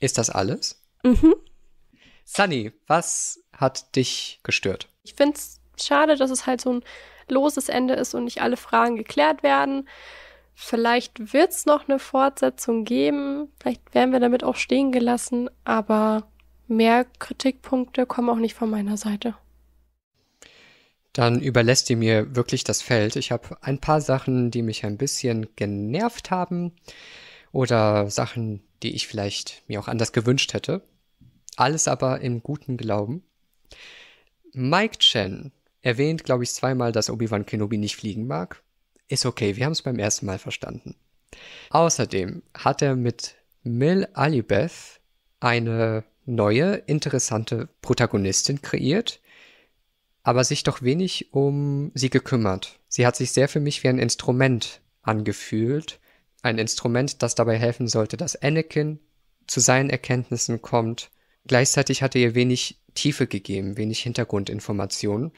Ist das alles? Mhm. Sunny, was hat dich gestört? Ich finde es schade, dass es halt so ein loses Ende ist und nicht alle Fragen geklärt werden. Vielleicht wird es noch eine Fortsetzung geben, vielleicht werden wir damit auch stehen gelassen, aber mehr Kritikpunkte kommen auch nicht von meiner Seite. Dann überlässt ihr mir wirklich das Feld. Ich habe ein paar Sachen, die mich ein bisschen genervt haben oder Sachen, die ich vielleicht mir auch anders gewünscht hätte. Alles aber im guten Glauben. Mike Chen erwähnt, glaube ich, zweimal, dass Obi-Wan Kenobi nicht fliegen mag. Ist okay, wir haben es beim ersten Mal verstanden. Außerdem hat er mit Mill Alibeth eine neue, interessante Protagonistin kreiert, aber sich doch wenig um sie gekümmert. Sie hat sich sehr für mich wie ein Instrument angefühlt. Ein Instrument, das dabei helfen sollte, dass Anakin zu seinen Erkenntnissen kommt. Gleichzeitig hatte ihr wenig Tiefe gegeben, wenig Hintergrundinformationen.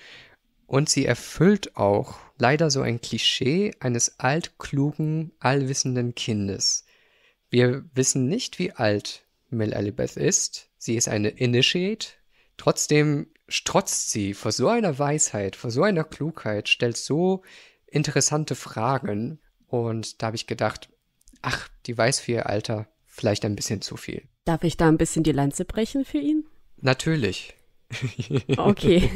Und sie erfüllt auch leider so ein Klischee eines altklugen, allwissenden Kindes. Wir wissen nicht, wie alt Mel Alibeth ist. Sie ist eine Initiate. Trotzdem strotzt sie vor so einer Weisheit, vor so einer Klugheit, stellt so interessante Fragen. Und da habe ich gedacht, ach, die weiß für ihr Alter, vielleicht ein bisschen zu viel. Darf ich da ein bisschen die Lanze brechen für ihn? Natürlich. Okay.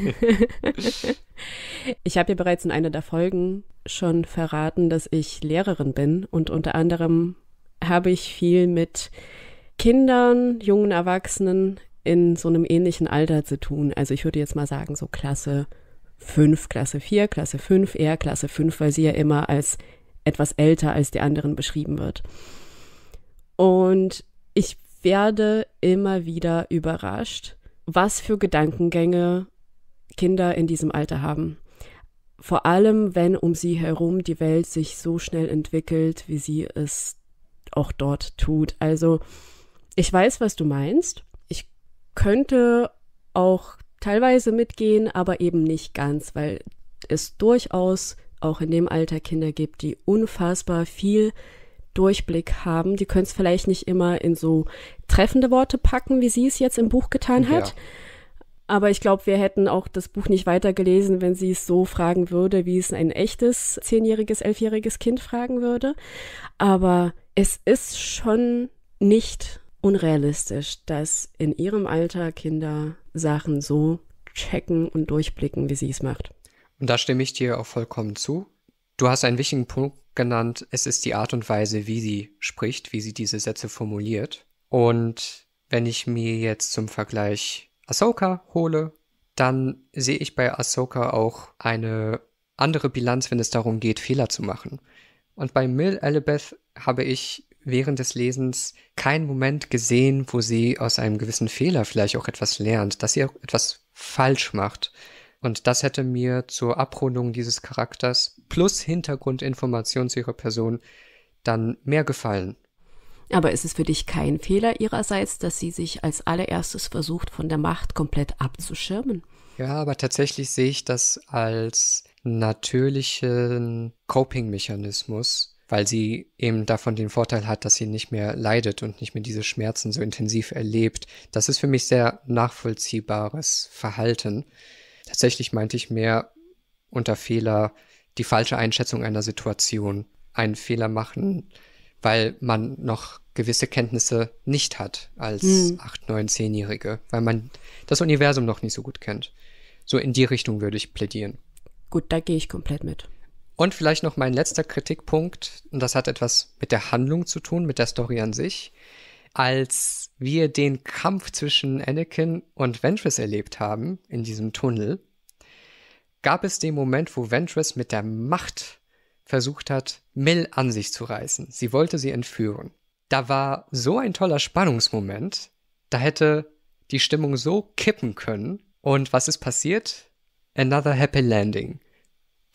[LAUGHS] ich habe ja bereits in einer der Folgen schon verraten, dass ich Lehrerin bin und unter anderem habe ich viel mit Kindern, jungen Erwachsenen in so einem ähnlichen Alter zu tun. Also ich würde jetzt mal sagen, so Klasse 5, Klasse 4, Klasse 5, eher Klasse 5, weil sie ja immer als etwas älter als die anderen beschrieben wird. Und ich werde immer wieder überrascht, was für Gedankengänge Kinder in diesem Alter haben. Vor allem, wenn um sie herum die Welt sich so schnell entwickelt, wie sie es auch dort tut. Also, ich weiß, was du meinst. Ich könnte auch teilweise mitgehen, aber eben nicht ganz, weil es durchaus auch in dem Alter Kinder gibt, die unfassbar viel Durchblick haben. Die können es vielleicht nicht immer in so treffende Worte packen, wie sie es jetzt im Buch getan hat. Ja. Aber ich glaube, wir hätten auch das Buch nicht weitergelesen, wenn sie es so fragen würde, wie es ein echtes zehnjähriges, elfjähriges Kind fragen würde. Aber es ist schon nicht unrealistisch, dass in ihrem Alter Kinder Sachen so checken und durchblicken, wie sie es macht. Und da stimme ich dir auch vollkommen zu. Du hast einen wichtigen Punkt genannt. Es ist die Art und Weise, wie sie spricht, wie sie diese Sätze formuliert. Und wenn ich mir jetzt zum Vergleich Ahsoka hole, dann sehe ich bei Ahsoka auch eine andere Bilanz, wenn es darum geht, Fehler zu machen. Und bei Mill Elibeth habe ich während des Lesens keinen Moment gesehen, wo sie aus einem gewissen Fehler vielleicht auch etwas lernt, dass sie auch etwas falsch macht. Und das hätte mir zur Abrundung dieses Charakters plus Hintergrundinformation zu ihrer Person dann mehr gefallen. Aber ist es für dich kein Fehler ihrerseits, dass sie sich als allererstes versucht, von der Macht komplett abzuschirmen? Ja, aber tatsächlich sehe ich das als natürlichen Coping-Mechanismus, weil sie eben davon den Vorteil hat, dass sie nicht mehr leidet und nicht mehr diese Schmerzen so intensiv erlebt. Das ist für mich sehr nachvollziehbares Verhalten. Tatsächlich meinte ich mehr unter Fehler die falsche Einschätzung einer Situation, einen Fehler machen, weil man noch gewisse Kenntnisse nicht hat als hm. 8, 9, 10-Jährige, weil man das Universum noch nicht so gut kennt. So in die Richtung würde ich plädieren. Gut, da gehe ich komplett mit. Und vielleicht noch mein letzter Kritikpunkt, und das hat etwas mit der Handlung zu tun, mit der Story an sich als wir den Kampf zwischen Anakin und Ventress erlebt haben, in diesem Tunnel, gab es den Moment, wo Ventress mit der Macht versucht hat, Mill an sich zu reißen. Sie wollte sie entführen. Da war so ein toller Spannungsmoment, da hätte die Stimmung so kippen können. Und was ist passiert? Another Happy Landing.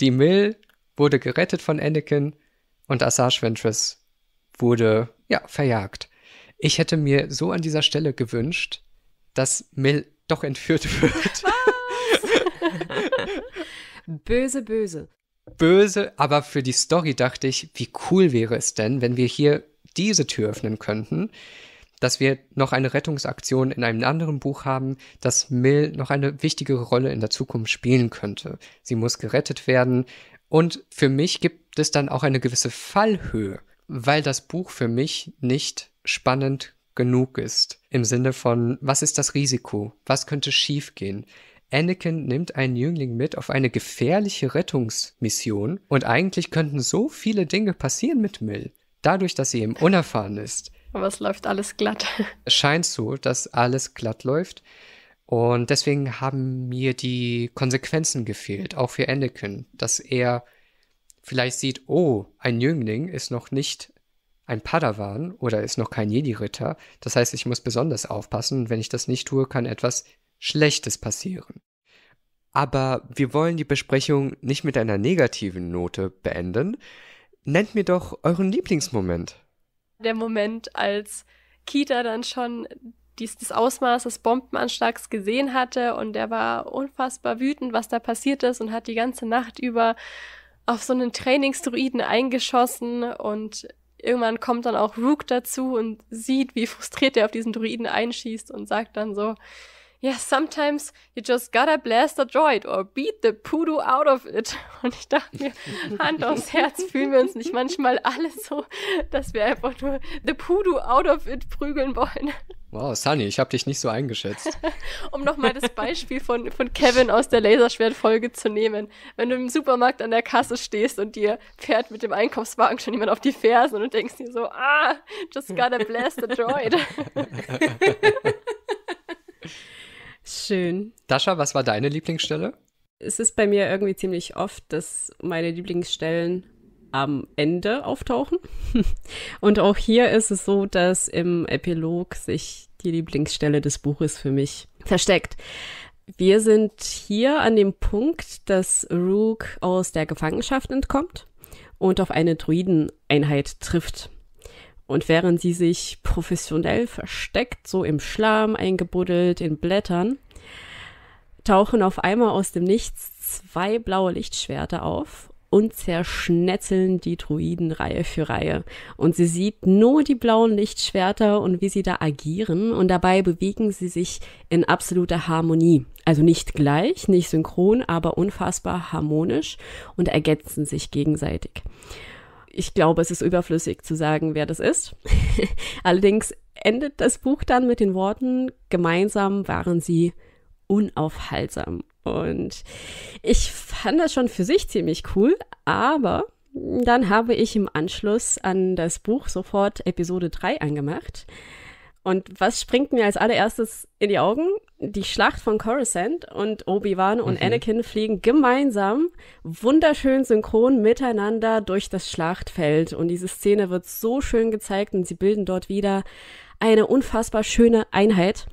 Die Mill wurde gerettet von Anakin und Asajj Ventress wurde, ja, verjagt. Ich hätte mir so an dieser Stelle gewünscht, dass Mill doch entführt wird. Was? böse, böse. Böse, aber für die Story dachte ich, wie cool wäre es denn, wenn wir hier diese Tür öffnen könnten, dass wir noch eine Rettungsaktion in einem anderen Buch haben, dass Mill noch eine wichtige Rolle in der Zukunft spielen könnte. Sie muss gerettet werden und für mich gibt es dann auch eine gewisse Fallhöhe, weil das Buch für mich nicht spannend genug ist. Im Sinne von, was ist das Risiko? Was könnte schiefgehen? Anakin nimmt einen Jüngling mit auf eine gefährliche Rettungsmission und eigentlich könnten so viele Dinge passieren mit Mill, dadurch, dass sie eben unerfahren ist. Aber es läuft alles glatt. Es Scheint so, dass alles glatt läuft. Und deswegen haben mir die Konsequenzen gefehlt, auch für Anakin, dass er vielleicht sieht, oh, ein Jüngling ist noch nicht ein Padawan oder ist noch kein Jedi-Ritter. Das heißt, ich muss besonders aufpassen wenn ich das nicht tue, kann etwas Schlechtes passieren. Aber wir wollen die Besprechung nicht mit einer negativen Note beenden. Nennt mir doch euren Lieblingsmoment. Der Moment, als Kita dann schon dieses Ausmaß des Bombenanschlags gesehen hatte und er war unfassbar wütend, was da passiert ist und hat die ganze Nacht über auf so einen Trainingsdruiden eingeschossen und irgendwann kommt dann auch Rook dazu und sieht, wie frustriert er auf diesen Druiden einschießt und sagt dann so, yeah, sometimes you just gotta blast the droid or beat the poodoo out of it. [LAUGHS] Und ich dachte mir, Hand aufs Herz, fühlen wir uns nicht manchmal alle so, dass wir einfach nur the poodoo out of it prügeln wollen. Wow, Sunny, ich habe dich nicht so eingeschätzt. [LAUGHS] um nochmal das Beispiel von, von Kevin aus der Laserschwert-Folge zu nehmen. Wenn du im Supermarkt an der Kasse stehst und dir fährt mit dem Einkaufswagen schon jemand auf die Fersen und denkst dir so, ah, just gotta blast the droid. [LAUGHS] Schön. Dasha, was war deine Lieblingsstelle? Es ist bei mir irgendwie ziemlich oft, dass meine Lieblingsstellen am Ende auftauchen. [LAUGHS] Und auch hier ist es so, dass im Epilog sich die Lieblingsstelle des Buches für mich versteckt. Wir sind hier an dem Punkt, dass Rook aus der Gefangenschaft entkommt und auf eine Druideneinheit trifft. Und während sie sich professionell versteckt, so im Schlamm eingebuddelt, in Blättern, tauchen auf einmal aus dem Nichts zwei blaue Lichtschwerter auf und zerschnetzeln die Druiden Reihe für Reihe. Und sie sieht nur die blauen Lichtschwerter und wie sie da agieren. Und dabei bewegen sie sich in absoluter Harmonie. Also nicht gleich, nicht synchron, aber unfassbar harmonisch und ergänzen sich gegenseitig. Ich glaube, es ist überflüssig zu sagen, wer das ist. [LAUGHS] Allerdings endet das Buch dann mit den Worten, gemeinsam waren sie unaufhaltsam. Und ich fand das schon für sich ziemlich cool, aber dann habe ich im Anschluss an das Buch sofort Episode 3 angemacht und was springt mir als allererstes in die Augen? Die Schlacht von Coruscant und Obi-Wan und mhm. Anakin fliegen gemeinsam wunderschön synchron miteinander durch das Schlachtfeld. Und diese Szene wird so schön gezeigt und sie bilden dort wieder eine unfassbar schöne Einheit.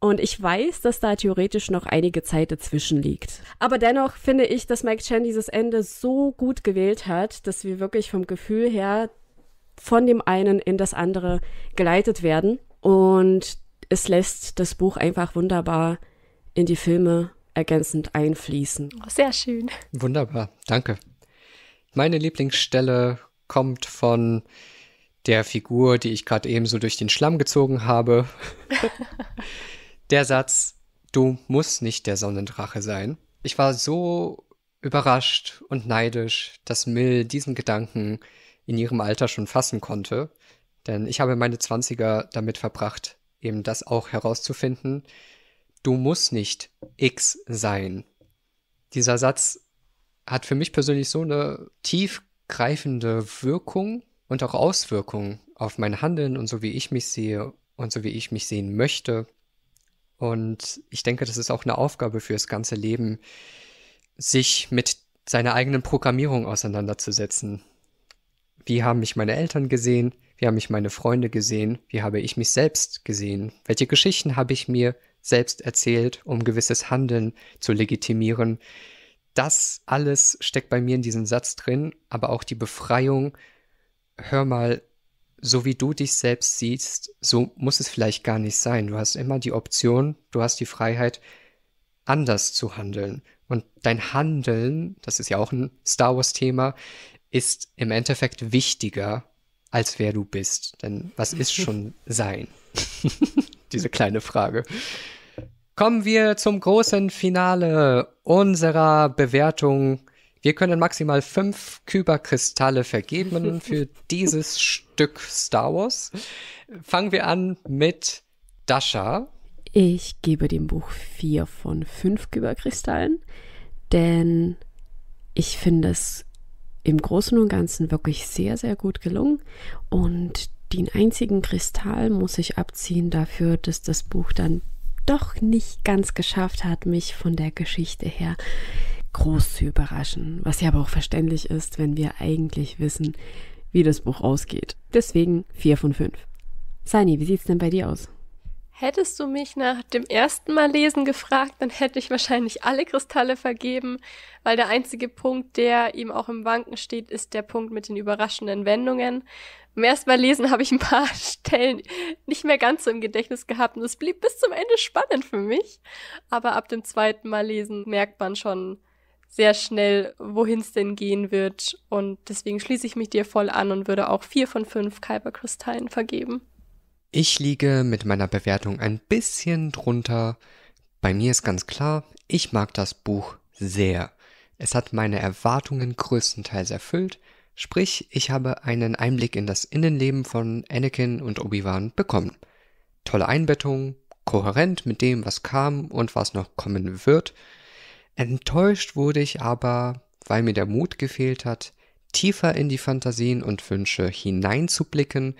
Und ich weiß, dass da theoretisch noch einige Zeit dazwischen liegt. Aber dennoch finde ich, dass Mike Chan dieses Ende so gut gewählt hat, dass wir wirklich vom Gefühl her von dem einen in das andere geleitet werden. Und es lässt das Buch einfach wunderbar in die Filme ergänzend einfließen. Oh, sehr schön. Wunderbar, danke. Meine Lieblingsstelle kommt von der Figur, die ich gerade eben so durch den Schlamm gezogen habe. [LAUGHS] der Satz, du musst nicht der Sonnendrache sein. Ich war so überrascht und neidisch, dass Mill diesen Gedanken in ihrem Alter schon fassen konnte. Denn ich habe meine 20er damit verbracht, eben das auch herauszufinden. Du musst nicht X sein. Dieser Satz hat für mich persönlich so eine tiefgreifende Wirkung und auch Auswirkung auf mein Handeln und so wie ich mich sehe und so wie ich mich sehen möchte. Und ich denke, das ist auch eine Aufgabe fürs ganze Leben, sich mit seiner eigenen Programmierung auseinanderzusetzen. Wie haben mich meine Eltern gesehen? Wie haben mich meine Freunde gesehen? Wie habe ich mich selbst gesehen? Welche Geschichten habe ich mir selbst erzählt, um gewisses Handeln zu legitimieren? Das alles steckt bei mir in diesem Satz drin, aber auch die Befreiung, hör mal, so wie du dich selbst siehst, so muss es vielleicht gar nicht sein. Du hast immer die Option, du hast die Freiheit, anders zu handeln. Und dein Handeln, das ist ja auch ein Star Wars-Thema, ist im Endeffekt wichtiger als wer du bist. Denn was ist schon [LAUGHS] sein? [LAUGHS] Diese kleine Frage. Kommen wir zum großen Finale unserer Bewertung. Wir können maximal fünf Kyberkristalle vergeben [LAUGHS] für dieses Stück Star Wars. Fangen wir an mit Dasha. Ich gebe dem Buch vier von fünf Kyberkristallen, denn ich finde es im Großen und Ganzen wirklich sehr, sehr gut gelungen. Und den einzigen Kristall muss ich abziehen dafür, dass das Buch dann doch nicht ganz geschafft hat, mich von der Geschichte her groß zu überraschen. Was ja aber auch verständlich ist, wenn wir eigentlich wissen, wie das Buch ausgeht. Deswegen 4 von 5. Sani, wie sieht's denn bei dir aus? Hättest du mich nach dem ersten Mal lesen gefragt, dann hätte ich wahrscheinlich alle Kristalle vergeben, weil der einzige Punkt, der ihm auch im Wanken steht, ist der Punkt mit den überraschenden Wendungen. Beim ersten Mal lesen habe ich ein paar [LAUGHS] Stellen nicht mehr ganz so im Gedächtnis gehabt und es blieb bis zum Ende spannend für mich. Aber ab dem zweiten Mal lesen merkt man schon sehr schnell, wohin es denn gehen wird. Und deswegen schließe ich mich dir voll an und würde auch vier von fünf Kyberkristallen vergeben. Ich liege mit meiner Bewertung ein bisschen drunter. Bei mir ist ganz klar, ich mag das Buch sehr. Es hat meine Erwartungen größtenteils erfüllt, sprich, ich habe einen Einblick in das Innenleben von Anakin und Obi-Wan bekommen. Tolle Einbettung, kohärent mit dem, was kam und was noch kommen wird. Enttäuscht wurde ich aber, weil mir der Mut gefehlt hat, tiefer in die Fantasien und Wünsche hineinzublicken,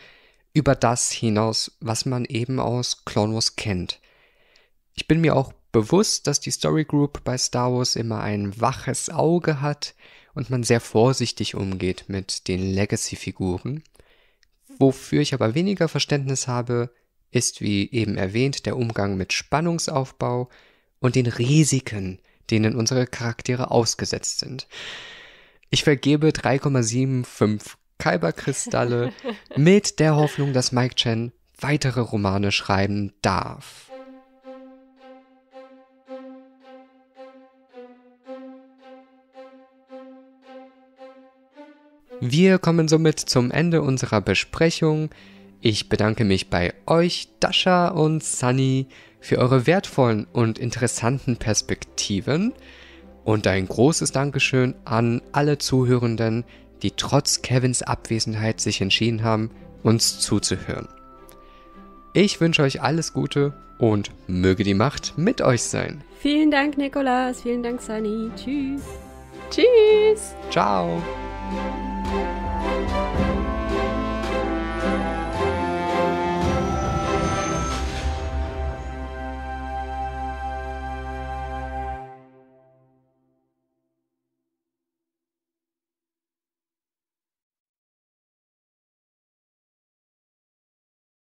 über das hinaus, was man eben aus Clone Wars kennt. Ich bin mir auch bewusst, dass die Story Group bei Star Wars immer ein waches Auge hat und man sehr vorsichtig umgeht mit den Legacy-Figuren. Wofür ich aber weniger Verständnis habe, ist wie eben erwähnt der Umgang mit Spannungsaufbau und den Risiken, denen unsere Charaktere ausgesetzt sind. Ich vergebe 3,75 Kalberkristalle mit der Hoffnung, dass Mike Chen weitere Romane schreiben darf. Wir kommen somit zum Ende unserer Besprechung. Ich bedanke mich bei euch, Dasha und Sunny, für eure wertvollen und interessanten Perspektiven und ein großes Dankeschön an alle Zuhörenden, die trotz Kevins Abwesenheit sich entschieden haben, uns zuzuhören. Ich wünsche euch alles Gute und möge die Macht mit euch sein. Vielen Dank, Nikolas. Vielen Dank, Sunny. Tschüss. Tschüss. Ciao.